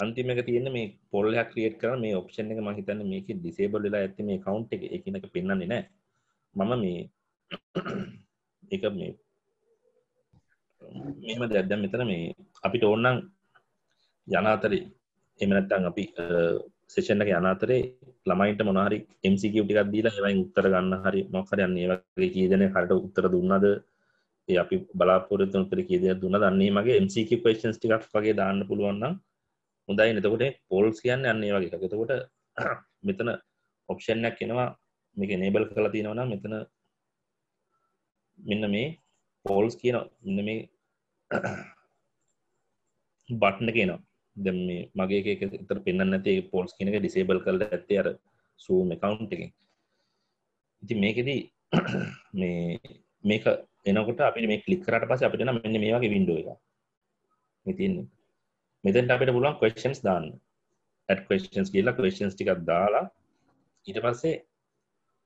අන්තිම එක තියෙන මේ පොල් එකක් ක්‍රියේට් කරන මේ ඔප්ෂන් එක මම හිතන්නේ මේකේ ඩිසේබල් වෙලා ඇත්තේ මේ account එක එකිනෙක පෙන්වන්නේ නැහැ මම මේ එක මේ මෙම දැද්දැම් මෙතන මේ අපිට ඕන්නම් යනාතරේ එමනැත්තන් අපි සේෂන් එක යනාතරේ ළමයින්ට මොනහරි MCQ ටිකක් දීලා ඒවයින් උත්තර ගන්න හරි මොකක් හරි අන්න ඒ වගේ කීදෙන හරියට උත්තර දුන්නද ඒ අපි බලාපොරොත්තු උත්තර කීදෙන දුන්නද අන්න ඒ මගේ MCQ questions ටිකක් වගේ දාන්න පුළුවන් නම් හොඳයි එතකොට පොල්ස් කියන්නේ අන්න ඒ වගේ එකක්. එතකොට මෙතන ඔප්ෂන් එකක් එනවා මේක enable කරලා තියෙනවා නම් මෙතන මෙන්න මේ පෝල්ස් කියන මෙන්න මේ බට්න කියනවා දැ මේ මගේ තර පෙන්න්න ඇති පෝල්ස් කියනක ඩිසේබල් කරල ඇති අර සූම කවන්් එක ඉති මේකෙදී මේ මේක එනකොට අපි මේ කලික්රට පස අපිට නම් මෙන්න මේ වගේ වින්ඩෝ එක ඉතින්නේ මෙතැන් අපිට පුළුවන් කස්න්ස් දාන්න ඇත්ස්න්ස් කියලා කවේශන්ස් ටිකක් දාලා ඊට පස්සේ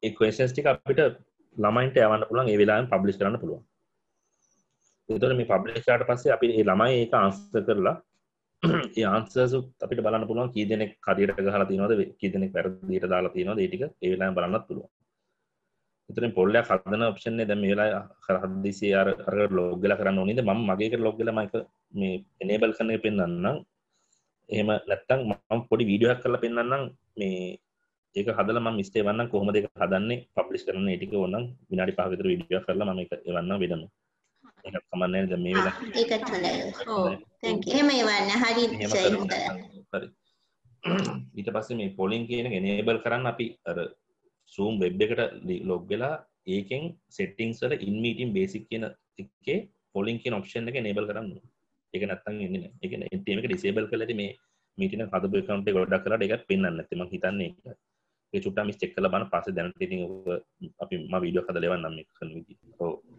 ඒස්න්ස් ටික අපිට ළමයින්ට යවන්න පුළුවන් ඒ වෙලාවෙම පබ්ලිෂ් කරන්න පුළුවන්. ඒතකොට මේ පබ්ලිෂ් කරාට පස්සේ අපි මේ ළමයි ඒක ආන්සර් කරලා ඒ ආන්සර්ස් අපිට බලන්න පුළුවන් කී දෙනෙක් හරියට ගහලා තියෙනවද කී දෙනෙක් වැරදියට දාලා තියෙනවද ඒ ටික ඒ වෙලාවෙම බලන්නත් පුළුවන්. ඒතරම් පොල්ලයක් හදන ඔප්ෂන් එක දැන් මේ වෙලාවේ හදිසිය අර අර ලොග් ගලා කරන්න ඕනේද මම මගේ එකට ලොග් ගලා මම මේ එනේබල් කරන එක පෙන්වන්නම්. එහෙම නැත්තම් මම පොඩි වීඩියෝ එකක් කරලා පෙන්වන්නම් මේ ඒක හදල ම ස්ටේ වන්න කොහොම දෙක හදන්නේ පබ්ලිස් කරන ඒටික ඔන්න විනාඩි පාවිතර විඩිය කරලා ම එක එවන්න වෙනම ඒක කමන්න ද මේ වෙලා ඒකත් හොඳයි එහෙම එවන්න හරි හරි ඊට පස්සේ මේ පොලින් කියන එනේබල් කරන්න අපි අර සූම් වෙබ් එකට ලොග් වෙලා ඒකෙන් සෙට්ටිංස් වල ඉන් මීටින් බේසික් කියන එකේ පොලින් කියන ඔප්ෂන් එක එනේබල් කරන්න ඒක නැත්තම් එන්නේ නැහැ ඒ කියන්නේ එන්ටීම් එක ඩිසේබල් කරලා ඉතින් මේ මීටින හදපු account එක ගොඩක් කරලා ඒකත් පෙන්වන්න නැති මම හිතන්නේ ඒක චුට්ටා මිස් චෙක්කල බන පස දැනටති අපි ම විඩිය කද ලෙවන්නම්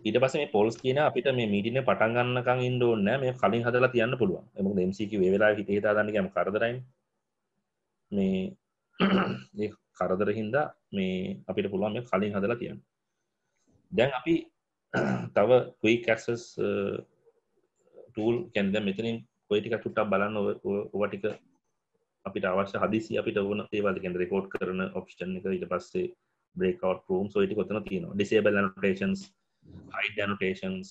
ඊට පස මේ පොල්ස් කියන අපිට මේ මීටින පටන්ගන්නකං ඉන්ඩෝන්න මේ කලින් හදලා තියන්න පුළුවන් එම දෙම්සික වෙලා හිතේ දාන්නගම කරදරයි මේ <clears throat> කරදර හින්දා මේ අපිට පුළුවන් මේ කලින් හදලා තියන්න දැන් අපි <clears throat> තව ක්වීක්ඇක්සස් ටූල් කැන්ද මෙතනින් කොයිටික ටුට්ටක් බලන්න ඔවටික අපිට අවශ්‍ය හදිසි අපිට ඕන ඒවල් ගැන රෙකෝඩ් කරන ඔප්ෂන් එක ඊට පස්සේ බ්‍රේකවට් රූම් සොයිට කොතන තියෙනවා ඩිසේබල් ඇනටේෂන්ස් හයිඩ් ඇනටේෂන්ස්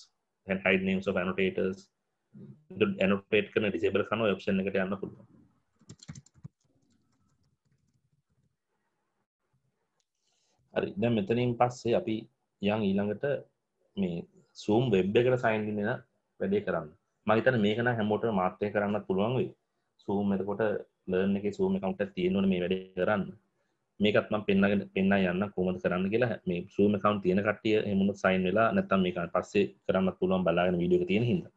හැ හයිඩ් නම්ස් of ඇනටේටර්ස් ඇනටේට් කරන ඩිසේබල් කන ඔප්ෂන් එකට යන්න පුළුවන් හරි දැ මෙතනින් පස්සේ අපි යන් ඊළඟට මේ සූම් වෙබ් එකට සයින්ගෙන වැඩේ කරන්න මහිතන මේකන හැමෝට මාර්තය කරන්න පුළුවන් වේ සූම් එතකොට ලර්න් එකේ සූම් account එකක් තියෙන්න ඕනේ මේ වැඩේ කරන්න. මේකත් මම පෙන්නගෙන පෙන්නා යන්න කොහොමද කරන්න කියලා මේ සූම් account තියෙන කට්ටිය එහෙම උනොත් sign වෙලා නැත්තම් මේක පස්සේ කරන්නත් පුළුවන් බලාගෙන වීඩියෝ එක තියෙන හින්දා.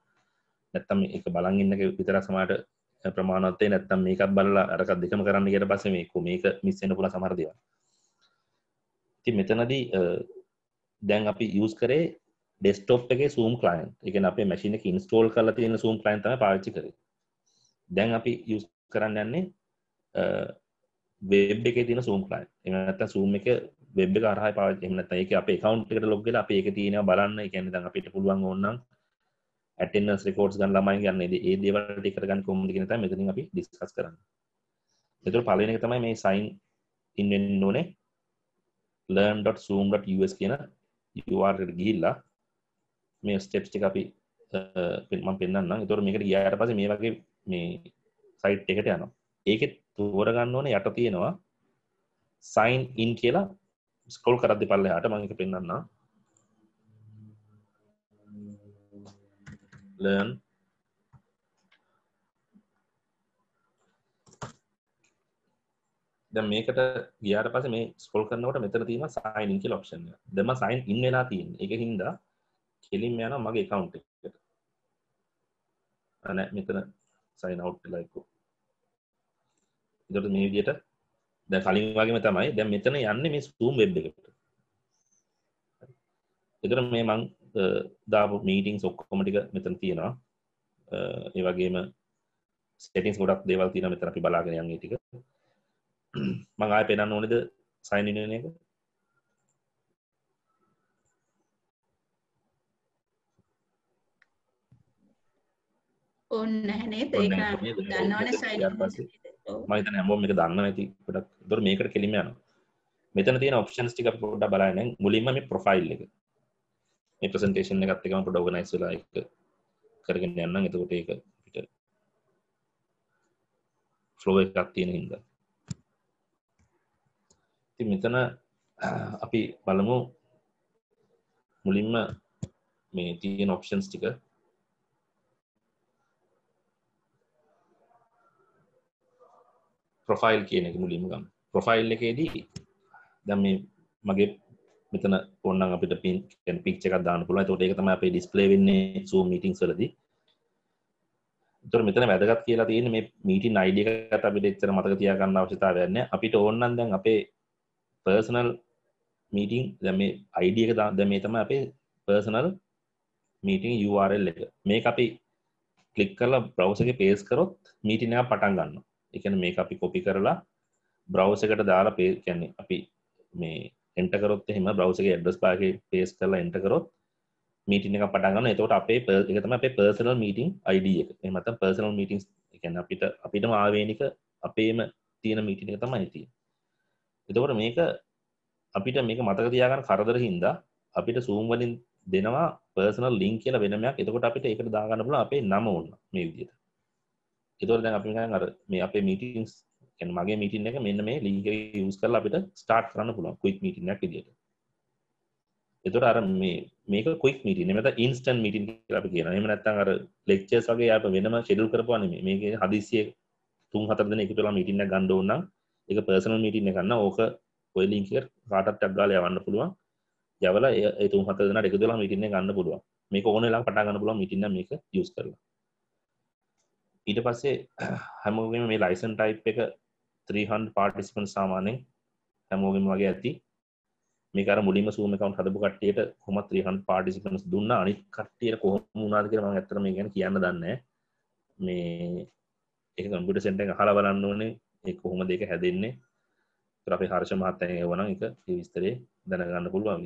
නැත්තම් මේක බලන් ඉන්න එක විතර සමහරට ප්‍රමාණවත් වෙයි නැත්තම් මේකත් බලලා අරක දෙකම කරන්න කියලා පස්සේ මේක මේක මිස් වෙන්න පුළුවන් සමහර දේවල්. ඉතින් මෙතනදී දැන් අපි යස් කරේ ඩෙස්ටෝප් එක සූම් කලයින් එක අප මැසින ඉන්ස්ටෝල් කල තියෙන සූම් කලයින් තම පාච්චි කර දැන් අපි යස් කරන්න යන්නේ වෙබ් එක තින සූම් ලයි එමනත සූම් එක වෙබ් රහ පාච එමනත එක අප කවන්් එකට ලොග්ගල අප එක තියෙන බලන්න එකැන දඟ අපිට පුළුවන් ඔන්නම් ඇටෙන්න්නස් රකෝඩ්ස් ගන්න ළමයි ගන්න ඒ දේවලට කරගන්න කොමදිගෙන මෙතින් අපි ඩිස්කස් කරන්න එතුර පලන එක තමයි මේ සයින් ඉන්ෙන් ඕනේ learn.zoom.us කියන URL ගිහිල්ලා මේ ස්ටෙප්ස් ටික අපි මම පෙන්වන්නම්. ඒතකොට මේකට ගියාට පස්සේ මේ වගේ මේ සයිට් එකට යනවා ඒකෙත් තෝරගන්න ඕන යට තියෙනවා සයින් ඉන් කියලා ස්කෝල් කරද්දි පල්ලෙහාට මම එක පෙන්වන්න learn දැන් මේකට ගියාට පස්සේ මේ ස්ක්‍රෝල් කරනකොට මෙතන තියෙනවා sign in කියලා option එක. දැන් මම sign in වෙලා තියෙන්නේ. ඒක හින්දා කෙලින්ම යනවා මගේ account එකට. අනේ මෙතන සයින් අව් ලයිකෝ එතට මේ විදියට දැ කලින් වගේම තමයි දැ මෙතන යන්න මේ සූම් වෙබ් එකට එතර මේ මං දාපු මීටිං සොක්කොමටික මෙතන තියෙනවා ඒ වගේම සටිස් ගොඩක් දේවල් තින මෙතර අපි බලාගෙනයන්ගේ ටික මංආය පෙනන්න ඕනෙද සයිනිනය එක ඕන්න නැහැ නේද ඒක දන්නවනේ සයිඩ් මම හිතන්නේ හැමෝම මේක දන්නවා ඇති ගොඩක් ඒතකොට මේකට කෙලින්ම යනවා මෙතන තියෙන ඔප්ෂන්ස් ටික අපි පොඩ්ඩක් බලන්න මුලින්ම මේ ප්‍රොෆයිල් එක මේ ප්‍රසන්ටේෂන් එකත් එක්කම පොඩ්ඩක් ඕගනයිස් වෙලා එක කරගෙන යන්නම් එතකොට ඒක අපිට ෆ්ලෝ එකක් තියෙන හින්දා ඉතින් මෙතන අපි බලමු මුලින්ම මේ තියෙන ඔප්ෂන්ස් ටික ප්‍රොෆයිල් කියන එක මුලින්ම ගම් ප්‍රොෆයිල් එකේදී දැම් මේ මගේ මෙතන ඔන්න අපිට පින් පික්ච එකක් දාන්න පුළුවන් තොට එක තම අපේ ඩිස්පලේ වෙන්නේ සූ මීටිං සලදී තොර මෙතන වැදගත් කියලා තියෙන මේ මීටි නයිඩියකත් අපිට එච්චර මතක තියාගන්න අවශ්‍යතාව වෙන්නේ අපිට ඕනනම් දැන් අපේ පර්සනල් මීටින් දැන් මේ අයිඩිය එක දැන් මේ තමයි අපේ පර්සනල් මීටින් URL එක මේක අපි ක්ලික් කරලා බ්‍රවුසර් එකේ පේස් කරොත් මීටින් එක පටන් ගන්නවා එකන මේ අපි කොපි කරලා බ්‍රවස එකට දාලා පේ කැන්නේ අපි මේ එන්ටකරොත් එහෙම බ්‍රවසගේ ඇඩ්ඩස් පාග පේස් කරලා එන්ටකරොත් මීටි එක පටගන්න එතකොට අපේ ප එකතම අපේ පර්සනල් මීටිං අයිඩ එක එමත පර්සනල් මීටිංස් එකන්න අපිට අපිට ආවේනික අපේම තියෙන මීටි එක තමයි තිය එතකොට මේක අපිට මේක මතක තියාගන්න කරදර හින්දා අපිට සූම්වලින් දෙනවා පර්සනල් ලිංක් කියලා වෙනමයක් එතකොට අපිට ඒකට දාගන්න පුල අපේ නම ඔන්න මේ විදියට එතොර දැන් අපිකන් අර මේ අපේ මීටින්ස් කැන මගේ මීටින් එක මෙන්න මේ ලීග යස් කරලා අපිට ස්ටාර්ට් කරන්න පුළුවන් කුයික් මීටිනක් විදිට එතොට අර මේ මේක කොයික් මීටි මෙත ඉන්ස්ටන් මීටින් අප කියන එම නැත්තන් අර ලෙක්චස් වගේ අප වෙනම ෙඩල් කරපවාන මේක හදිසිය තුන් හතරදන එකතුලා මීටින්න ගණ්ඩෝන්න එක පර්සන මීටින්න ගන්න ඕක ඔය ලිංකට කාටත් අක්ගාල යවන්න පුළුවන් යවල ඒ තුන් හතරන එකතුලා මීටින්න ගන්න පුළුවන් මේක ඕනලා පටා ගන්න පුළුවන් මීටින්න මේක යස් කරලා ඊට පස්සේ හැමෝගම මේ ලයිසන් ටයි් එක 300 පාටිස්පන් සාමානෙන් හැමෝගම වගේ ඇති මේකර මුලිම සූම කවන් හදපු කට්ටියට කොම 300 පාටිසිපන්ස් දුන්න අනි කට්ටියට කොහොම උනාද කියලා මම ඇත්තටම මේ ගැන කියන්න දන්නේ මේ ඒක කම්පියුටර් සෙන්ටර් එක අහලා බලන්න ඕනේ ඒ කොහොමද ඒක හැදෙන්නේ අපේ හර්ෂ මහත්තයගේ වන එක විස්තරේ දැනගන්න පුළුවන්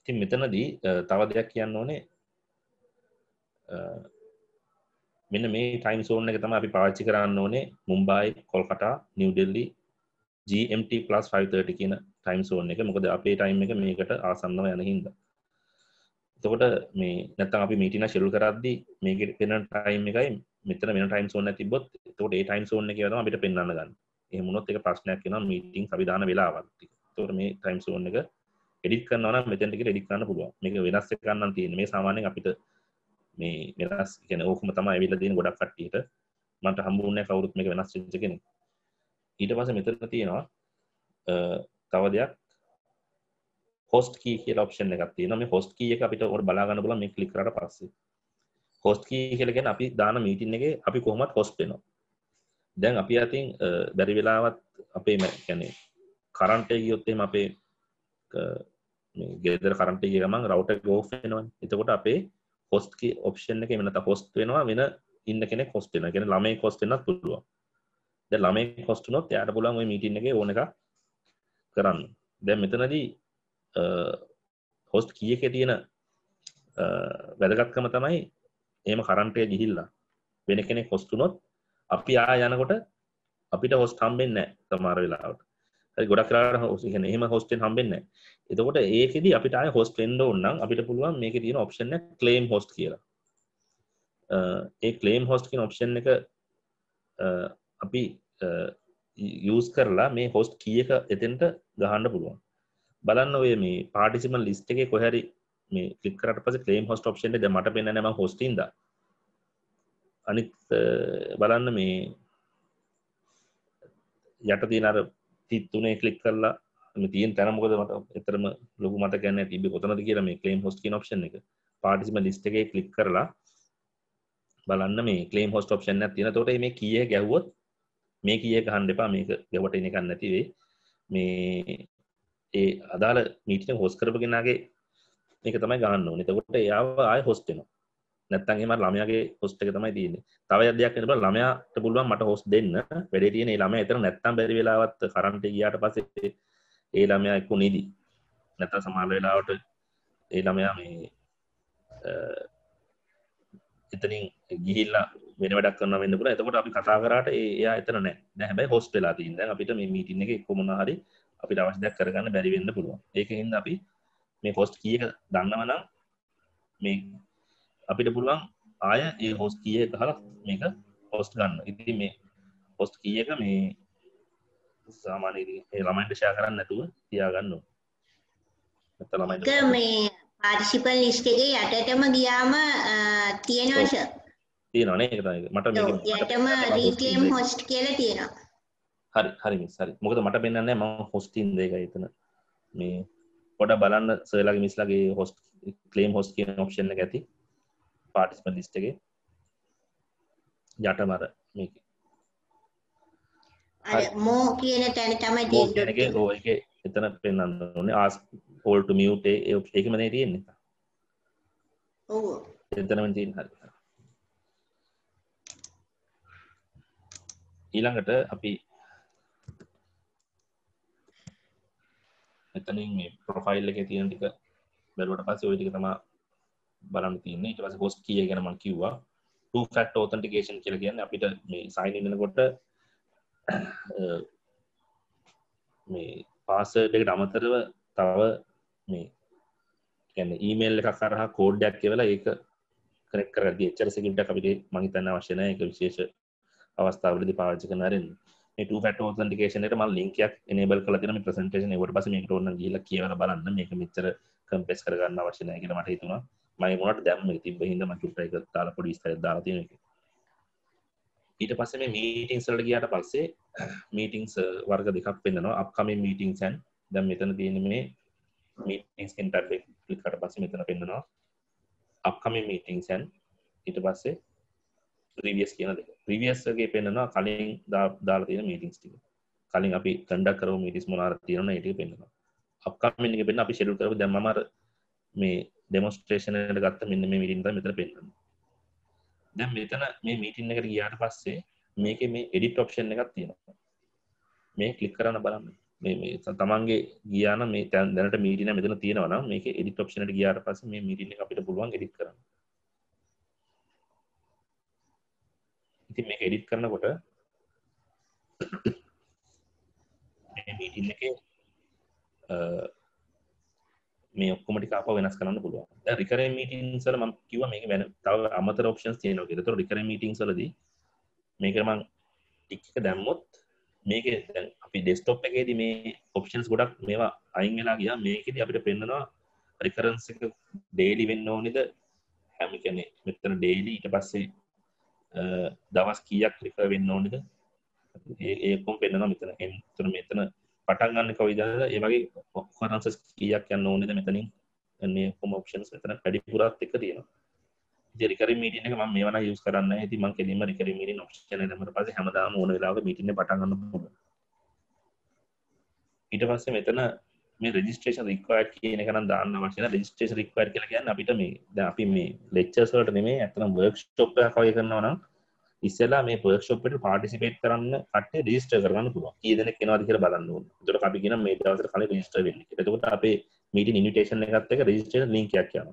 ඉතින් මෙතනදී තව දෙයක් කියන්න ඕනේ මෙන්න මේ ටයිම් සෝන් එක තම අපි පාච්චි කරන්න ඕනේ මුම්බයි කොල්කටා නිවඩෙල්ලි GMT plus 530 කියන ටයිම් සෝන් එක මොකද අපේ ටයිම් එක මේකට ආසන්නව යන හින්දා එතකොට මේ නැත්තම් අපි මීටින ෂෙඩියුල් කරද්දී මේකේ වෙන ටයිම් එකයි මෙතන වෙන ටයිම් සෝන් එකක් තිබ්බොත් එතකොට ඒ ටයිම් සෝන් එකේ තමයි අපිට පෙන්වන්න ගන්න. එහෙම වුණොත් ඒක ප්‍රශ්නයක් වෙනවා මීටින් සවිධාන වෙලාවත්. එතකොට මේ ටයිම් සෝන් එක එඩිට් කරනවා නම් මෙතනට ගිහින් එඩිට් කරන්න පුළුවන්. මේක වෙනස් එකක් ගන්න තියෙන. මේ සාමාන්‍යයෙන් අපිට මේ වෙනස් කියන ඕකම තම ඇවිල්ල තියෙන ගොඩක් කට්ටියට මට හම්බුන්න කවුරුත් මේක වෙනස් වෙච්ච කෙනෙක් ඊට පස්සේ මෙතන තියෙනවා තව දෙයක් හොස්ට් කී කියලා ඔප්ෂන් එකක් තියෙනවා මේ හොස්ට් කී එක අපිට උඩ බලා ගන්න පුළුවන් මේ ක්ලික් කරාට පස්සේ හොස්ට් කී කියලා කියන්නේ අපි දාන මීටින් එකේ අපි කොහොමත් හොස්ට් වෙනවා දැන් අපි අතින් බැරි වෙලාවත් අපේ කියන්නේ කරන්ට් එක ගියොත් එහෙම අපේ ගෙදර කරන්ට් එක ගමන් රවුටර් එක ඕෆ් වෙනවනේ එතකොට අපේ හොස්ට ඔප්ෂන් එක මෙනත හොස්ට වෙනවා වෙන ඉන්න කෙනෙ කොස්ට වෙන කෙන ළමයි කොස්ට වෙනත් පුළුවන් ද ළමයි කොස්ටනොත් යායට පුළන් මීටින් එක ඕන එක කරන්න දැ මෙතනදී හොස්ට කියක තියෙන වැදගත්කම තමයි ඒම කරන්ටය ගිහිල්ලා වෙන කෙනෙ කොස්ටුනොත් අපි ආ යනකොට අපිට හොස් හම්බෙන් නෑ තමාර වෙලාවට ගොඩක් කරට හන එහම හොස්ටෙන් හම්බෙන්න එතකොට ඒකෙද අපිට හොස්ට ෙන්ඩ ඔන්නම් අපිට පුළුවන් මේක තියෙන ඔප්ෂන ලේම් හොස්ට කියලා ඒ ලේම් හොස්ටකින් ඔප්ෂන් එක අපි යස් කරලා මේ හොස්ට කියක එතෙන්ට ගහන්ඩ පුළුවන් බලන්න ඔය මේ පාටිසිමල් ලිස්ට එක කොහැරි මේ ලිකරට පස ලේම් හොස්ට ඔප්ෂන් ද මට පෙන නම හොස්ටින්ද අනිත් බලන්න මේ යට තියනර තිත්තුනේ කලික් කරලා තියෙන් තැනමොකද මට එතරම ලොක මට ගැන තිබ කොතනද කියලා මේ කලේම් හොස්ට ක්ෂන එක පාටිසිම ලිස්ට එක කලික් කරලා බලන්න මේ කලේම් හොස්ට ක්ෂන තින තොට මේ කිය ගැව්වොත් මේ කිය හන්ඩපා මේක ගැවට එන කන්න ඇතිවේ මේ ඒ අදාළ මීටින හොස් කරපගෙනගේ එක තමයි ගන්න නතකොට යාව ආය හොස්ටෙනවා නැත්තන් එම ළමයාගේ හොස්ට එක තමයි තියෙන තව දෙයක් එනට ළමයාට පුළුවන් මට හොස් දෙන්න වැඩ තියෙන ළම එතර නැත්තම් බැරි වෙලාවත් කරන්ට ගියාට පස්සේ ඒ ළමයා එක්කු නිදී නැත සමාල් වෙලාවට ඒ ළමයා මේ එතනින් ගිහිල්ලා වෙන වැඩක් කරන්න වෙන්න පුළුවන් එතකොට අපි කතා කරාට ඒ එයා එතන නැහැ දැන් හැබැයි හොස්ට් වෙලා තියෙන දැන් අපිට මේ මීටින් එකේ කොමුණ හරි අපිට අවශ්‍ය දෙයක් කරගන්න බැරි වෙන්න පුළුවන් ඒකෙන් අපි මේ හොස්ට් කීයක දන්නව නම් මේ අපිට පුළුවන් ආය ඒ හෝස් කිය කහල මේක පොස්ට ගන්න ඉති මේ පොස්ට කියක මේ සාමාන්‍ය ළමයින්ට ශා කරන්න නැතුව තියාගන්න මේ පාර්ශිපල් ලිස්ටගේ යටටම ගියාම තියෙනවශ තියෙනනේ මට යටම රීකම් හොස්ට් කියල තියෙනවා හරි හරි සරි මොකද මට පෙන්න්නන්නේ ම හොස්ටින් දෙක එතන මේ පොඩ බලන්න සේලාගේ මිස්ලගේ හොස්ට කලේම් හොස් කියන ඔක්ෂණ ඇති පාටිස්ම ලිස්ටගේ යටමර මේක මෝ කියන තැන තමයි ඕක එතන පෙන්න්න ඕනේ ආස් හෝල්ට මියුටේ ඒකමනේ තියෙන්නේ එතනම තියෙන් හරි ඊළඟට අපි එතනින් මේ ප්‍රොෆයිල් එක තියෙන ටික බැලුවට පස්සේ ওই ටික තමයි බලන්න තින්න ඉට පස හොස් කිය ගැනම කිව්වා ෆක්ට ෝතන්ටිකේෂන් කියල කියන්න අපිට මේ සයින්ඉන්නකොට මේ පාසටකට අමතරව තව මේ ගැන ඊමේල් එකක් කරහ කෝඩ්ඩයක් කියවලා ඒක කරෙක් කරදි එච්චර සිකට අපිට මහිතන්න අවශ්‍යන එක විශේෂ අවස්ථාවලදි පාච්ච කනරෙන් ට ෝතන්ටිකේනට ම ලින්කයක් එනබල් කලතින ප්‍රසන්ටේන වට පස මේ ටෝන ගල කියවල බලන්න මේක මිචර කම්පෙස් කරගන්න අවශ්‍යනය කියල මට හිතුුණා මයි මොනට දැම්ම ඉතින් හිද මචුට එක තාල පොඩි ස්තර දාතින එක ඊට පස්සෙ මේ මීටිං සල්ට ගියට පස්සේ මීටිංස් uh, වර්ග දෙකක් පෙන්න්නනවා අපකමින් මීටිං සැන් දැම් මෙතන තියෙන මේ මීටිස් ඉන්ටර් ලිකට පස්ස මෙතන පෙන්න්නනවා අපකමින් මීටිං සැන් ඊට පස්සේ ප්‍රීවියස් කියන දෙක ප්‍රීවියස්ගේ පෙන්න්නවා කලින් දාලා තියෙන මීටිංස් ටික කලින් අපි කණ්ඩක් කරව මීටිස් මොනාර තියෙන ඒටක පෙන්න්නවා අපකමින් එක පෙන්න්න අපි ෂෙඩු කරව දැම්මර මේ ඩෙමොස්ට්‍රේෂනට ගත්ත මෙන්න මේ මිටින් මෙතර පෙන්න්න දැම් මෙතන මේ මීටින් එකට ගියාට පස්සේ මේක මේ එඩිට ඔප්ෂන් එකක් තියෙනවා මේ කලික් කරන්න බලන්න මේ තමන්ගේ ගියන මේ තැන් දැනට මීටින මෙතන තියෙනවා මේක එඩිට ඔප්ෂනට ගියාට පස්ස මේ මීටින් අපිට පුළුවන් එඩිට කරන්න ඉතින් මේක එඩිට් කරනකොට මේ මීටින් එකේ මේ ඔක්කොම ටික අප වෙනස් කරන්න පුළුවන්. දැන් recurrent meetings වල මම කිව්වා මේක වෙන තව අමතර options තියෙනවා කියලා. ඒතකොට recurrent meetings වලදී මේක මම ටික එක දැම්මොත් මේක දැන් අපි desktop එකේදී මේ options ගොඩක් මේවා අයින් වෙලා ගියා. මේකෙදී අපිට පෙන්නනවා recurrence එක daily වෙන්න ඕනේද? හැම කියන්නේ මෙතන daily ඊට පස්සේ දවස් කීයක් recur වෙන්න ඕනේද? ඒ ඒකම පෙන්නනවා මෙතන. එතන මෙතන පටන් ගන්න කවිදාද ඒමගේ ඔක්කරන්සස් කියක් යන්න ඕනෙද මෙතනින් මේ කොම ඔප්ෂන්ස් මෙතන පැඩි පුරාත් එක තියෙනවා රිකර මීටන ම මේවන යස් කරන්න ඇති මං කෙලීම රිකර මීට නොක්ෂන නමට පස හමදාම ඕන වෙලාව මීටන පටගන්න පුොල ඊට පස්සේ මෙතන මේ රෙජිස්ට්‍රේෂන් රික්වට් කියන කරන දාන්න වශන රෙජිස්ට්‍රේෂ රික්වට් කියල කියන්න අපිට මේ ද අපි මේ ලෙක්චර්ස්වලට නෙමේ ඇතනම් වර්ක්ෂ් ටොප්ය කවය කරන්නවනම් ඉස්සලා මේ පර්ක්ෂප්ට පාටිසිපේට් කරන්න කට රිස්ට කරන්න පුළුව ඒදන කෙනවාද කියර බලන්න ොට අපි කියෙන මේ දවස කල රිස්ට වෙල්ලි එතකොට අපේ මීටි ඉනිටේෂන් එකත්තක රජිස්ටේෂන් ලිංකයක් යන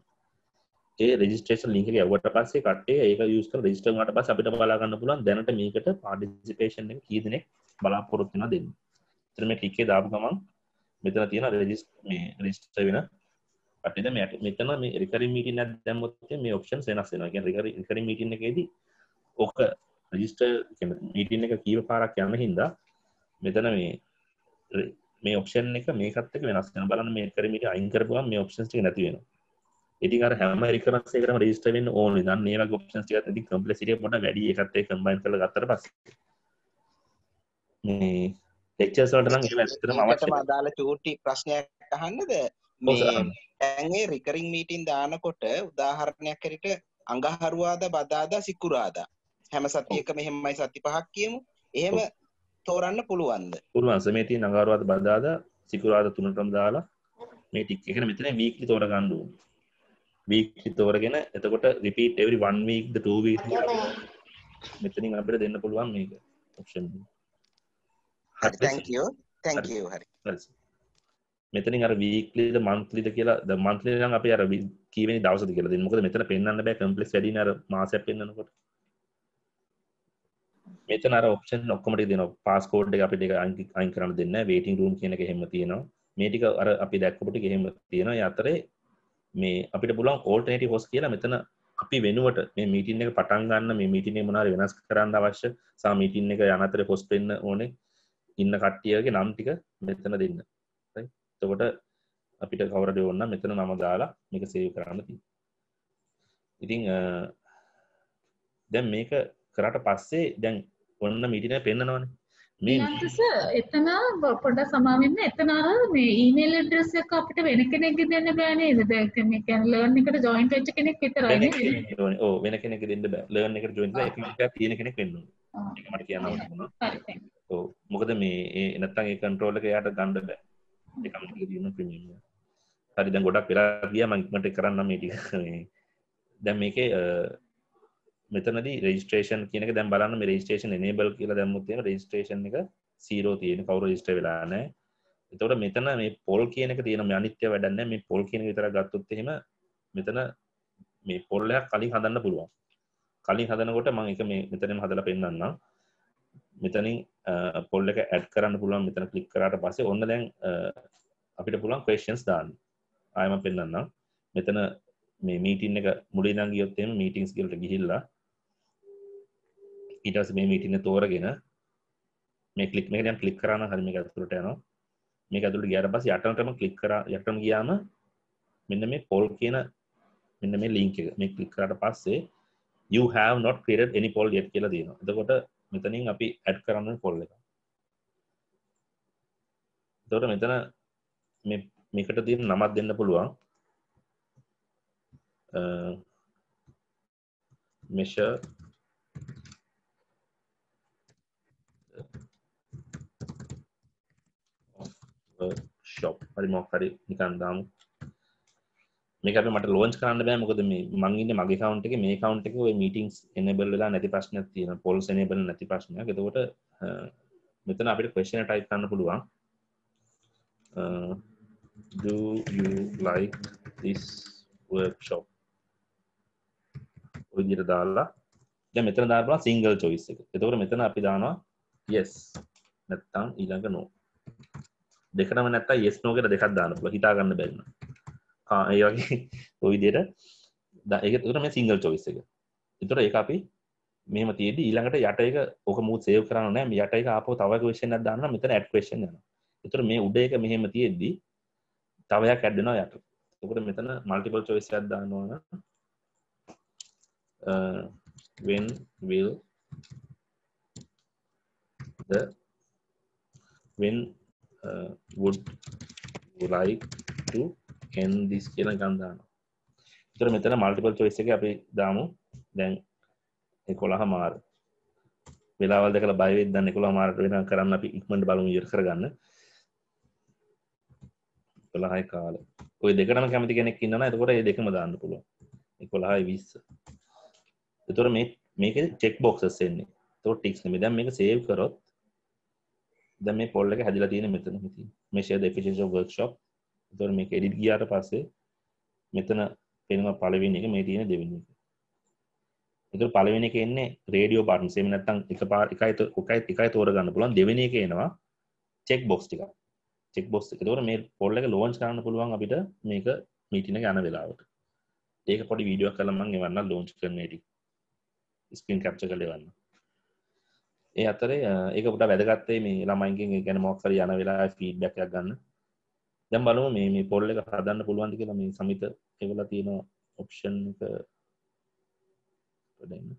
ඒ රජිස්ටේෂන් ලිංක ඇවට පස්සේ කටේ ඒක යුස්ක රජිස්ටර්මට පස් අපිට බලාගන්න පුළන් දැනට මේකට පාටිසිපේෂන් කීදනෙ බලාපොරොත්තින දෙන්න තරම ටික්කේ දාපු ගමන් මෙතන තියෙන රජිස් රිස්ට වෙන අටද මෙට මෙතන මේ රිකරි මීටි නැ දැමොත්තේ මේ ඔක්ෂන් සෙනස්සෙනගේ රිකරි මීටින එකේදී ඕක රජිස්ටර් මීටන් එක කීව පාරක් යන්න හින්දා මෙතන මේ මේ ඔප්ෂන් එක මේකත්තක වෙනස්න බලන්න මේ කරමිට අයිංකරපුවා මේ ඔප්ෂන්ටි නැතිවෙන ඉතිකර හැම රිකරසේකර රජිස්ටවෙන් ඕන දන් ඒ ඔප්ෂන්ට ඇති කම්පලසිට පොට වැඩි එකත්තේ කම්බයින් කළ ගතර පස් එච්චසටන ඇතර මම අදාල චූටි ප්‍රශ්නයක් අහන්නද ඇගේ රිකරින් මීටින් දානකොට උදාහරණයක් කරට අඟහරුවාද බදාදා සිකුරාදා හැම සතියක මෙහෙමයි සති පහක් කියමු එහෙම තෝරන්න පුළුවන්ද පුළුවන් සමේති නඟාරවාද බදාද සිකුරාද තුනටම දාලා මේ ටික් එකන මෙතන වීක්ලි තෝරගන්න ඕන වීක්ලි තෝරගෙන එතකොට repeat every 1 week the 2 week මෙතනින් අපිට දෙන්න පුළුවන් මේක ඔප්ෂන් හරි thank you thank you හරි මෙතනින් අර වීක්ලිද මන්ත්ලිද කියලා ද මන්ත්ලි නම් අපි අර කීවෙනි දවසද කියලා දෙන්න මොකද මෙතන පෙන්වන්න බෑ කම්ප්ලෙක්ස් වැඩි නේ අර මාසයක් පෙන්වනකොට මෙතන අර ඔප්ෂන් ඔක්කොමට දෙන පාස්කෝඩ් එක අපිට අයින් කරන්න දෙන්න වේටින් රූම් කියන එක එහෙම තියෙනවා මේ ටික අර අපි දැක්කපුට එහෙම තියෙනවා අතරේ මේ අපිට පුළුවන් ඕල්ටනේටි හොස් කියලා මෙතන අපි වෙනුවට මේ මීටින් එක පටන් ගන්න මේ මීටිනේ මොනාර වෙනස් කරන්න අවශ්‍ය සා මීටින් එක යනතර හොස් වෙන්න ඕනේ ඉන්න කට්ටියගේ නම් ටික මෙතන දෙන්න තකොට අපිට කවරට ඔන්න මෙතන නම දාලා මේක සේව කරන්න ති ඉතිං දැන් මේක කරට පස්සේ දැන් ඔන්න මිටින පෙන්න්නනවන මේස එතන පොඩ සමාවෙන්න එතනාර මේ ඊමේල් ඩ්‍රෙස් එක අපිට වෙන කෙනෙක් දෙන්න බෑනේ දැක මේ කැන් ලර්න් එකට ජොයින් වෙච්ච කෙනෙක් විතර ඕ වෙන කෙනෙක් දෙන්න බෑ ලර්න් එකට ජොයින් එක තියෙන කෙනෙක් වෙන්න මට කියන්න ඕ මොකද මේ එනත්තන් ඒ කන්ට්‍රෝල් එක යාට ගණ්ඩ බෑ එකම දන්න ප්‍රමිය හරි දැන් ගොඩක් වෙලා ගිය මංමට කරන්න මේටි දැන් මේකේ මෙතනද රේස්ට්‍රේෂන් කියනක දැම් බලන්න රේස්ටේෂන් එනබල් කියලා දැම්මුත්තිම රේස්ට්‍රේෂන් එක සීරෝ තියෙන කවරු රේස්ට වෙලාන එතවට මෙතන මේ පොල් කියනක තියෙන අනිත්‍ය වැඩන්න මේ පොල් කියන විතර ගත්තුත්තෙම මෙතන මේ පොල්ලයක් කලින් හදන්න පුළුවන් කලින් හදනකොට මං එක මේ මෙතනම හදල පෙන්න්න මෙතනින් පොල්ල එක ඇඩ් කරන්න පුළුවන් මෙතන කලික් කරට පසේ ඔන්න දැන් අපිට පුළුවන් ක්‍රේෂන්ස් දාන්න ආයම පෙන්න්න මෙතන මේ මීටින් එක මුලිනං ගියොත්තෙම මීටිංස් ගලට ගිහිල්ලා ඉටස මේ ඉතින්න තෝරගෙන මේ කලික් මේ දැම් කලික් කරන්න හරිම ඇතුරට යනවා මේ ඇතුළට ගයාර පස් යටටම කලික් කර යටටම ගියාම මෙන්න මේ පොල් කියන මෙන්න මේ ලිංක මේ කලික් කරට පස්සේ you have not created any poll yet කියලා දෙනවා එතකොට මෙතනින් අපි ඇඩ් කරන්න පොල් එක එතකොට මෙතන මේ මේකට තියෙන නමක් දෙන්න පුළුවන් measure ශෝප් හරි මොක්හරි නිකන්දාම මේක මට ලෝච් කරන්න බෑ මොකද මේ මංගන්න මගේ කවන්ට එක මේ කවන්ට එක මීටිංස් එනබල්ලා නැති ප්‍රශ්න තියෙන පොල් සනබල නැති ප්‍රශ්නය එතකොට මෙතන අපිට ක්වේශන ටයි් කන්න පුළුවන් do you like this workshop විදිර දාලා ද මෙතන දාලා සිංගල් චොයිස් එක එතකොට මෙතන අපි දානවා yes නැත්තම් ඊළඟ නෝ දෙකනම නැත්තා යස්නෝ කර දෙකක් දාන්න පුළ හිතාගන්න බැන්න ඒ වගේ ඔවිදියට <laughs> දඒකට මේ සිංගල් චොවිස් එක එතුර ඒ අපි මෙම තියද ඊළඟට යට එක ඕක මුත් සේව කරන්න නෑ යට එක අප තව වේෂන දන්න මෙතන ඇඩ්වේෂන් යන එතුර මේ උඩ එක මෙහෙම තියෙද්දී තවයක් ඇඩ්ඩෙනවා යට ඔකට මෙතන මල්ටිපල් චොයිස්යක් දාන්නවන when will the when Uh, would like to end this කියලා ගන්දානවා. ඒතර මෙතන multiple choice එකේ අපි දාමු දැන් 11 මාර. වෙලාවල් දැකලා බය වෙද්දී දැන් 11 මාරට වෙන කරන්න අපි ඉක්මනට බලමු ඉවර කරගන්න. 11යි කාලේ. ඔය දෙකටම කැමති කෙනෙක් ඉන්නවා එතකොට ඒ දෙකම දාන්න පුළුවන්. 11යි 20. එතකොට මේ මේකේ check boxes එන්නේ. එතකොට ticks නෙමෙයි. දැන් මේක save කරොත් ද මේ පොල්ලක හැදලා තියෙන මෙතන හිති මේෂය ෆිසිෝ වර්ක්ෂප් තොර මේ එඩිට ගියාට පස්සේ මෙතන පෙනුම පලවෙෙන එක මේ තියෙන දෙවෙනි එක එක පලවෙෙන එක එන්නේ රේඩියෝ පාටන් සේම නැත්තන් එක පා එකයි කොකයි එකයි තෝරගන්න පුළන් දෙවෙන එක එනවා චෙක් බොක්ස් ටික චෙක් බොස් එක තෝර මේ පොල්ල එක ලෝන්ච් කරන්න පුළුවන් අපිට මේක මීටින යන වෙලාවට ඒක පොඩි වීඩියෝ කළමන් එවන්න ලෝංච් කරනටි ස්කින් කැප්ච කලවන්න ඒ අතරේ ඒක පුට වැදගත්තේ මේ ළමයින්ගෙන් ගැන මොක්කර යන වෙලා ෆීඩ්බැක් ගන්න දැම් බලු මේ මේ පොල්ල එක හදන්න පුළුවන්ටි කියලා මේ සමිත එවල තියෙන ඔප්ෂන් එක පඩන්න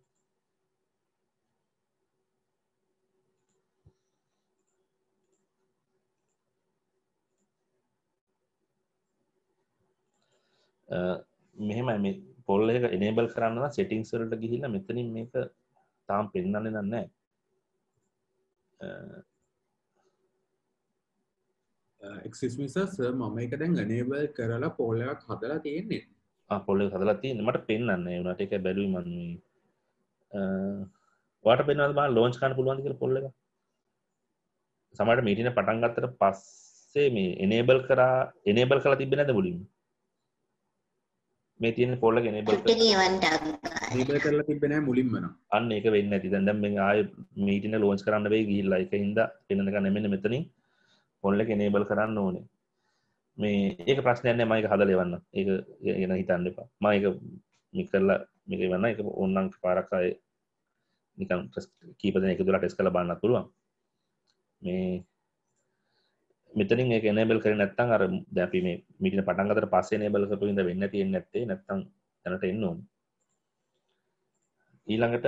මෙහෙමයි මේ පොල්ල එක එනේබල් කරන්න සෙටිංසරට ගිහිල්ලා මෙතනින් මේක තාම් පෙන්න්නන්නේ දන්නේ එක්සිස්මිසස් මම එක දැන් ගනේබල් කරලා පෝල්ලක් හදලා තියෙන්නේ පොල්ල හදලා තියෙන මට පෙන්න්නන්නේ නට එක බැලුයි මන්වී වට පෙන්වා ලෝච් කන්න පුළුවන්ක පොල්ල එක සමට මීටින පටන්ගත්තට පස්සේ මේ එනේබල් කරා එනේබල් කලා තිබෙන ඇද බොලින් මේ තියෙන පොල්ල ගෙන ීබ කරලා තිබෙන මුලින්මන අන්න එක වෙන්න ඇති දැම් මේ ආය මීටින ලෝන්ස් කරන්න වේ ගිල්ලා එක හිද පෙනක නැමෙන මෙතනින් පොල්ල කෙනේබල් කරන්න ඕනේ මේ ඒක ප්‍රශ්නයන්න මයික හදලෙවන්න ඒ ගෙන හිතන්න එපා මයික මිකරලා මික වන්න එක ඔන්නන් පාරක්කාය නිකන් කීපදන එක තුලා ටෙස් කළ බන්න පුළුවන් මේ මෙතනින් එක එනබල් කර නැත්තං අර දැපි මේ මිට පටන්ගතර පස්සේ නබල් කරපු ඉඳ වෙන්න තියෙන් නැත්තේ නැත්තං තැනට එන්නුම් ඊළඟට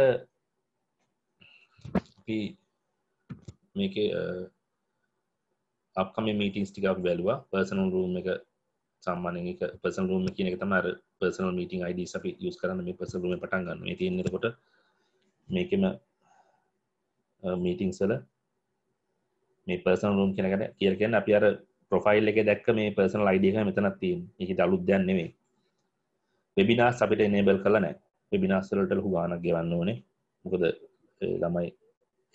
මේක අපකම මීටින්ස් ටික අප බැලවා පර්සනල් රූම් එක සම්මානක පසන රූම කියන එක තමර පර්සනල් මීටින් අයිඩ අපි යස් කරන්න මේ පස රූම පටන්ගන්න තියන්නකොට මේකම මීටිං සල මේ පර්සන රුම් කෙනකට කියරකෙන් අපි අර ප්‍රොෆයිල් එක දැක්ක මේ පර්සන ලයිඩියක මෙතනත් තිීන් එහි අලුත් දැන්නෙවේ වෙබිනාස් අපිට එනේබල් කල නෑ වෙබිනාස්සලට ලහු ගානක් ගවන්න ඕනේ මොකද ළමයි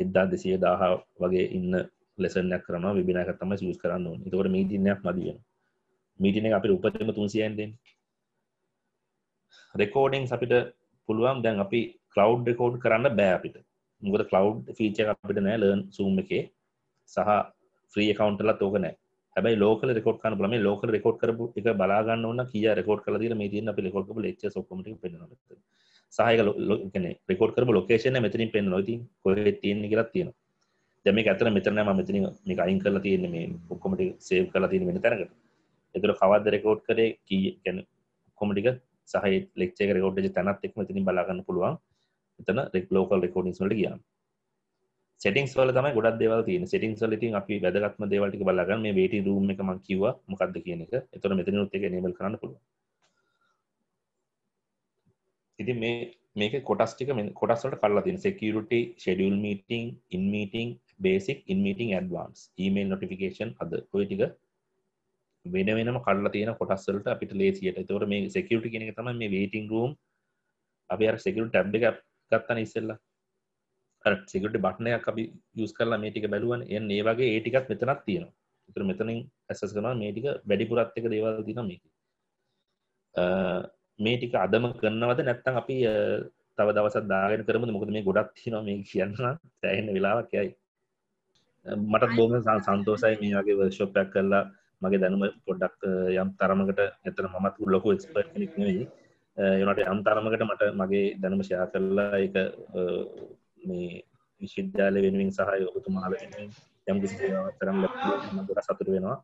එද්දා දෙසිය දාහ වගේ ඉන්න ලෙසනක් කරන විබිනාක තම යස් කරන්න ඕන තකොට මීටිනයක් මදියන මීටින අපි උපතම තුන්සියන්දෙන් රෙකෝඩිං අපිට පුළුවන් දැන් අපි කලව් රෙකෝඩ් කරන්න බෑ අපිට මුකද කලව් ෆීච අපිට නෑ ලර්න් සූම් එකේ සහ ්‍රී කවන්ටලත් ඕක නෑ හැබයි ලෝකල රෙකෝඩ් කන ලම ලෝක රෙකෝඩ් කරපු එක බලාගන්න ඕන්න කිය රෙකෝඩ් කල ද මේ දන්න අපි ලෙකෝඩ් ලච ොකමට පෙනන සහයක ලොකන රෙකෝඩ් කරපු ලොකේෂන මෙතනින් පෙන් නොති කොහ තියෙන කියලා තියෙන දැම ඇතන මෙතරනම මෙතන මේ අයින් කරලා තියෙන මේ ඔක්කොමට සේව් කලා තියෙන වෙන තැනකට එතුර කවද රෙකෝඩ් කරේ කියැන කොමටික සහ ලෙක්ෂේ රෙකෝඩ් තැනත් එක් මෙතිනින් බලාගන්න පුළුවන් එතන රෙක් ලෝකල් රෙකෝඩිස් වලට කියන්න සෙටිංස් වල තමයි ගොඩක් දේවල් තියෙන සෙටිංස් වල ඉතින් අපි වැදගත්ම දේවල් ටික බලලා ගන්න මේ වේටින් රූම් එක මම කිව්වා මොකක්ද කියන එක. එතකොට මෙතනිනුත් ඒක enable කරන්න පුළුවන්. ඉතින් මේ මේක කොටස් ටික කොටස් වලට කඩලා තියෙන security schedule meeting in meeting basic in meeting advance email notification අද ඔය ටික වෙන වෙනම කඩලා තියෙන කොටස් වලට අපිට ලේසියට. එතකොට මේ security කියන එක තමයි මේ waiting room අපි අර security tab එක ගත්තනේ ඉස්සෙල්ලා. සිකට බට්නයක් අපි යස් කරලා මේටික බැලුවන් එන් ඒ වගේ ඒටිකත් මෙතනත් තියෙනවා තුර මෙතනින් ඇසස් කරන මේටික වැඩිපුරත්ක දේවල් තින මේක මේටික අදම කරන්නවද නැත්තන් අපි තව දවස දාගෙන කරම මොකද මේ ගොඩක් තින මේ කියන්න තැහෙන වෙලාවක්යයි මටත් බෝම සන්තෝසයි මේ වගේ වර්ෂෝපයක් කරලා මගේ දැනුම පොඩ්ඩක් යම් තරමකට එතන මත් උල්ලොකු එක්ස්පර්ට් නික්නෙයි එනට යම් තරමකට මට මගේ දැනුම ශයා කරලා එක මේ විශ්විද්‍යාල වෙනුවෙන් සහ ඔබතු මාල යම් කිසි තරම් ලැබ මදුර සතුර වෙනවා